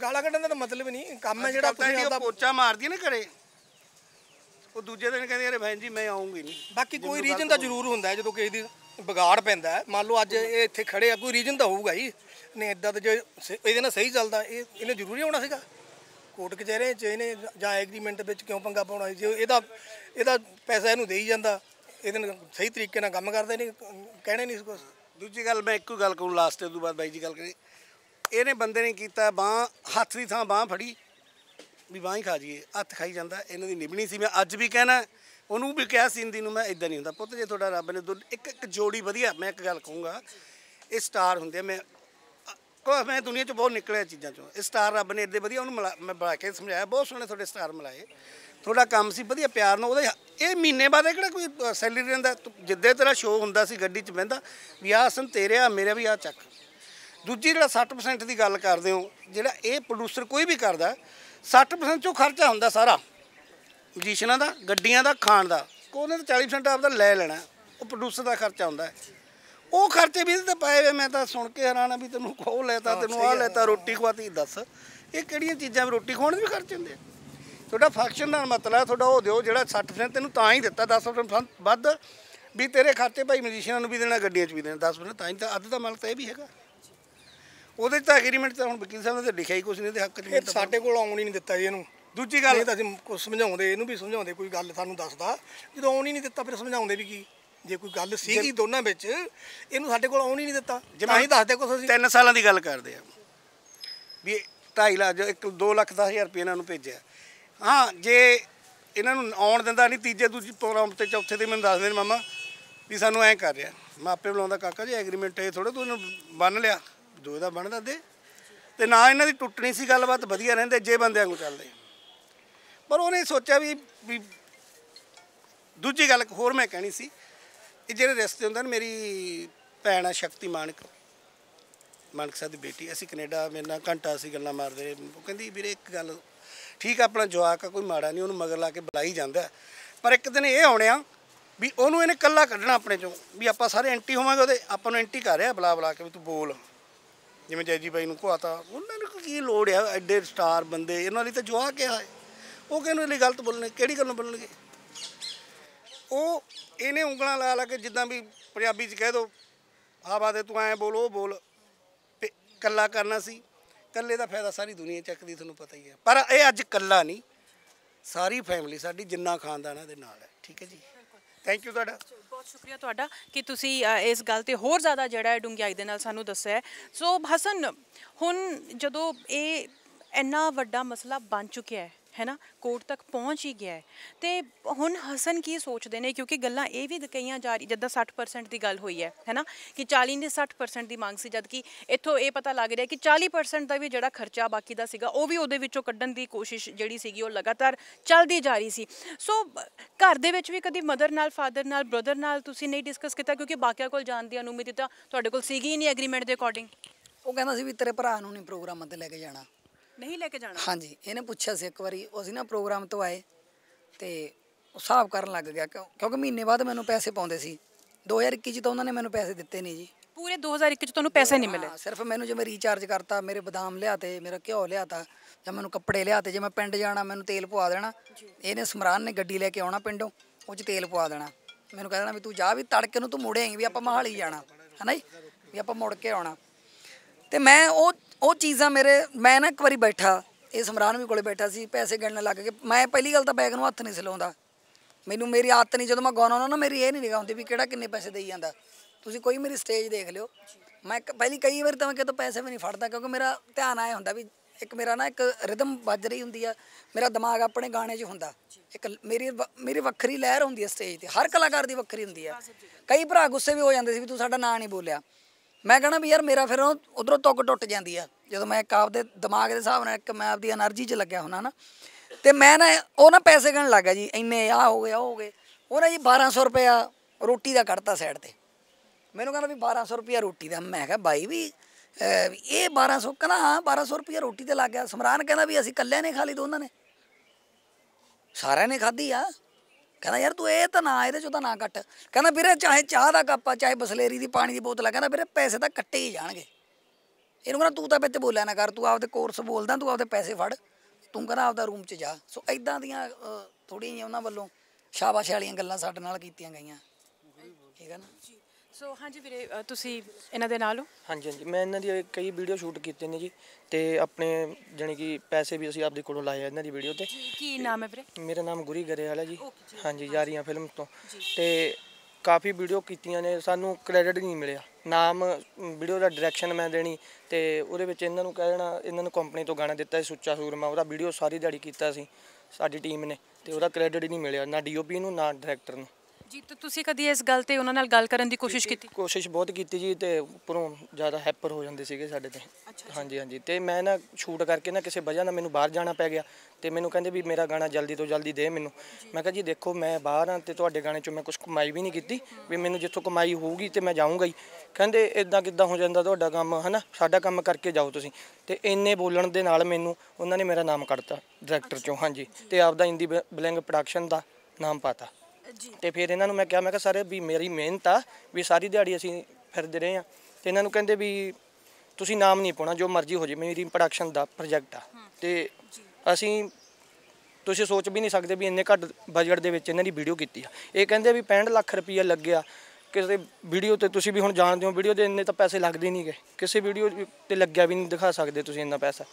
ਗਾਲਾਂ ਕੱਢਣ ਦਾ ਤਾਂ ਮਤਲਬ ਨਹੀਂ ਕੰਮ ਹੈ ਜਿਹੜਾ ਤੁਸੀਂ ਆਪਦਾ ਪੋਚਾ ਮਾਰਦੀ ਨਾ ਘਰੇ ਉਹ ਦੂਜੇ ਦਿਨ ਕਹਿੰਦੀ ਅਰੇ ਭੈਣ ਜੀ ਮੈਂ ਆਉਂਗੀ ਨਹੀਂ ਬਾਕੀ ਕੋਈ ਰੀਜਨ ਤਾਂ ਜ਼ਰੂਰ ਹੁੰਦਾ ਜਦੋਂ ਕਿਸੇ ਦੀ ਵਿਗਾੜ ਪੈਂਦਾ ਮੰਨ ਲਓ ਅੱਜ ਇਹ ਇੱਥੇ ਖੜੇ ਆ ਕੋਈ ਰੀਜਨ ਤਾਂ ਹੋਊਗਾ ਹੀ ਨੇ ਇਦਾਂ ਤੇ ਜੇ ਇਹਦੇ ਨਾਲ ਸਹੀ ਚੱਲਦਾ ਇਹ ਇਹਨੇ ਜ਼ਰੂਰੀ ਹੋਣਾ ਸੀਗਾ ਕੋਰਟ ਕਚਹਿਰੇ 'ਚ ਇਹਨੇ ਜਾਂ ਐਗਰੀਮੈਂਟ ਵਿੱਚ ਕਿਉਂ ਪੰਗਾ ਪਾਉਣਾ ਜੇ ਇਹਦਾ ਇਹਦਾ ਪੈਸਾ ਇਹਨੂੰ ਦੇਈ ਜਾਂਦਾ ਇਹਦੇ ਨਾਲ ਸਹੀ ਤਰੀਕੇ ਨਾਲ ਕੰਮ ਕਰਦਾ ਨਹੀਂ ਕਹਿਣੇ ਨਹੀਂ ਕੁਛ ਦੂਜੀ ਗੱਲ ਮੈਂ ਇੱਕੋ ਗੱਲ ਕਹੂੰ ਲਾਸਟ ਤੋਂ ਬਾਅਦ ਬਾਈ ਜੀ ਗੱਲ ਕਰੀ ਇਹਨੇ ਬੰਦੇ ਨੇ ਕੀਤਾ ਬਾਹ ਹੱਥ ਦੀ ਥਾਂ ਬਾਹ ਫੜੀ ਵੀ ਬਾਹ ਹੀ ਖਾ ਜੀਏ ਹੱਥ ਖਾਈ ਜਾਂਦਾ ਇਹਨਾਂ ਦੀ ਨਿਭਣੀ ਸੀ ਮੈਂ ਅੱਜ ਵੀ ਕਹਿਣਾ ਉਹਨੂੰ ਵੀ ਕਿਹਾ ਸਿੰਦੀ ਨੂੰ ਮੈਂ ਇਦਾਂ ਨਹੀਂ ਹੁੰਦਾ ਪੁੱਤ ਜੇ ਤੁਹਾਡਾ ਰੱਬ ਨੇ ਇੱਕ ਇੱਕ ਜੋੜੀ ਵਧੀਆ ਮੈਂ ਇੱਕ ਗੱਲ ਕਹੂੰਗਾ ਇਹ ਸਟਾਰ ਹੁੰਦੇ ਮੈਂ ਕੋ ਮੈਂ ਦੁਨੀਆ 'ਚ ਬਹੁਤ ਨਿਕਲਿਆ ਚੀਜ਼ਾਂ 'ਚੋਂ ਇਹ ਸਟਾਰ ਰੱਬ ਨੇ ਇੱਦੇ ਵਧੀਆ ਉਹਨੂੰ ਮੈਂ ਬੜਾ ਕੇ ਸਮਝਾਇਆ ਬਹੁਤ ਸੋਹਣੇ ਤੁਹਾਡੇ ਸਟਾਰ ਮਿਲਾਏ ਤੁਹਾਡਾ ਕੰਮ ਸੀ ਵਧੀਆ ਪਿਆਰ ਨਾਲ ਉਹਦੇ ਇਹ ਮਹੀਨੇ ਬਾਅਦ ਕਿਹੜਾ ਕੋਈ ਸੈਲਰੀ ਰਹਿੰਦਾ ਜਿੱਦੇ ਤੇਰਾ ਸ਼ੋਅ ਹੁੰਦਾ ਸੀ ਗੱਡੀ 'ਚ ਬਹਿੰਦਾ ਵੀ ਆਹ ਆਸਨ ਤੇਰੇ ਆ ਮੇਰੇ ਵੀ ਆ ਚੱਕ ਦੂਜੀ ਜਿਹੜਾ 60% ਦੀ ਗੱਲ ਕਰਦੇ ਹੋ ਜਿਹੜਾ ਇਹ ਪ੍ਰੋਡਿਊਸਰ ਕੋਈ ਵੀ ਕਰਦਾ 60% ਚੋਂ ਖਰਚਾ ਹੁੰਦਾ ਸਾਰਾ ਮਜੀਸ਼ਨਾਂ ਦਾ ਗੱਡੀਆਂ ਦਾ ਖਾਣ ਦਾ ਕੋਈ ਨਾ 40% ਆਪਦਾ ਲੈ ਲੈਣਾ ਉਹ ਪ੍ਰੋਡਿਊਸਰ ਦਾ ਖਰਚਾ ਹੁੰਦਾ ਉਹ ਖਰਚੇ ਵੀ ਤੇ ਪਏ ਵੇ ਮੈਂ ਤਾਂ ਸੁਣ ਕੇ ਹੈਰਾਨ ਆ ਵੀ ਤੈਨੂੰ ਖੋ ਲੈਤਾ ਤੈਨੂੰ ਆ ਲੈਤਾ ਰੋਟੀ ਖਵਾਤੀ ਦੱਸ ਇਹ ਕਿਹੜੀਆਂ ਚੀਜ਼ਾਂ ਰੋਟੀ ਖਾਣ ਦੇ ਵੀ ਖਰਚ ਹੁੰਦੇ ਤੁਹਾਡਾ ਫੰਕਸ਼ਨ ਦਾ ਮਤਲਬ ਤੁਹਾਡਾ ਉਹ ਦਿਓ ਜਿਹੜਾ 60% ਤੈਨੂੰ ਤਾਂ ਹੀ ਦਿੱਤਾ 10% ਵੱਧ ਵੀ ਤੇਰੇ ਖਾਤੇ ਭਾਈ ਮਜੀਸ਼ੀਅਨਾਂ ਨੂੰ ਵੀ ਦੇਣਾ ਗੱਡੀਆਂ 'ਚ ਵੀ ਦੇਣਾ 10% ਤਾਂ ਹੀ ਤਾਂ ਅੱਧ ਦਾ ਮਾਲਕ ਤਾਂ ਇਹ ਵੀ ਹੈਗਾ ਉਹਦੇ ਤਾਂ ਐਗਰੀਮੈਂਟ ਤਾਂ ਹੁਣ ਵਕੀਲ ਸਾਹਿਬ ਨੇ ਤਾਂ ਲਿਖਿਆ ਹੀ ਕੁਝ ਨਹੀਂ ਤੇ ਹੱਕ 'ਚ ਸਾਡੇ ਕੋਲ ਆਉਣ ਹੀ ਨਹੀਂ ਦਿੱਤਾ ਜੀ ਇਹਨੂੰ ਦੂਜੀ ਗੱਲ ਇਹ ਤਾਂ ਅਸੀਂ ਸਮਝਾਉਂਦੇ ਇਹਨੂੰ ਵੀ ਸਮਝਾਉਂਦੇ ਕੋਈ ਗੱਲ ਸਾਨੂੰ ਦੱਸਦਾ ਜਦੋਂ ਆਉਣ ਹੀ ਨਹੀਂ ਦਿੱਤਾ ਫਿਰ ਸਮਝਾਉਂਦੇ ਵੀ ਕੀ ਜੇ ਕੋਈ ਗੱਲ ਸੀਗੀ ਦੋਨਾਂ ਵਿੱਚ ਇਹਨੂੰ ਸਾਡੇ ਕੋਲ ਆਉਣ ਹੀ ਨਹੀਂ ਦਿੱਤਾ ਜੇ ਮੈਂ ਹੀ ਦੱਸਦੇ ਕੁਛ ਅਸੀਂ 3 ਸਾਲਾਂ ਦੀ ਗੱਲ ਕਰਦੇ ਆ ਵੀ 2.5 ਲੱਖ ਇੱਕ 2 ਲੱਖ 10 ਹਜ਼ਾਰ ਰੁਪਏ ਇਹਨਾਂ ਨੂੰ ਭੇਜਿਆ ਹਾਂ ਜੇ ਇਹਨਾਂ ਨੂੰ ਆਉਣ ਦਿੰਦਾ ਨਹੀਂ ਤੀਜੇ ਦੂਜੀ ਪ੍ਰੋਗਰਾਮ ਤੇ ਚੌਥੇ ਤੇ ਮੈਨੂੰ ਦੱਸਦੇ ਨੇ ਮਾਮਾ ਵੀ ਸਾਨੂੰ ਐਂ ਕਰ ਰਿਹਾ ਮਾਪੇ ਬੁਲਾਉਂਦਾ ਕਾਕਾ ਜੀ ਐਗਰੀਮੈਂਟ ਇਹ ਥੋੜਾ ਤੂੰ ਬੰਨ ਲਿਆ ਦੋ ਦਾ ਬੰਨਦਾ ਦੇ ਤੇ ਨਾ ਇਹਨਾਂ ਦੀ ਟੁੱਟਣੀ ਸੀ ਗੱਲਬਾਤ ਵਧੀਆ ਰਹਿੰਦੇ ਜੇ ਬੰਦਿਆਂ ਨੂੰ ਚੱਲਦੇ ਪਰ ਉਹਨੇ ਸੋਚਿਆ ਵੀ ਦੂਜੀ ਗੱਲ ਹੋਰ ਮੈਂ ਕਹਿਣੀ ਸੀ ਇਹ ਜਿਹੜੇ ਰਿਸ਼ਤੇ ਹੁੰਦੇ ਨੇ ਮੇਰੀ ਭੈਣ ਆ ਸ਼ਕਤੀ ਮਾਨਕ ਮਾਨਕ ਸਾਹਿਬ ਦੀ ਬੇਟੀ ਅਸੀਂ ਕੈਨੇਡਾ ਮੇਰੇ ਨਾਲ ਘੰਟਾ ਅਸੀਂ ਗੱਲਾਂ ਮਾਰਦੇ ਉਹ ਕਹਿੰਦੀ ਵੀਰੇ ਇੱਕ ਗੱਲ ਠੀਕ ਆਪਣਾ ਜਵਾਕ ਆ ਕੋਈ ਮਾੜਾ ਨਹੀਂ ਉਹਨੂੰ ਮਗਰ ਲਾ ਕੇ ਬੁਲਾਈ ਜਾਂਦਾ ਪਰ ਇੱਕ ਦਿਨ ਇਹ ਆਉਣਿਆ ਵੀ ਉਹਨੂੰ ਇਹਨੇ ਕੱਲਾ ਕੱਢਣਾ ਆਪਣੇ ਚੋਂ ਵੀ ਆਪਾਂ ਸਾਰੇ ਐਂਟੀ ਹੋਵਾਂਗੇ ਉਹਦੇ ਆਪਾਂ ਨੂੰ ਐਂਟੀ ਕਰ ਰਿਹਾ ਬਲਾ ਬਲਾ ਕੇ ਵੀ ਤੂੰ ਬੋਲ ਜਿਵੇਂ ਜੈਜੀ ਬਾਈ ਨੂੰ ਘਵਾਤਾ ਉਹਨਾਂ ਨੂੰ ਕੀ ਲੋੜ ਆ ਐਡੇ ਸਟਾਰ ਬੰਦੇ ਇਹਨਾਂ ਲਈ ਤਾਂ ਜਵਾਕ ਆ ਉਹ ਕਹਿੰਦੇ ਲਈ ਗਲਤ ਬੋਲਣੇ ਕਿਹੜੀ ਨੂੰ ਬੋਲਣਗੇ ਉਹ ਇਹਨੇ ਉਂਗਲਾਂ ਲਾ ਲਾ ਕੇ ਜਿੱਦਾਂ ਵੀ ਪੰਜਾਬੀ 'ਚ ਕਹਿ ਦੋ ਆਵਾ ਦੇ ਤੂੰ ਐ ਬੋਲ ਉਹ ਬੋਲ ਤੇ ਕੱਲਾ ਕਰਨਾ ਸੀ ਕੱਲੇ ਦਾ ਫਾਇਦਾ ਸਾਰੀ ਦੁਨੀਆ ਚੱਕਦੀ ਤੁਹਾਨੂੰ ਪਤਾ ਹੀ ਹੈ ਪਰ ਇਹ ਅੱਜ ਕੱਲਾ ਨਹੀਂ ਸਾਰੀ ਫੈਮਿਲੀ ਸਾਡੀ ਜਿੰਨਾ ਖਾਨਦਾਨ ਦੇ ਨਾਲ ਹੈ ਠੀਕ ਹੈ ਜੀ ਥੈਂਕ ਯੂ ਤੁਹਾਡਾ ਬਹੁਤ ਸ਼ੁਕਰੀਆ ਤੁਹਾਡਾ ਕਿ ਤੁਸੀਂ ਇਸ ਗੱਲ ਤੇ ਹੋਰ ਜ਼ਿਆਦਾ ਜਿਹੜਾ ਹੈ ਡੁੰਗਿਆਈ ਦੇ ਨਾਲ ਸਾਨੂੰ ਦੱਸਿਆ ਸੋ ਹਸਨ ਹੁਣ ਜਦੋਂ ਇਹ ਇੰਨਾ ਵੱਡਾ ਮਸਲਾ ਬਣ ਚੁੱਕਿਆ ਹੈ ਹੈ ਨਾ ਕੋਰਟ ਤੱਕ ਪਹੁੰਚ ਹੀ ਗਿਆ ਤੇ ਹੁਣ ਹਸਨ ਕੀ ਸੋਚਦੇ ਨੇ ਕਿਉਂਕਿ ਗੱਲਾਂ ਇਹ ਵੀ ਕਈਆਂ ਜਾ ਰਹੀ ਜਿੱਦਾਂ 60% ਦੀ ਗੱਲ ਹੋਈ ਹੈ ਹੈ ਨਾ ਕਿ 40 ਦੇ 60% ਦੀ ਮੰਗ ਸੀ ਜਦ ਕਿ ਇੱਥੋਂ ਇਹ ਪਤਾ ਲੱਗ ਰਿਹਾ ਕਿ 40% ਦਾ ਵੀ ਜਿਹੜਾ ਖਰਚਾ ਬਾਕੀ ਦਾ ਸੀਗਾ ਉਹ ਵੀ ਉਹਦੇ ਵਿੱਚੋਂ ਕੱਢਣ ਦੀ ਕੋਸ਼ਿਸ਼ ਜਿਹੜੀ ਸੀਗੀ ਉਹ ਲਗਾਤਾਰ ਚੱਲਦੀ ਜਾ ਰਹੀ ਸੀ ਸੋ ਘਰ ਦੇ ਵਿੱਚ ਵੀ ਕਦੀ ਮਦਰ ਨਾਲ ਫਾਦਰ ਨਾਲ ਬ੍ਰਦਰ ਨਾਲ ਤੁਸੀਂ ਨਹੀਂ ਡਿਸਕਸ ਕੀਤਾ ਕਿਉਂਕਿ ਬਾਕੀਆਂ ਕੋਲ ਜਾਣ ਦੀ ਅਨੁਮਤੀ ਤਾਂ ਤੁਹਾਡੇ ਕੋਲ ਸੀਗੀ ਹੀ ਨਹੀਂ ਐਗਰੀਮੈਂਟ ਦੇ ਅਕੋਰਡਿੰਗ ਉਹ ਕਹਿੰਦਾ ਸੀ ਵੀ ਤੇਰੇ ਭਰਾ ਨੂੰ ਨਹੀਂ ਪ੍ਰੋਗਰਾਮ ਤੇ ਲੈ ਕੇ ਜਾਣਾ ਨਹੀਂ ਲੈ ਕੇ ਜਾਣਾ ਹਾਂਜੀ ਇਹਨੇ ਪੁੱਛਿਆ ਸੀ ਇੱਕ ਵਾਰੀ ਅਸੀਂ ਨਾ ਪ੍ਰੋਗਰਾਮ ਤੋਂ ਆਏ ਤੇ ਉਹ ਹਿਸਾਬ ਕਰਨ ਲੱਗ ਗਿਆ ਕਿਉਂਕਿ ਮਹੀਨੇ ਬਾਅਦ ਮੈਨੂੰ ਪੈਸੇ ਪਾਉਂਦੇ ਸੀ 2021 ਚ ਤਾਂ ਉਹਨਾਂ ਨੇ ਮੈਨੂੰ ਪੈਸੇ ਦਿੱਤੇ ਨਹੀਂ ਜੀ ਪੂਰੇ 2021 ਚ ਤੁਹਾਨੂੰ ਪੈਸੇ ਨਹੀਂ ਮਿਲੇ ਸਿਰਫ ਮੈਨੂੰ ਮੈਂ ਰੀਚਾਰਜ ਕਰਤਾ ਮੇਰੇ ਬਦਾਮ ਲਿਆਤੇ ਮੇਰਾ ਘਿਓ ਲਿਆਤਾ ਜਾਂ ਮੈਨੂੰ ਕੱਪੜੇ ਲਿਆਤੇ ਜੇ ਮੈਂ ਪਿੰਡ ਜਾਣਾ ਮੈਨੂੰ ਤੇਲ ਪਵਾ ਦੇਣਾ ਇਹਨੇ ਸਮਰਾਨ ਨੇ ਗੱਡੀ ਲੈ ਕੇ ਆਉਣਾ ਪਿੰਡੋਂ ਉਹ 'ਚ ਤੇਲ ਪਵਾ ਦੇਣਾ ਮੈਨੂੰ ਕਹਿ ਦੇਣਾ ਵੀ ਤੂੰ ਜਾ ਵੀ ਤੜਕੇ ਨੂੰ ਤੂੰ ਮੁੜੇ ਆਈ ਵੀ ਆਪਾਂ ਮਹਾਲੀ ਜਾਣਾ ਹੈ ਨਾ ਜੀ ਵੀ ਆਪਾਂ ਮੁੜ ਕੇ ਆਉਣਾ ਤੇ ਮੈਂ ਉਹ ਉਹ ਚੀਜ਼ਾਂ ਮੇਰੇ ਮੈਂ ਨਾ ਇੱਕ ਵਾਰੀ ਬੈਠਾ ਇਹ ਸਮਰਾਨ ਵੀ ਕੋਲੇ ਬੈਠਾ ਸੀ ਪੈਸੇ ਗਿਣਨ ਲੱਗ ਕੇ ਮੈਂ ਪਹਿਲੀ ਗੱਲ ਤਾਂ ਬੈਗ ਨੂੰ ਹੱਥ ਨਹੀਂ ਸਲਾਉਂਦਾ ਮੈਨੂੰ ਮੇਰੀ ਆਦਤ ਨਹੀਂ ਜਦੋਂ ਮੈਂ ਗਾਉਣਾ ਨਾ ਮੇਰੀ ਇਹ ਨਹੀਂ ਨਿਗਾਹ ਹੁੰਦੀ ਵੀ ਕਿਹੜਾ ਕਿੰਨੇ ਪੈਸੇ ਦੇਈ ਜਾਂਦਾ ਤੁਸੀਂ ਕੋਈ ਮੇਰੀ ਸਟੇਜ ਦੇਖ ਲਿਓ ਮੈਂ ਪਹਿਲੀ ਕਈ ਵਾਰ ਤਾਂ ਮੈਂ ਤਾਂ ਪੈਸੇ ਵੀ ਨਹੀਂ ਫੜਦਾ ਕਿਉਂਕਿ ਮੇਰਾ ਧਿਆਨ ਆਇਆ ਹੁੰਦਾ ਵੀ ਇੱਕ ਮੇਰਾ ਨਾ ਇੱਕ ਰਿਦਮ ਵੱਜ ਰਹੀ ਹੁੰਦੀ ਆ ਮੇਰਾ ਦਿਮਾਗ ਆਪਣੇ ਗਾਣੇ 'ਚ ਹੁੰਦਾ ਇੱਕ ਮੇਰੀ ਮੇਰੀ ਵੱਖਰੀ ਲਹਿਰ ਹੁੰਦੀ ਆ ਸਟੇਜ ਤੇ ਹਰ ਕਲਾਕਾਰ ਦੀ ਵੱਖਰੀ ਹੁੰਦੀ ਆ ਕਈ ਭਰਾ ਗੁੱਸੇ ਵੀ ਹੋ ਜਾਂਦੇ ਸੀ ਵੀ ਤੂੰ ਸਾਡਾ ਨਾਂ ਨਹੀਂ ਬੋਲਿਆ ਮੈਂ ਕਹਣਾ ਵੀ ਯਾਰ ਮੇਰਾ ਫਿਰ ਉਧਰੋਂ ਤੁੱਕ ਟੁੱਟ ਜਾਂਦੀ ਆ ਜਦੋਂ ਮੈਂ ਇੱਕ ਆਪਦੇ ਦਿਮਾਗ ਦੇ ਹਿਸਾਬ ਨਾਲ ਇੱਕ ਮੈਂ ਆਪਦੀ એનર્ਜੀ 'ਚ ਲੱਗਿਆ ਹੁਣਾ ਨਾ ਤੇ ਮੈਂ ਨਾ ਉਹ ਨਾ ਪੈਸੇ ਗਣ ਲੱਗਾ ਜੀ ਇੰਨੇ ਆ ਹੋ ਗਏ ਉਹ ਹੋ ਗਏ ਉਹ ਨਾ ਜੀ 1200 ਰੁਪਏ ਰੋਟੀ ਦਾ ਘੜਤਾ ਸਾਈਡ ਤੇ ਮੈਨੂੰ ਕਹਿੰਦਾ ਵੀ 1200 ਰੁਪਏ ਰੋਟੀ ਦਾ ਮੈਂ ਕਿਹਾ ਬਾਈ ਵੀ ਇਹ 1200 ਕਹਿੰਦਾ ਹਾਂ 1200 ਰੁਪਏ ਰੋਟੀ ਤੇ ਲੱਗ ਗਿਆ ਸਮਰਾਨ ਕਹਿੰਦਾ ਵੀ ਅਸੀਂ ਇਕੱਲੇ ਨੇ ਖਾ ਲਈ ਦੋਨਾਂ ਨੇ ਸਾਰਿਆਂ ਨੇ ਖਾਧੀ ਆ ਕਹਿੰਦਾ ਯਾਰ ਤੂੰ ਇਹ ਤਾਂ ਨਾ ਇਹਦੇ ਚੋਂ ਤਾਂ ਨਾ ਕੱਟ ਕਹਿੰਦਾ ਵੀਰੇ ਚਾਹੇ ਚਾਹ ਦਾ ਕੱਪ ਆ ਚਾਹੇ ਬਸਲੇਰੀ ਦੀ ਪਾਣੀ ਦੀ ਬੋਤਲ ਆ ਕਹਿੰਦਾ ਵੀਰੇ ਪੈਸੇ ਤਾਂ ਕੱਟੇ ਹੀ ਜਾਣਗੇ ਇਹਨੂੰ ਕਹਿੰਦਾ ਤੂੰ ਤਾਂ ਵਿੱਚ ਬੋਲਿਆ ਨਾ ਕਰ ਤੂੰ ਆਪਦੇ ਕੋਰਸ ਬੋਲਦਾ ਤੂੰ ਆਪਦੇ ਪੈਸੇ ਫੜ ਤੂੰ ਕਹਿੰਦਾ ਆਪਦਾ ਰੂਮ 'ਚ ਜਾ ਸੋ ਐਦਾਂ ਦੀਆਂ ਜਿਹੀਆਂ ਉਹਨਾਂ ਵੱਲੋਂ ਸ਼ਾਬਾਸ਼ ਵਾਲੀਆਂ ਗੱਲਾਂ ਸਾਡੇ ਨਾਲ ਕੀਤੀਆਂ ਗਈਆਂ ਠੀਕ ਹੈ ਨਾ ਸੋ ਹਾਂਜੀ ਵੀਰੇ ਤੁਸੀਂ ਇਹਨਾਂ ਦੇ ਨਾਲ ਹੋ ਹਾਂਜੀ ਹਾਂਜੀ ਮੈਂ ਇਹਨਾਂ ਦੀ ਕਈ ਵੀਡੀਓ ਸ਼ੂਟ ਕੀਤੇ ਨੇ ਜੀ ਤੇ ਆਪਣੇ ਜਾਨੀ ਕਿ ਪੈਸੇ ਵੀ ਅਸੀਂ ਆਪਦੇ ਕੋਲੋਂ ਲਾਏ ਇਹਨਾਂ ਦੀ ਵੀਡੀਓ ਤੇ ਕੀ ਨਾਮ ਹੈ ਵੀਰੇ ਮੇਰਾ ਨਾਮ ਗੁਰੀ ਗਰੇਵਾਲ ਹੈ ਜੀ ਹਾਂਜੀ ਯਾਰੀਆਂ ਫਿਲਮ ਤੋਂ ਤੇ ਕਾਫੀ ਵੀਡੀਓ ਕੀਤੀਆਂ ਨੇ ਸਾਨੂੰ ਕ੍ਰੈਡਿਟ ਨਹੀਂ ਮਿਲਿਆ ਨਾਮ ਵੀਡੀਓ ਦਾ ਡਾਇਰੈਕਸ਼ਨ ਮੈਂ ਦੇਣੀ ਤੇ ਉਹਦੇ ਵਿੱਚ ਇਹਨਾਂ ਨੂੰ ਕਹਿ ਦੇਣਾ ਇਹਨਾਂ ਨੂੰ ਕੰਪਨੀ ਤੋਂ ਗਾਣਾ ਦਿੱਤਾ ਸੀ ਸੁੱਚਾ ਸੂਰਮਾ ਉਹਦਾ ਵੀਡੀਓ ਸਾਰੀ ਦਿਹਾੜੀ ਕੀਤਾ ਸੀ ਸਾਡੀ ਟੀਮ ਨੇ ਤੇ ਉਹਦਾ ਕ੍ਰੈਡਿਟ ਹੀ ਨਹੀਂ ਮਿਲਿਆ ਨਾ ਡੀਓਪੀ ਨੂੰ ਨਾ ਡਾਇਰੈਕਟਰ ਨੂੰ ਜੀ ਤੁਸੀਂ ਕਦੀ ਇਸ ਗੱਲ ਤੇ ਉਹਨਾਂ ਨਾਲ ਗੱਲ ਕਰਨ ਦੀ ਕੋਸ਼ਿਸ਼ ਕੀਤੀ ਕੋਸ਼ਿਸ਼ ਬਹੁਤ ਕੀਤੀ ਜੀ ਤੇ ਉਪਰੋਂ ਜ਼ਿਆਦਾ ਹੈਪਰ ਹੋ ਜਾਂਦੇ ਸੀਗੇ ਸਾਡੇ ਤੇ ਹਾਂਜੀ ਹਾਂਜੀ ਤੇ ਮੈਂ ਨਾ ਸ਼ੂਟ ਕਰਕੇ ਨਾ ਕਿਸੇ ਵਜ੍ਹਾ ਨਾਲ ਮੈਨੂੰ ਬਾਹਰ ਜਾਣਾ ਪੈ ਗਿਆ ਤੇ ਮੈਨੂੰ ਕਹਿੰਦੇ ਵੀ ਮੇਰਾ ਗਾਣਾ ਜਲਦੀ ਤੋਂ ਜਲਦੀ ਦੇ ਮੈਨੂੰ ਮੈਂ ਕਿਹਾ ਜੀ ਦੇਖੋ ਮੈਂ ਬਾਹਰ ਆ ਤੇ ਤੁਹਾਡੇ ਗਾਣੇ 'ਚੋਂ ਮੈਂ ਕੁਝ ਕਮਾਈ ਵੀ ਨਹੀਂ ਕੀਤੀ ਵੀ ਮੈਨੂੰ ਜਿੱਥੋਂ ਕਮਾਈ ਹੋਊਗੀ ਤੇ ਮੈਂ ਜਾਊਂਗਾ ਹੀ ਕਹਿੰਦੇ ਇਦਾਂ ਕਿੱਦਾਂ ਹੋ ਜਾਂਦਾ ਤੁਹਾਡਾ ਕੰਮ ਹਨਾ ਸਾਡਾ ਕੰਮ ਕਰਕੇ ਜਾਓ ਤੁਸੀਂ ਤੇ ਇੰਨੇ ਬੋਲਣ ਦੇ ਨਾਲ ਮੈਨੂੰ ਉਹਨਾਂ ਨੇ ਮੇਰਾ ਨਾਮ ਕੱਢਤਾ ਡਾਇਰੈਕਟਰ 'ਚੋਂ ਹਾਂਜੀ ਤੇ ਆਪਦਾ ਇੰਦੀ ਬਲਿੰਗ ਪ੍ਰੋਡਕਸ਼ਨ ਦਾ ਨਾਮ ਪਾਤਾ ਤੇ ਫਿਰ ਇਹਨਾਂ ਨੂੰ ਮੈਂ ਕਿਹਾ ਮੈਂ ਕਿਹਾ ਸਾਰੇ ਵੀ ਮੇਰੀ ਮਿਹਨਤ ਆ ਵੀ ਸਾਰੀ ਦਿਹਾੜੀ ਅਸੀਂ ਫਿਰਦੇ ਰਹੇ ਆ ਤੇ ਇਹਨਾਂ ਨੂੰ ਕਹਿੰਦੇ ਵੀ ਤੁਸੀਂ ਨਾਮ ਨਹੀਂ ਪਾਉਣਾ ਜੋ ਮਰਜ਼ੀ ਹੋ ਜੇ ਮੇਰੀ ਪ੍ਰੋਡਕਸ਼ਨ ਦਾ ਪ੍ਰੋਜੈਕਟ ਆ ਤੇ ਅਸੀਂ ਤੁਸੀਂ ਸੋਚ ਵੀ ਨਹੀਂ ਸਕਦੇ ਵੀ ਇੰਨੇ ਘੱਟ ਬਜਟ ਦੇ ਵਿੱਚ ਇਹਨਾਂ ਦੀ ਵੀਡੀਓ ਕੀਤੀ ਆ ਇਹ ਕਹਿੰਦੇ ਵੀ 65 ਲੱਖ ਰੁਪਈਆ ਲੱਗਿਆ ਕਿਸੇ ਵੀਡੀਓ ਤੇ ਤੁਸੀਂ ਵੀ ਹੁਣ ਜਾਣਦੇ ਹੋ ਵੀਡੀਓ ਦੇ ਇੰਨੇ ਤਾਂ ਪੈਸੇ ਲੱਗਦੇ ਨਹੀਂਗੇ ਕਿਸੇ ਵੀਡੀਓ ਤੇ ਲੱਗਿਆ ਵੀ ਨਹੀਂ ਦਿਖਾ ਸਕਦੇ ਤੁਸੀਂ ਇੰਨਾ ਪੈਸਾ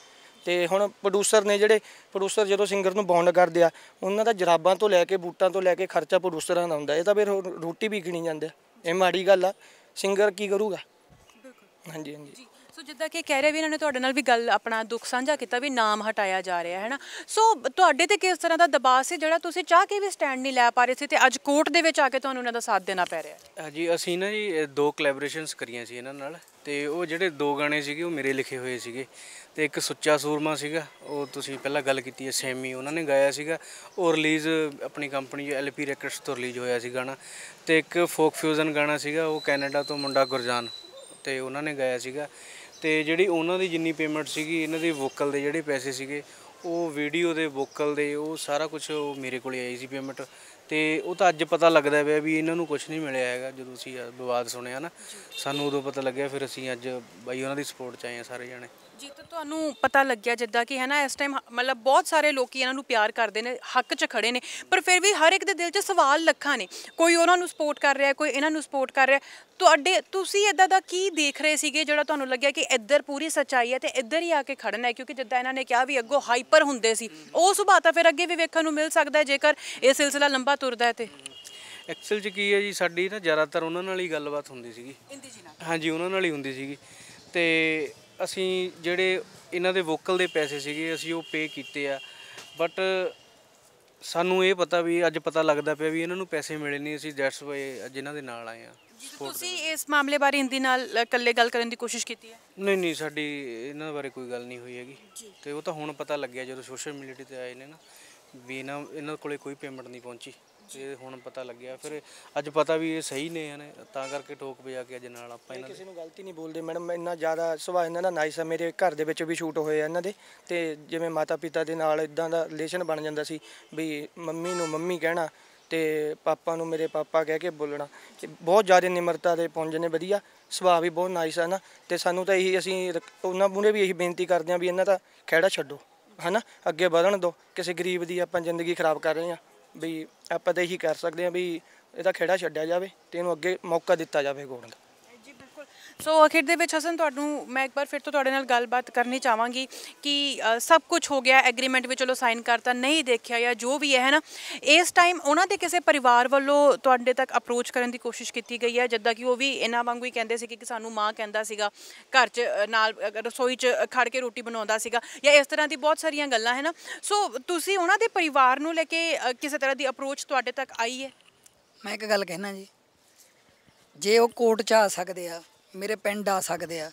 ਤੇ ਹੁਣ ਪ੍ਰੋਡਿਊਸਰ ਨੇ ਜਿਹੜੇ ਪ੍ਰੋਡਿਊਸਰ ਜਦੋਂ ਸਿੰਗਰ ਨੂੰ ਬੌਂਡ ਕਰਦੇ ਆ ਉਹਨਾਂ ਦਾ ਜਰਾਬਾਂ ਤੋਂ ਲੈ ਕੇ ਬੂਟਾਂ ਤੋਂ ਲੈ ਕੇ ਖਰਚਾ ਪ੍ਰੋਡਿਊਸਰਾਂ ਦਾ ਹੁੰਦਾ ਇਹ ਤਾਂ ਫਿਰ ਰੋਟੀ ਵੀ ਗਿਣੀ ਜਾਂਦੇ ਇਹ ਮਾੜੀ ਗੱਲ ਆ ਸਿੰਗਰ ਕੀ ਕਰੂਗਾ ਹਾਂਜੀ ਹਾਂਜੀ ਸੋ ਜਿੱਦਾਂ ਕਿ ਕਹਿ ਰਹੇ ਵੀ ਇਹਨਾਂ ਨੇ ਤੁਹਾਡੇ ਨਾਲ ਵੀ ਗੱਲ ਆਪਣਾ ਦੁੱਖ ਸਾਂਝਾ ਕੀਤਾ ਵੀ ਨਾਮ ਹਟਾਇਆ ਜਾ ਰਿਹਾ ਹੈ ਨਾ ਸੋ ਤੁਹਾਡੇ ਤੇ ਕਿਸ ਤਰ੍ਹਾਂ ਦਾ ਦਬਾਅ ਸੀ ਜਿਹੜਾ ਤੁਸੀਂ ਚਾਹ ਕੇ ਵੀ ਸਟੈਂਡ ਨਹੀਂ ਲੈ ਪਾ ਰਹੇ ਸੀ ਤੇ ਅੱਜ ਕੋਰਟ ਦੇ ਵਿੱਚ ਆ ਕੇ ਤੁਹਾਨੂੰ ਉਹਨਾਂ ਦਾ ਸਾਥ ਦੇਣਾ ਪੈ ਰਿਹਾ ਹੈ ਜੀ ਅਸੀਂ ਨਾ ਜੀ ਦੋ ਕੋਲੈਬੋਰੇਸ਼ਨਸ ਕਰੀਆਂ ਸੀ ਇਹਨਾਂ ਨਾਲ ਤੇ ਉਹ ਜਿਹੜੇ ਦੋ ਗਾਣੇ ਸੀਗੇ ਉਹ ਮੇਰੇ ਲਿਖੇ ਹੋਏ ਸੀਗੇ ਤੇ ਇੱਕ ਸੁੱਚਾ ਸੂਰਮਾ ਸੀਗਾ ਉਹ ਤੁਸੀਂ ਪਹਿਲਾਂ ਗੱਲ ਕੀਤੀ ਹੈ ਸੈਮੀ ਉਹਨਾਂ ਨੇ ਗਾਇਆ ਸੀਗਾ ਉਹ ਰਿਲੀਜ਼ ਆਪਣੀ ਕੰਪਨੀ ਐਲਪੀ ਰੈਕਰਡਸ ਤੋਂ ਰਿਲੀਜ਼ ਹੋਇਆ ਸੀ ਗਾਣਾ ਤੇ ਇੱਕ ਫੋਕ ਫਿਊਜ਼ਨ ਗਾਣਾ ਸੀਗਾ ਉਹ ਕੈਨੇਡਾ ਤੋਂ ਮੁੰਡਾ ਗੁਰਜਾਨ ਤੇ ਉਹਨਾਂ ਨੇ ਗਾਇਆ ਸੀਗਾ ਤੇ ਜਿਹੜੀ ਉਹਨਾਂ ਦੀ ਜਿੰਨੀ ਪੇਮੈਂਟ ਸੀਗੀ ਇਹਨਾਂ ਦੇ ਵੋਕਲ ਦੇ ਜਿਹੜੇ ਪੈਸੇ ਸੀਗੇ ਉਹ ਵੀਡੀਓ ਦੇ ਵੋਕਲ ਦੇ ਉਹ ਸਾਰਾ ਕੁਝ ਉਹ ਮੇਰੇ ਕੋਲੇ ਆਈ ਸੀ ਪੇਮੈਂਟ ਤੇ ਉਹ ਤਾਂ ਅੱਜ ਪਤਾ ਲੱਗਦਾ ਪਿਆ ਵੀ ਇਹਨਾਂ ਨੂੰ ਕੁਝ ਨਹੀਂ ਮਿਲਿਆ ਹੈਗਾ ਜਦੋਂ ਅਸੀਂ ਵਿਵਾਦ ਸੁਣਿਆ ਨਾ ਸਾਨੂੰ ਉਦੋਂ ਪਤਾ ਲੱਗਿਆ ਫਿਰ ਅਸੀਂ ਅੱਜ ਬਾਈ ਉਹਨਾਂ ਦੀ ਸਪੋਰਟ 'ਚ ਆਏ ਆ ਸਾਰੇ ਜਣੇ ਜੀ ਤਾਂ ਤੁਹਾਨੂੰ ਪਤਾ ਲੱਗਿਆ ਜਿੱਦਾਂ ਕਿ ਹੈ ਨਾ ਇਸ ਟਾਈਮ ਮਤਲਬ ਬਹੁਤ ਸਾਰੇ ਲੋਕੀ ਇਹਨਾਂ ਨੂੰ ਪਿਆਰ ਕਰਦੇ ਨੇ ਹੱਕ 'ਚ ਖੜੇ ਨੇ ਪਰ ਫਿਰ ਵੀ ਹਰ ਇੱਕ ਦੇ ਦਿਲ 'ਚ ਸਵਾਲ ਲੱਖਾਂ ਨੇ ਕੋਈ ਉਹਨਾਂ ਨੂੰ ਸਪੋਰਟ ਕਰ ਰਿਹਾ ਕੋਈ ਇਹਨਾਂ ਨੂੰ ਸਪੋਰਟ ਕਰ ਰਿਹਾ ਤੁਹਾਡੇ ਤੁਸੀਂ ਇਦਾਂ ਦਾ ਕੀ ਦੇਖ ਰਹੇ ਸੀਗੇ ਜਿਹੜਾ ਤੁਹਾਨੂੰ ਲੱਗਿਆ ਕਿ ਇੱਧਰ ਪੂਰੀ ਸੱਚਾਈ ਹੈ ਤੇ ਇੱਧਰ ਹੀ ਆ ਕੇ ਖੜਨਾ ਹੈ ਕਿਉਂਕਿ ਜਿੱਦਾਂ ਇਹਨਾਂ ਨੇ ਕਿਹਾ ਵੀ ਅੱਗੋਂ ਹਾਈਪਰ ਹੁੰਦੇ ਸੀ ਉਹ ਸੁਭਾਅ ਤਾਂ ਫਿਰ ਅੱਗੇ ਵੀ ਵੇਖਣ ਨੂੰ ਮਿਲ ਸਕਦਾ ਹੈ ਜੇਕਰ ਇਹ ਸਿਲਸਿਲਾ ਲੰਬਾ ਤੁਰਦਾ ਹੈ ਤੇ ਐਕਚੁਅਲ ਜੀ ਕੀ ਹੈ ਜੀ ਸਾਡੀ ਨਾ ਜ਼ਿਆਦਾਤਰ ਉਹਨਾਂ ਨਾਲ ਹੀ ਗੱਲਬਾਤ ਹੁੰਦੀ ਸੀਗੀ ਹਾਂਜੀ ਉਹਨਾਂ ਨਾਲ ਹੀ ਹੁੰਦੀ ਸੀਗੀ ਤੇ ਅਸੀਂ ਜਿਹੜੇ ਇਹਨਾਂ ਦੇ ਵੋਕਲ ਦੇ ਪੈਸੇ ਸੀਗੇ ਅਸੀਂ ਉਹ ਪੇ ਕੀਤੇ ਆ ਬਟ ਸਾਨੂੰ ਇਹ ਪਤਾ ਵੀ ਅੱਜ ਪਤਾ ਲੱਗਦਾ ਪਿਆ ਵੀ ਇਹਨਾਂ ਨੂੰ ਪੈਸੇ ਮਿਲੇ ਨਹੀਂ ਅਸੀਂ ਦੈਟਸ ਵਾਈ ਅੱਜ ਇਹਨਾਂ ਦੇ ਨਾਲ ਆਏ ਆ ਤੁਸੀਂ ਇਸ ਮਾਮਲੇ ਬਾਰੇ ਹਿੰਦੀ ਨਾਲ ਇਕੱਲੇ ਗੱਲ ਕਰਨ ਦੀ ਕੋਸ਼ਿਸ਼ ਕੀਤੀ ਹੈ ਨਹੀਂ ਨਹੀਂ ਸਾਡੀ ਇਹਨਾਂ ਬਾਰੇ ਕੋਈ ਗੱਲ ਨਹੀਂ ਹੋਈ ਹੈਗੀ ਤੇ ਉਹ ਤਾਂ ਹੁਣ ਪਤਾ ਲੱਗਿਆ ਜਦੋਂ ਸੋਸ਼ਲ ਮੀਡੀਆ ਤੇ ਆਏ ਨੇ ਨਾ ਵੀ ਇਹਨਾਂ ਇਹਨਾਂ ਕੋਲੇ ਕੋਈ ਪੇਮੈਂਟ ਨਹੀਂ ਪਹੁੰਚੀ 'ਚ ਹੁਣ ਪਤਾ ਲੱਗਿਆ ਫਿਰ ਅੱਜ ਪਤਾ ਵੀ ਇਹ ਸਹੀ ਨੇ ਹਨ ਤਾਂ ਕਰਕੇ ਠੋਕ ਵਜਾ ਕੇ ਅੱਜ ਨਾਲ ਆਪਾਂ ਇਹਨਾਂ ਕਿਸੇ ਨੂੰ ਗਲਤੀ ਨਹੀਂ ਬੋਲਦੇ ਮੈਡਮ ਇੰਨਾ ਜ਼ਿਆਦਾ ਸੁਭਾਅ ਇਹਨਾਂ ਦਾ ਨਾਈਸ ਆ ਮੇਰੇ ਘਰ ਦੇ ਵਿੱਚ ਵੀ ਸ਼ੂਟ ਹੋਏ ਆ ਇਹਨਾਂ ਦੇ ਤੇ ਜਿਵੇਂ ਮਾਤਾ ਪਿਤਾ ਦੇ ਨਾਲ ਇਦਾਂ ਦਾ ਰਿਲੇਸ਼ਨ ਬਣ ਜਾਂਦਾ ਸੀ ਵੀ ਮੰਮੀ ਨੂੰ ਮੰਮੀ ਕਹਿਣਾ ਤੇ ਪਾਪਾ ਨੂੰ ਮੇਰੇ ਪਾਪਾ ਕਹਿ ਕੇ ਬੋਲਣਾ ਬਹੁਤ ਜ਼ਿਆਦਾ ਨਿਮਰਤਾ ਦੇ ਪੁੰਜ ਨੇ ਵਧੀਆ ਸੁਭਾਅ ਵੀ ਬਹੁਤ ਨਾਈਸ ਆ ਨਾ ਤੇ ਸਾਨੂੰ ਤਾਂ ਇਹੀ ਅਸੀਂ ਉਹਨਾਂ ਮੂਹਰੇ ਵੀ ਇਹੀ ਬੇਨਤੀ ਕਰਦੇ ਆ ਵੀ ਇਹਨਾਂ ਦਾ ਖਿਹੜਾ ਛੱਡੋ ਹਨਾ ਅੱਗੇ ਵਧਣ ਦਿਓ ਕਿਸੇ ਗਰੀਬ ਦੀ ਆਪਾਂ ਜ਼ਿੰਦਗੀ ਖਰਾਬ ਕਰ ਰਹੇ ਆ ਵੀ ਆਪਾਂ ਤਾਂ ਇਹੀ ਕਰ ਸਕਦੇ ਆ ਵੀ ਇਹਦਾ ਖੇੜਾ ਛੱਡਿਆ ਜਾਵੇ ਤੇ ਇਹਨੂੰ ਅੱਗੇ ਮੌਕਾ ਦਿੱਤਾ ਜਾਵੇ ਗੋਲਡ ਦਾ ਸੋ ਅਖੀਰ ਦੇ ਵਿੱਚ ਹਸਨ ਤੁਹਾਨੂੰ ਮੈਂ ਇੱਕ ਵਾਰ ਫਿਰ ਤੋਂ ਤੁਹਾਡੇ ਨਾਲ ਗੱਲਬਾਤ ਕਰਨੀ ਚਾਹਾਂਗੀ ਕਿ ਸਭ ਕੁਝ ਹੋ ਗਿਆ ਐਗਰੀਮੈਂਟ ਵਿੱਚ ਚਲੋ ਸਾਈਨ ਕਰਤਾ ਨਹੀਂ ਦੇਖਿਆ ਜਾਂ ਜੋ ਵੀ ਹੈ ਨਾ ਇਸ ਟਾਈਮ ਉਹਨਾਂ ਦੇ ਕਿਸੇ ਪਰਿਵਾਰ ਵੱਲੋਂ ਤੁਹਾਡੇ ਤੱਕ ਅਪਰੋਚ ਕਰਨ ਦੀ ਕੋਸ਼ਿਸ਼ ਕੀਤੀ ਗਈ ਹੈ ਜਿੱਦਾਂ ਕਿ ਉਹ ਵੀ ਇਹਨਾਂ ਵਾਂਗੂ ਹੀ ਕਹਿੰਦੇ ਸੀ ਕਿ ਸਾਨੂੰ ਮਾਂ ਕਹਿੰਦਾ ਸੀਗਾ ਘਰ 'ਚ ਨਾਲ ਰਸੋਈ 'ਚ ਖੜ ਕੇ ਰੋਟੀ ਬਣਾਉਂਦਾ ਸੀਗਾ ਜਾਂ ਇਸ ਤਰ੍ਹਾਂ ਦੀ ਬਹੁਤ ਸਾਰੀਆਂ ਗੱਲਾਂ ਹੈ ਨਾ ਸੋ ਤੁਸੀਂ ਉਹਨਾਂ ਦੇ ਪਰਿਵਾਰ ਨੂੰ ਲੈ ਕੇ ਕਿਸੇ ਤਰ੍ਹਾਂ ਦੀ ਅਪਰੋਚ ਤੁਹਾਡੇ ਤੱਕ ਆਈ ਹੈ ਮੈਂ ਇੱਕ ਗੱਲ ਕਹਿਣਾ ਜੀ ਜੇ ਉਹ ਕੋਰਟ 'ਚ ਆ ਸਕਦੇ ਆ ਮੇਰੇ ਪਿੰਡ ਆ ਸਕਦੇ ਆ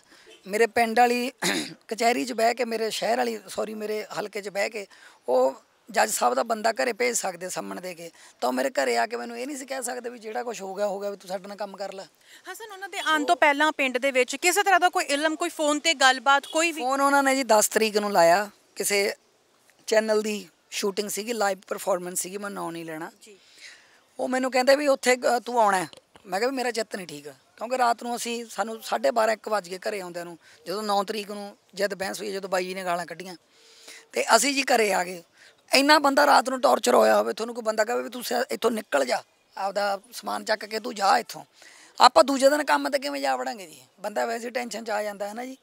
ਮੇਰੇ ਪਿੰਡ ਵਾਲੀ ਕਚਹਿਰੀ 'ਚ ਬਹਿ ਕੇ ਮੇਰੇ ਸ਼ਹਿਰ ਵਾਲੀ ਸੌਰੀ ਮੇਰੇ ਹਲਕੇ 'ਚ ਬਹਿ ਕੇ ਉਹ ਜੱਜ ਸਾਹਿਬ ਦਾ ਬੰਦਾ ਘਰੇ ਭੇਜ ਸਕਦੇ ਸੰਮਣ ਦੇ ਕੇ ਤਾਂ ਮੇਰੇ ਘਰੇ ਆ ਕੇ ਮੈਨੂੰ ਇਹ ਨਹੀਂ ਸੀ ਕਹਿ ਸਕਦੇ ਵੀ ਜਿਹੜਾ ਕੁਝ ਹੋ ਗਿਆ ਹੋ ਗਿਆ ਵੀ ਤੂੰ ਸਾਡੇ ਨਾਲ ਕੰਮ ਕਰ ਲੈ ਹਸਨ ਉਹਨਾਂ ਦੇ ਆਉਣ ਤੋਂ ਪਹਿਲਾਂ ਪਿੰਡ ਦੇ ਵਿੱਚ ਕਿਸੇ ਤਰ੍ਹਾਂ ਦਾ ਕੋਈ ਇਲਮ ਕੋਈ ਫੋਨ ਤੇ ਗੱਲਬਾਤ ਕੋਈ ਵੀ ਫੋਨ ਉਹਨਾਂ ਨੇ ਜੀ 10 ਤਰੀਕ ਨੂੰ ਲਾਇਆ ਕਿਸੇ ਚੈਨਲ ਦੀ ਸ਼ੂਟਿੰਗ ਸੀਗੀ ਲਾਈਵ ਪਰਫਾਰਮੈਂਸ ਸੀਗੀ ਮੈਂ ਨਾਂ ਨਹੀਂ ਲੈਣਾ ਜੀ ਉਹ ਮੈਨੂੰ ਕਹਿੰਦੇ ਵੀ ਉੱਥੇ ਤੂੰ ਆਉਣਾ ਮੈਂ ਕਿਹਾ ਵੀ ਮੇਰਾ ਚਿੱਤ ਨਹੀਂ ਠੀਕ ਆ ਕਿਉਂਕਿ ਰਾਤ ਨੂੰ ਅਸੀਂ ਸਾਨੂੰ 12:30 1 ਵਜੇ ਘਰੇ ਆਉਂਦਿਆਂ ਨੂੰ ਜਦੋਂ 9 ਤਰੀਕ ਨੂੰ ਜਦ ਬਹਿਸ ਹੋਈ ਜਦੋਂ ਬਾਈ ਜੀ ਨੇ ਗਾਲਾਂ ਕੱਢੀਆਂ ਤੇ ਅਸੀਂ ਜੀ ਘਰੇ ਆ ਗਏ ਇੰਨਾ ਬੰਦਾ ਰਾਤ ਨੂੰ ਟੌਰਚਰ ਹੋਇਆ ਹੋਵੇ ਤੁਹਾਨੂੰ ਕੋਈ ਬੰਦਾ ਕਹੇ ਵੀ ਤੂੰ ਇੱਥੋਂ ਨਿਕਲ ਜਾ ਆਪਦਾ ਸਮਾਨ ਚੱਕ ਕੇ ਤੂੰ ਜਾ ਇੱਥੋਂ ਆਪਾਂ ਦੂਜੇ ਦਿਨ ਕੰਮ ਤੇ ਕਿਵੇਂ ਜਾ ਵੜਾਂਗੇ ਜੀ ਬੰਦਾ ਵੈਸੇ ਟੈਨਸ਼ਨ ਚ ਆ ਜਾਂਦਾ ਹੈ ਨਾ ਜੀ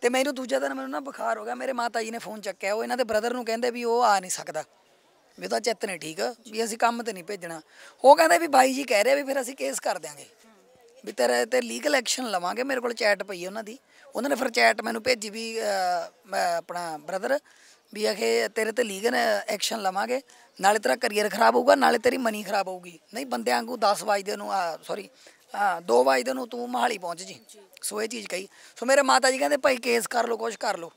ਤੇ ਮੈਨੂੰ ਦੂਜੇ ਦਿਨ ਮੈਨੂੰ ਨਾ ਬੁਖਾਰ ਹੋ ਗਿਆ ਮੇਰੇ ਮਾਤਾ ਜੀ ਨੇ ਫੋਨ ਚੱਕਿਆ ਉਹ ਇਹਨਾਂ ਦੇ ਬ੍ਰਦਰ ਨੂੰ ਕਹਿੰਦੇ ਵੀ ਉਹ ਆ ਨਹੀਂ ਸਕਦਾ ਵੀ ਤਾਂ ਚਿੱਤ ਨਹੀਂ ਠੀਕ ਵੀ ਅਸੀਂ ਕੰਮ ਤੇ ਨਹੀਂ ਭੇਜਣਾ ਉਹ ਕਹਿੰਦੇ ਵੀ ਬਾਈ ਜੀ ਕਹਿ ਰਿਹਾ ਵੀ ਫਿਰ ਅਸੀਂ ਕੇਸ ਕਰ ਦਿਆਂਗੇ ਵੀ ਤੇਰੇ ਤੇ ਲੀਗਲ ਐਕਸ਼ਨ ਲਵਾਂਗੇ ਮੇਰੇ ਕੋਲ ਚੈਟ ਪਈ ਉਹਨਾਂ ਦੀ ਉਹਨਾਂ ਨੇ ਫਿਰ ਚੈਟ ਮੈਨੂੰ ਭੇਜੀ ਵੀ ਮੈਂ ਆਪਣਾ ਬ੍ਰਦਰ ਵੀ ਆਖੇ ਤੇਰੇ ਤੇ ਲੀਗਲ ਐਕਸ਼ਨ ਲਵਾਂਗੇ ਨਾਲੇ ਤੇਰਾ ਕੈਰੀਅਰ ਖਰਾਬ ਹੋਊਗਾ ਨਾਲੇ ਤੇਰੀ ਮਨੀ ਖਰਾਬ ਹੋਊਗੀ ਨਹੀਂ ਬੰਦਿਆਂ ਵਾਂਗੂ 10 ਵਜੇ ਨੂੰ ਸੌਰੀ ਹਾਂ 2 ਵਜੇ ਨੂੰ ਤੂੰ ਮਹਾਲੀ ਪਹੁੰਚ ਜੀ ਸੋ ਇਹ ਚੀਜ਼ ਕਹੀ ਸੋ ਮੇਰੇ ਮਾਤਾ ਜੀ ਕਹਿੰਦੇ ਭਾਈ ਕੇਸ ਕਰ ਲਓ ਕੁਝ ਕਰ ਲਓ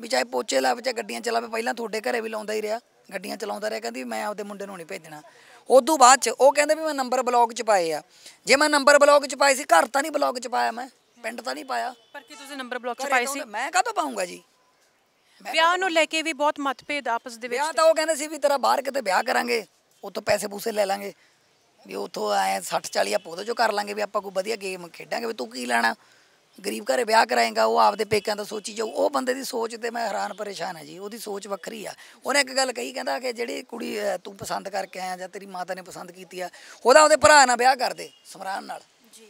ਵੀ ਚਾਹੇ ਪੋਚੇ ਲਾਵੇ ਚਾਹੇ ਗੱਡੀਆਂ ਚਲਾਵੇ ਪਹਿਲਾਂ ਤੁਹਾਡੇ ਘਰੇ ਵੀ ਲਾਉਂਦਾ ਹੀ ਰਿਹਾ ਗੱਡੀਆਂ ਚਲਾਉਂਦਾ ਰਿਹਾ ਕਹਿੰਦੀ ਮੈਂ ਆਪਦੇ ਮੁੰਡੇ ਨੂੰ ਨਹੀਂ ਭੇਜਣਾ ਉਦੋਂ ਬਾਅਦ ਚ ਉਹ ਕਹਿੰਦੇ ਵੀ ਮੈਂ ਨੰਬਰ ਬਲੌਗ ਚ ਪਾਏ ਆ ਜੇ ਮੈਂ ਨੰਬਰ ਬਲੌਗ ਚ ਪਾਏ ਸੀ ਘਰ ਤਾਂ ਨਹੀਂ ਬਲੌਗ ਚ ਪਾਇਆ ਮੈਂ ਪਿੰਡ ਤਾਂ ਨਹੀਂ ਪਾਇਆ ਪਰ ਕੀ ਤੁਸੀਂ ਨੰਬਰ ਬਲੌਗ ਚ ਪਾਏ ਸੀ ਮੈਂ ਕਾਹ ਤੋਂ ਪਾਉਂਗਾ ਜੀ ਵਿਆਹ ਨੂੰ ਲੈ ਕੇ ਵੀ ਬਹੁਤ ਮਤਭੇਦ ਆਪਸ ਦੇ ਵਿੱਚ ਵਿਆਹ ਤਾਂ ਉਹ ਕਹਿੰਦੇ ਸੀ ਵੀ ਤੇਰਾ ਬਾਹਰ ਕਿਤੇ ਵਿਆਹ ਕਰਾਂਗੇ ਉਤੋਂ ਪੈਸੇ ਪੂਸੇ ਲੈ ਲਾਂਗੇ ਵੀ ਉੱਥੋਂ ਐ 60 40 ਆਪੋ ਉਹਦੇ ਜੋ ਕਰ ਲਾਂਗੇ ਵੀ ਆਪਾਂ ਕੋਈ ਵਧੀਆ ਗੇਮ ਖੇਡਾਂਗੇ ਵੀ ਤੂੰ ਕੀ ਲੈਣਾ ਗਰੀਬ ਘਰੇ ਵਿਆਹ ਕਰਾਏਗਾ ਉਹ ਆਪਦੇ ਪੇਕਿਆਂ ਤੋਂ ਸੋਚੀ ਜਾਊ ਉਹ ਬੰਦੇ ਦੀ ਸੋਚ ਤੇ ਮੈਂ ਹੈਰਾਨ ਪਰੇਸ਼ਾਨ ਹਾਂ ਜੀ ਉਹਦੀ ਸੋਚ ਵੱਖਰੀ ਆ ਉਹਨੇ ਇੱਕ ਗੱਲ ਕਹੀ ਕਹਿੰਦਾ ਕਿ ਜਿਹੜੀ ਕੁੜੀ ਤੂੰ ਪਸੰਦ ਕਰਕੇ ਆਇਆ ਜਾਂ ਤੇਰੀ ਮਾਤਾ ਨੇ ਪਸੰਦ ਕੀਤੀ ਆ ਉਹਦਾ ਉਹਦੇ ਭਰਾ ਨਾਲ ਵਿਆਹ ਕਰ ਦੇ ਸਮਰਾਨ ਨਾਲ ਜੀ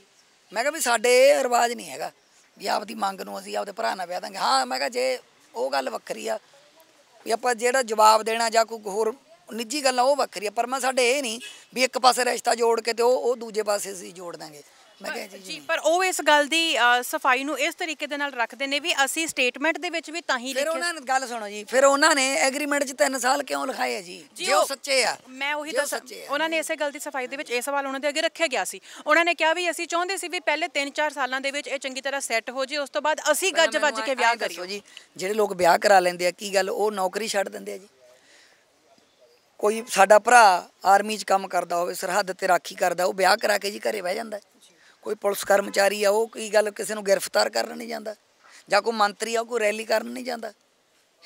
ਮੈਂ ਕਿਹਾ ਵੀ ਸਾਡੇ ਇਹ ਰਿਵਾਜ ਨਹੀਂ ਹੈਗਾ ਵੀ ਆਪਦੀ ਮੰਗ ਨੂੰ ਅਸੀਂ ਆਪਦੇ ਭਰਾ ਨਾਲ ਵਿਆਹ ਦਾਂਗੇ ਹਾਂ ਮੈਂ ਕਿਹਾ ਜੇ ਉਹ ਗੱਲ ਵੱਖਰੀ ਆ ਵੀ ਆਪਾਂ ਜਿਹੜਾ ਜਵਾਬ ਦੇਣਾ ਜਾਂ ਕੋਈ ਹੋਰ ਨਿੱਜੀ ਗੱਲਾਂ ਉਹ ਵੱਖਰੀ ਆ ਪਰ ਮੈਂ ਸਾਡੇ ਇਹ ਨਹੀਂ ਵੀ ਇੱਕ ਪਾਸੇ ਰਿਸ਼ਤਾ ਜੋੜ ਕੇ ਤੇ ਉਹ ਉਹ ਦੂਜੇ ਪਾਸੇ ਅਸੀਂ ਜੋੜ ਦਾਂਗੇ ਜੀ ਪਰ ਉਹ ਇਸ ਗੱਲ ਦੀ ਸਫਾਈ ਨੂੰ ਇਸ ਤਰੀਕੇ ਦੇ ਨਾਲ ਰੱਖਦੇ ਨੇ ਵੀ ਅਸੀਂ ਸਟੇਟਮੈਂਟ ਦੇ ਵਿੱਚ ਵੀ ਤਾਂ ਹੀ ਲਿਖਿਆ ਫਿਰ ਉਹਨਾਂ ਨੇ ਗੱਲ ਸੁਣੋ ਜੀ ਫਿਰ ਉਹਨਾਂ ਨੇ ਐਗਰੀਮੈਂਟ 'ਚ 3 ਸਾਲ ਕਿਉਂ ਲਿਖਾਏ ਆ ਜੀ ਜੇ ਉਹ ਸੱਚੇ ਆ ਮੈਂ ਉਹੀ ਤਾਂ ਉਹਨਾਂ ਨੇ ਇਸੇ ਗੱਲ ਦੀ ਸਫਾਈ ਦੇ ਵਿੱਚ ਇਹ ਸਵਾਲ ਉਹਨਾਂ ਦੇ ਅੱਗੇ ਰੱਖਿਆ ਗਿਆ ਸੀ ਉਹਨਾਂ ਨੇ ਕਿਹਾ ਵੀ ਅਸੀਂ ਚਾਹੁੰਦੇ ਸੀ ਵੀ ਪਹਿਲੇ 3-4 ਸਾਲਾਂ ਦੇ ਵਿੱਚ ਇਹ ਚੰਗੀ ਤਰ੍ਹਾਂ ਸੈੱਟ ਹੋ ਜੇ ਉਸ ਤੋਂ ਬਾਅਦ ਅਸੀਂ ਗੱਜ ਵੱਜ ਕੇ ਵਿਆਹ ਕਰੀਓ ਜੀ ਜਿਹੜੇ ਲੋਕ ਵਿਆਹ ਕਰਾ ਲੈਂਦੇ ਆ ਕੀ ਗੱਲ ਉਹ ਨੌਕਰੀ ਛੱਡ ਦਿੰਦੇ ਆ ਜੀ ਕੋਈ ਸਾਡਾ ਭਰਾ ਆਰਮੀ 'ਚ ਕੰਮ ਕਰਦਾ ਹੋਵੇ ਸਰਹੱਦ ਤੇ ਰਾਖੀ ਕਰਦਾ ਉਹ ਵਿਆਹ ਕਰਾ ਕੇ ਜੀ ਘਰੇ ਬਹਿ ਜਾਂਦਾ ਕੋਈ ਪੁਲਿਸ ਕਰਮਚਾਰੀ ਆ ਉਹ ਕੀ ਗੱਲ ਕਿਸੇ ਨੂੰ ਗ੍ਰਿਫਤਾਰ ਕਰਨ ਨਹੀਂ ਜਾਂਦਾ ਜਾਂ ਕੋਈ ਮੰਤਰੀ ਆ ਕੋਈ ਰੈਲੀ ਕਰਨ ਨਹੀਂ ਜਾਂਦਾ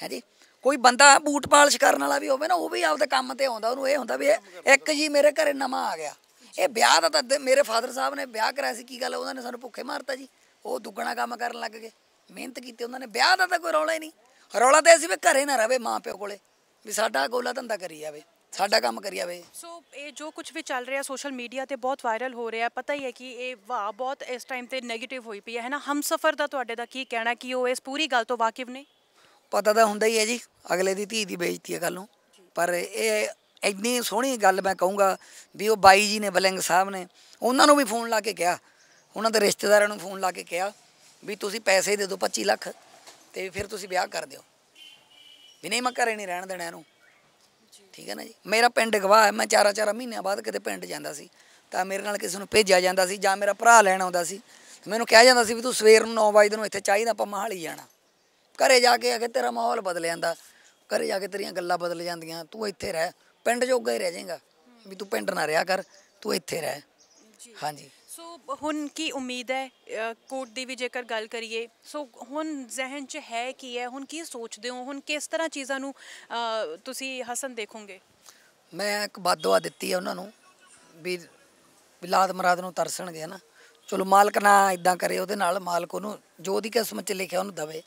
ਹੈ ਜੀ ਕੋਈ ਬੰਦਾ ਬੂਟ ਪਾਲਿਸ਼ ਕਰਨ ਵਾਲਾ ਵੀ ਹੋਵੇ ਨਾ ਉਹ ਵੀ ਆਪਦੇ ਕੰਮ ਤੇ ਆਉਂਦਾ ਉਹਨੂੰ ਇਹ ਹੁੰਦਾ ਵੀ ਇੱਕ ਜੀ ਮੇਰੇ ਘਰੇ ਨਵਾਂ ਆ ਗਿਆ ਇਹ ਵਿਆਹ ਦਾ ਤਾਂ ਮੇਰੇ ਫਾਦਰ ਸਾਹਿਬ ਨੇ ਵਿਆਹ ਕਰਾਇਆ ਸੀ ਕੀ ਗੱਲ ਉਹਨਾਂ ਨੇ ਸਾਨੂੰ ਭੁੱਖੇ ਮਾਰਤਾ ਜੀ ਉਹ ਦੁੱਗਣਾ ਕੰਮ ਕਰਨ ਲੱਗ ਗਏ ਮਿਹਨਤ ਕੀਤੀ ਉਹਨਾਂ ਨੇ ਵਿਆਹ ਦਾ ਤਾਂ ਕੋਈ ਰੌਲਾ ਹੀ ਨਹੀਂ ਰੌਲਾ ਤੇ ਅਸੀਂ ਵੀ ਘਰੇ ਨਾ ਰਵੇ ਮਾਂ ਪਿਓ ਕੋਲੇ ਵੀ ਸਾਡਾ ਗੋਲਾ ਧੰਦਾ ਕਰੀ ਜਾਵੇ ਸਾਡਾ ਕੰਮ ਕਰੀ ਜਾਵੇ ਸੋ ਇਹ ਜੋ ਕੁਝ ਵੀ ਚੱਲ ਰਿਹਾ ਸੋਸ਼ਲ ਮੀਡੀਆ ਤੇ ਬਹੁਤ ਵਾਇਰਲ ਹੋ ਰਿਹਾ ਪਤਾ ਹੀ ਹੈ ਕਿ ਇਹ ਵਾਹ ਬਹੁਤ ਇਸ ਟਾਈਮ ਤੇ 네ਗੇਟਿਵ ਹੋਈ ਪਈ ਹੈ ਨਾ ਹਮਸਫਰ ਦਾ ਤੁਹਾਡੇ ਦਾ ਕੀ ਕਹਿਣਾ ਕਿ ਉਹ ਇਸ ਪੂਰੀ ਗੱਲ ਤੋਂ ਵਾਕਿਫ ਨੇ ਪਤਾ ਤਾਂ ਹੁੰਦਾ ਹੀ ਹੈ ਜੀ ਅਗਲੇ ਦੀ ਧੀ ਦੀ ਬੇਇੱਜ਼ਤੀ ਹੈ ਗੱਲ ਨੂੰ ਪਰ ਇਹ ਇੰਨੀ ਸੋਹਣੀ ਗੱਲ ਮੈਂ ਕਹੂੰਗਾ ਵੀ ਉਹ ਬਾਈ ਜੀ ਨੇ ਬਲਿੰਗ ਸਾਹਿਬ ਨੇ ਉਹਨਾਂ ਨੂੰ ਵੀ ਫੋਨ ਲਾ ਕੇ ਕਿਹਾ ਉਹਨਾਂ ਦੇ ਰਿਸ਼ਤੇਦਾਰਾਂ ਨੂੰ ਫੋਨ ਲਾ ਕੇ ਕਿਹਾ ਵੀ ਤੁਸੀਂ ਪੈਸੇ ਦੇ ਦਿਓ 25 ਲੱਖ ਤੇ ਫਿਰ ਤੁਸੀਂ ਵਿਆਹ ਕਰ ਦਿਓ ਵੀ ਨਹੀਂ ਮੈਂ ਘਰੇ ਨਹੀਂ ਰਹਿਣ ਦੇਣਾ ਇਹਨੂੰ ਠੀਕ ਹੈ ਨਾ ਜੀ ਮੇਰਾ ਪਿੰਡ ਗਵਾਹ ਹੈ ਮੈਂ ਚਾਰਾ ਚਾਰਾ ਮਹੀਨਿਆਂ ਬਾਅਦ ਕਿਤੇ ਪਿੰਡ ਜਾਂਦਾ ਸੀ ਤਾਂ ਮੇਰੇ ਨਾਲ ਕਿਸੇ ਨੂੰ ਭੇਜਿਆ ਜਾਂਦਾ ਸੀ ਜਾਂ ਮੇਰਾ ਭਰਾ ਲੈਣ ਆਉਂਦਾ ਸੀ ਮੈਨੂੰ ਕਿਹਾ ਜਾਂਦਾ ਸੀ ਵੀ ਤੂੰ ਸਵੇਰ ਨੂੰ 9 ਵਜੇ ਨੂੰ ਇੱਥੇ ਚਾਹੀਦਾ ਆਪਾਂ ਮਹਾਲੀ ਜਾਣਾ ਘਰੇ ਜਾ ਕੇ ਅਗੇ ਤੇਰਾ ਮਾਹੌਲ ਬਦਲ ਜਾਂਦਾ ਘਰੇ ਜਾ ਕੇ ਤੇਰੀਆਂ ਗੱਲਾਂ ਬਦਲ ਜਾਂਦੀਆਂ ਤੂੰ ਇੱਥੇ ਰਹਿ ਪਿੰਡ ਜੋਗਾ ਹੀ ਰਹਿ ਜਾਏਗਾ ਵੀ ਤੂੰ ਪਿੰਡ ਨਾ ਰਿਹਾ ਕਰ ਤੂੰ ਇੱਥੇ ਰਹਿ ਹਾਂਜੀ ਸੋ ਹੁਣ ਕੀ ਉਮੀਦ ਹੈ ਕੋਰਟ ਦੀ ਵੀ ਜੇਕਰ ਗੱਲ ਕਰੀਏ ਸੋ ਹੁਣ ਜ਼ਿਹਨ 'ਚ ਹੈ ਕੀ ਹੈ ਹੁਣ ਕੀ ਸੋਚਦੇ ਹੋ ਹੁਣ ਕਿਸ ਤਰ੍ਹਾਂ ਚੀਜ਼ਾਂ ਨੂੰ ਤੁਸੀਂ ਹਸਨ ਦੇਖੋਗੇ ਮੈਂ ਇੱਕ ਬਾਦਵਾ ਦਿੱਤੀ ਹੈ ਉਹਨਾਂ ਨੂੰ ਵੀ ਬਿਲਾਦ ਮਰਾਦ ਨੂੰ ਤਰਸਣਗੇ ਨਾ ਚਲੋ ਮਾਲਕ ਨਾ ਇਦਾਂ ਕਰੇ ਉਹਦੇ ਨਾਲ ਮਾਲਕ ਉਹਨੂੰ ਜੋ ਦੀ ਕਿਸਮਤ 'ਚ ਲਿਖਿਆ ਉਹਨੂੰ ਦਵੇ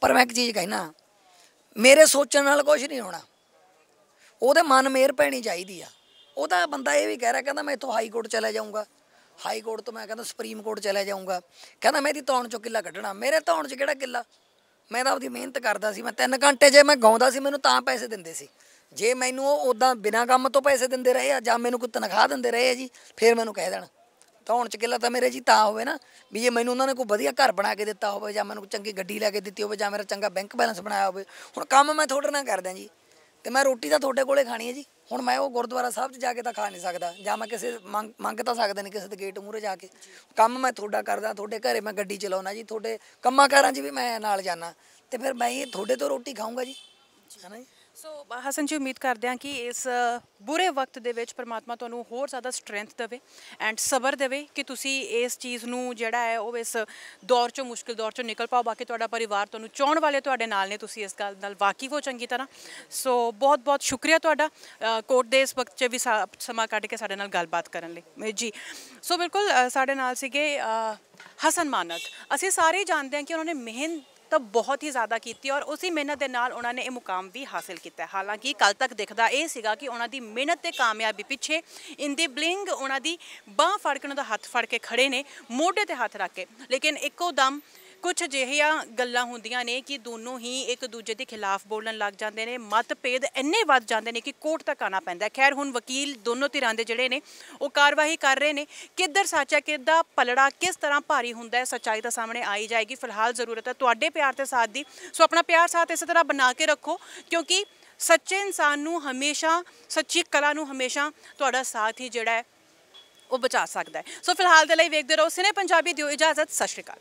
ਪਰ ਮੈਂ ਇੱਕ ਚੀਜ਼ ਕਹਿਣਾ ਮੇਰੇ ਸੋਚਣ ਨਾਲ ਕੁਝ ਨਹੀਂ ਹੋਣਾ ਉਹਦੇ ਮਨ ਮੇਰ ਪੈਣੀ ਚਾਹੀਦੀ ਆ ਉਹਦਾ ਬੰਦਾ ਇਹ ਵੀ ਕਹਿ ਰਿਹਾ ਕਹਿੰਦਾ ਮੈਂ ਇਥੋਂ ਹਾਈ ਕੋਰਟ ਚਲਾ ਜਾਊਂਗਾ ਹਾਈ ਕੋਰਟ ਤੋਂ ਮੈਂ ਕਹਿੰਦਾ ਸੁਪਰੀਮ ਕੋਰਟ ਚਲੇ ਜਾਊਂਗਾ ਕਹਿੰਦਾ ਮੈਂ ਇਹਦੀ ਤੌਣ ਚੋਂ ਕਿੱਲਾ ਕੱਢਣਾ ਮੇਰੇ ਤੌਣ ਚ ਕਿਹੜਾ ਕਿੱਲਾ ਮੈਂ ਤਾਂ ਆਪਦੀ ਮਿਹਨਤ ਕਰਦਾ ਸੀ ਮੈਂ 3 ਘੰਟੇ ਜੇ ਮੈਂ ਗਾਉਂਦਾ ਸੀ ਮੈਨੂੰ ਤਾਂ ਪੈਸੇ ਦਿੰਦੇ ਸੀ ਜੇ ਮੈਨੂੰ ਉਹ ਉਦਾਂ ਬਿਨਾ ਕੰਮ ਤੋਂ ਪੈਸੇ ਦਿੰਦੇ ਰਹੇ ਆ ਜਾਂ ਮੈਨੂੰ ਕੋਈ ਤਨਖਾਹ ਦਿੰਦੇ ਰਹੇ ਆ ਜੀ ਫਿਰ ਮੈਨੂੰ ਕਹਿ ਦੇਣ ਤੌਣ ਚ ਕਿੱਲਾ ਤਾਂ ਮੇਰੇ ਜੀ ਤਾਂ ਹੋਵੇ ਨਾ ਵੀ ਜੇ ਮੈਨੂੰ ਉਹਨਾਂ ਨੇ ਕੋਈ ਵਧੀਆ ਘਰ ਬਣਾ ਕੇ ਦਿੱਤਾ ਹੋਵੇ ਜਾਂ ਮੈਨੂੰ ਚੰਗੀ ਗੱਡੀ ਲੈ ਕੇ ਦਿੱਤੀ ਹੋਵੇ ਜਾਂ ਮੇਰਾ ਚੰਗਾ ਬੈਂਕ ਬੈਲੈਂਸ ਬਣਾਇਆ ਹੋਵੇ ਹੁਣ ਕੰਮ ਮੈਂ ਥੋੜਾ ਨਾ ਕਰਦਾ ਜੀ ਤੇ ਮੈਂ ਰੋਟੀ ਤਾਂ ਤੁਹਾਡੇ ਕੋਲੇ ਖਾਣੀ ਹੈ ਜੀ ਹੁਣ ਮੈਂ ਉਹ ਗੁਰਦੁਆਰਾ ਸਾਹਿਬ 'ਚ ਜਾ ਕੇ ਤਾਂ ਖਾ ਨਹੀਂ ਸਕਦਾ ਜਾਂ ਮੈਂ ਕਿਸੇ ਮੰਗ ਤਾਂ ਸਕਦੇ ਨਹੀਂ ਕਿਸੇ ਦੇ ਗੇਟ ਮੂਹਰੇ ਜਾ ਕੇ ਕੰਮ ਮੈਂ ਤੁਹਾਡਾ ਕਰਦਾ ਤੁਹਾਡੇ ਘਰੇ ਮੈਂ ਗੱਡੀ ਚਲਾਉਣਾ ਜੀ ਤੁਹਾਡੇ ਕੰਮਾਂ ਕਾਰਾਂ 'ਚ ਵੀ ਮੈਂ ਨਾਲ ਜਾਣਾ ਤੇ ਫਿਰ ਮੈਂ ਇਹ ਤੁਹਾਡੇ ਤੋਂ ਰੋਟੀ ਖਾਊਂਗਾ ਜੀ ਹੈ ਨਾ ਜੀ ਸੋ ਹਸਨ ਜੀ ਉਮੀਦ ਕਰਦੇ ਹਾਂ ਕਿ ਇਸ ਬੁਰੇ ਵਕਤ ਦੇ ਵਿੱਚ ਪ੍ਰਮਾਤਮਾ ਤੁਹਾਨੂੰ ਹੋਰ ਜ਼ਿਆਦਾ ਸਟਰੈਂਥ ਦੇਵੇ ਐਂਡ ਸਬਰ ਦੇਵੇ ਕਿ ਤੁਸੀਂ ਇਸ ਚੀਜ਼ ਨੂੰ ਜਿਹੜਾ ਹੈ ਉਹ ਇਸ ਦੌਰ ਚੋਂ ਮੁਸ਼ਕਿਲ ਦੌਰ ਚੋਂ ਨਿਕਲ ਪਾਓ ਬਾਕੀ ਤੁਹਾਡਾ ਪਰਿਵਾਰ ਤੁਹਾਨੂੰ ਚਾਹਣ ਵਾਲੇ ਤੁਹਾਡੇ ਨਾਲ ਨੇ ਤੁਸੀਂ ਇਸ ਗੱਲ ਨਾਲ ਵਾਕਿਫ ਹੋ ਚੰਗੀ ਤਰ੍ਹਾਂ ਸੋ ਬਹੁਤ ਬਹੁਤ ਸ਼ੁਕਰੀਆ ਤੁਹਾਡਾ ਕੋਰਟ ਦੇ ਇਸ ਵਕਤ 'ਚ ਵੀ ਸਮਾਂ ਕੱਢ ਕੇ ਸਾਡੇ ਨਾਲ ਗੱਲਬਾਤ ਕਰਨ ਲਈ ਜੀ ਸੋ ਬਿਲਕੁਲ ਸਾਡੇ ਨਾਲ ਸੀਗੇ ਹਸਨ ਮਾਨਤ ਅਸੀਂ ਸਾਰੇ ਜਾਣਦੇ ਹਾਂ ਕਿ ਉਹਨਾਂ ਨੇ ਮਿਹਨਤ ਤਾਂ ਬਹੁਤ ਹੀ ਜ਼ਿਆਦਾ ਕੀਤੀ ਔਰ ਉਸੇ ਮਿਹਨਤ ਦੇ ਨਾਲ ਉਹਨਾਂ ਨੇ ਇਹ ਮੁਕਾਮ ਵੀ ਹਾਸਲ ਕੀਤਾ ਹਾਲਾਂਕਿ ਕੱਲ ਤੱਕ ਦਿਖਦਾ ਇਹ ਸੀਗਾ ਕਿ ਉਹਨਾਂ ਦੀ ਮਿਹਨਤ ਤੇ ਕਾਮਯਾਬੀ ਪਿੱਛੇ ਇੰਦੀ ਬਲਿੰਗ ਉਹਨਾਂ ਦੀ ਬਾਹ ਫੜਕਣ ਦਾ ਹੱਥ ਫੜ ਕੇ ਖੜੇ ਨੇ ਮੋਢੇ ਤੇ ਹੱਥ ਰੱਖ ਕੇ ਲੇਕਿਨ ਇੱਕੋ ਦਮ ਕੁਝ ਅਜਿਹੀਆਂ ਗੱਲਾਂ ਹੁੰਦੀਆਂ ਨੇ ਕਿ ਦੋਨੋਂ ਹੀ ਇੱਕ ਦੂਜੇ ਦੇ ਖਿਲਾਫ ਬੋਲਣ ਲੱਗ ਜਾਂਦੇ ਨੇ ਮਤਭੇਦ ਇੰਨੇ ਵੱਧ ਜਾਂਦੇ ਨੇ ਕਿ ਕੋਰਟ ਤੱਕ ਆਣਾ ਪੈਂਦਾ ਖੈਰ ਹੁਣ ਵਕੀਲ ਦੋਨੋਂ ਧਿਰਾਂ ਦੇ ਜਿਹੜੇ ਨੇ ਉਹ ਕਾਰਵਾਈ ਕਰ ਰਹੇ ਨੇ ਕਿੱਧਰ ਸੱਚਾ ਕਿੱਦਾਂ ਪਲੜਾ ਕਿਸ ਤਰ੍ਹਾਂ ਭਾਰੀ ਹੁੰਦਾ ਹੈ ਸੱਚਾਈ ਤਾਂ ਸਾਹਮਣੇ ਆਈ ਜਾਏਗੀ ਫਿਲਹਾਲ ਜ਼ਰੂਰਤ ਹੈ ਤੁਹਾਡੇ ਪਿਆਰ ਤੇ ਸਾਥ ਦੀ ਸੋ ਆਪਣਾ ਪਿਆਰ ਸਾਥ ਇਸੇ ਤਰ੍ਹਾਂ ਬਣਾ ਕੇ ਰੱਖੋ ਕਿਉਂਕਿ ਸੱਚੇ ਇਨਸਾਨ ਨੂੰ ਹਮੇਸ਼ਾ ਸੱਚੀ ਕਲਾ ਨੂੰ ਹਮੇਸ਼ਾ ਤੁਹਾਡਾ ਸਾਥ ਹੀ ਜਿਹੜਾ ਹੈ ਉਹ ਬਚਾ ਸਕਦਾ ਹੈ ਸੋ ਫਿਲਹਾਲ ਦੇ ਲਈ ਵੇਖਦੇ ਰਹੋ ਸਿਨੇ ਪੰਜਾਬੀ ਦਿਓ ਇਜਾਜ਼ਤ ਸਤਿ ਸ਼੍ਰੀ ਅਕਾਲ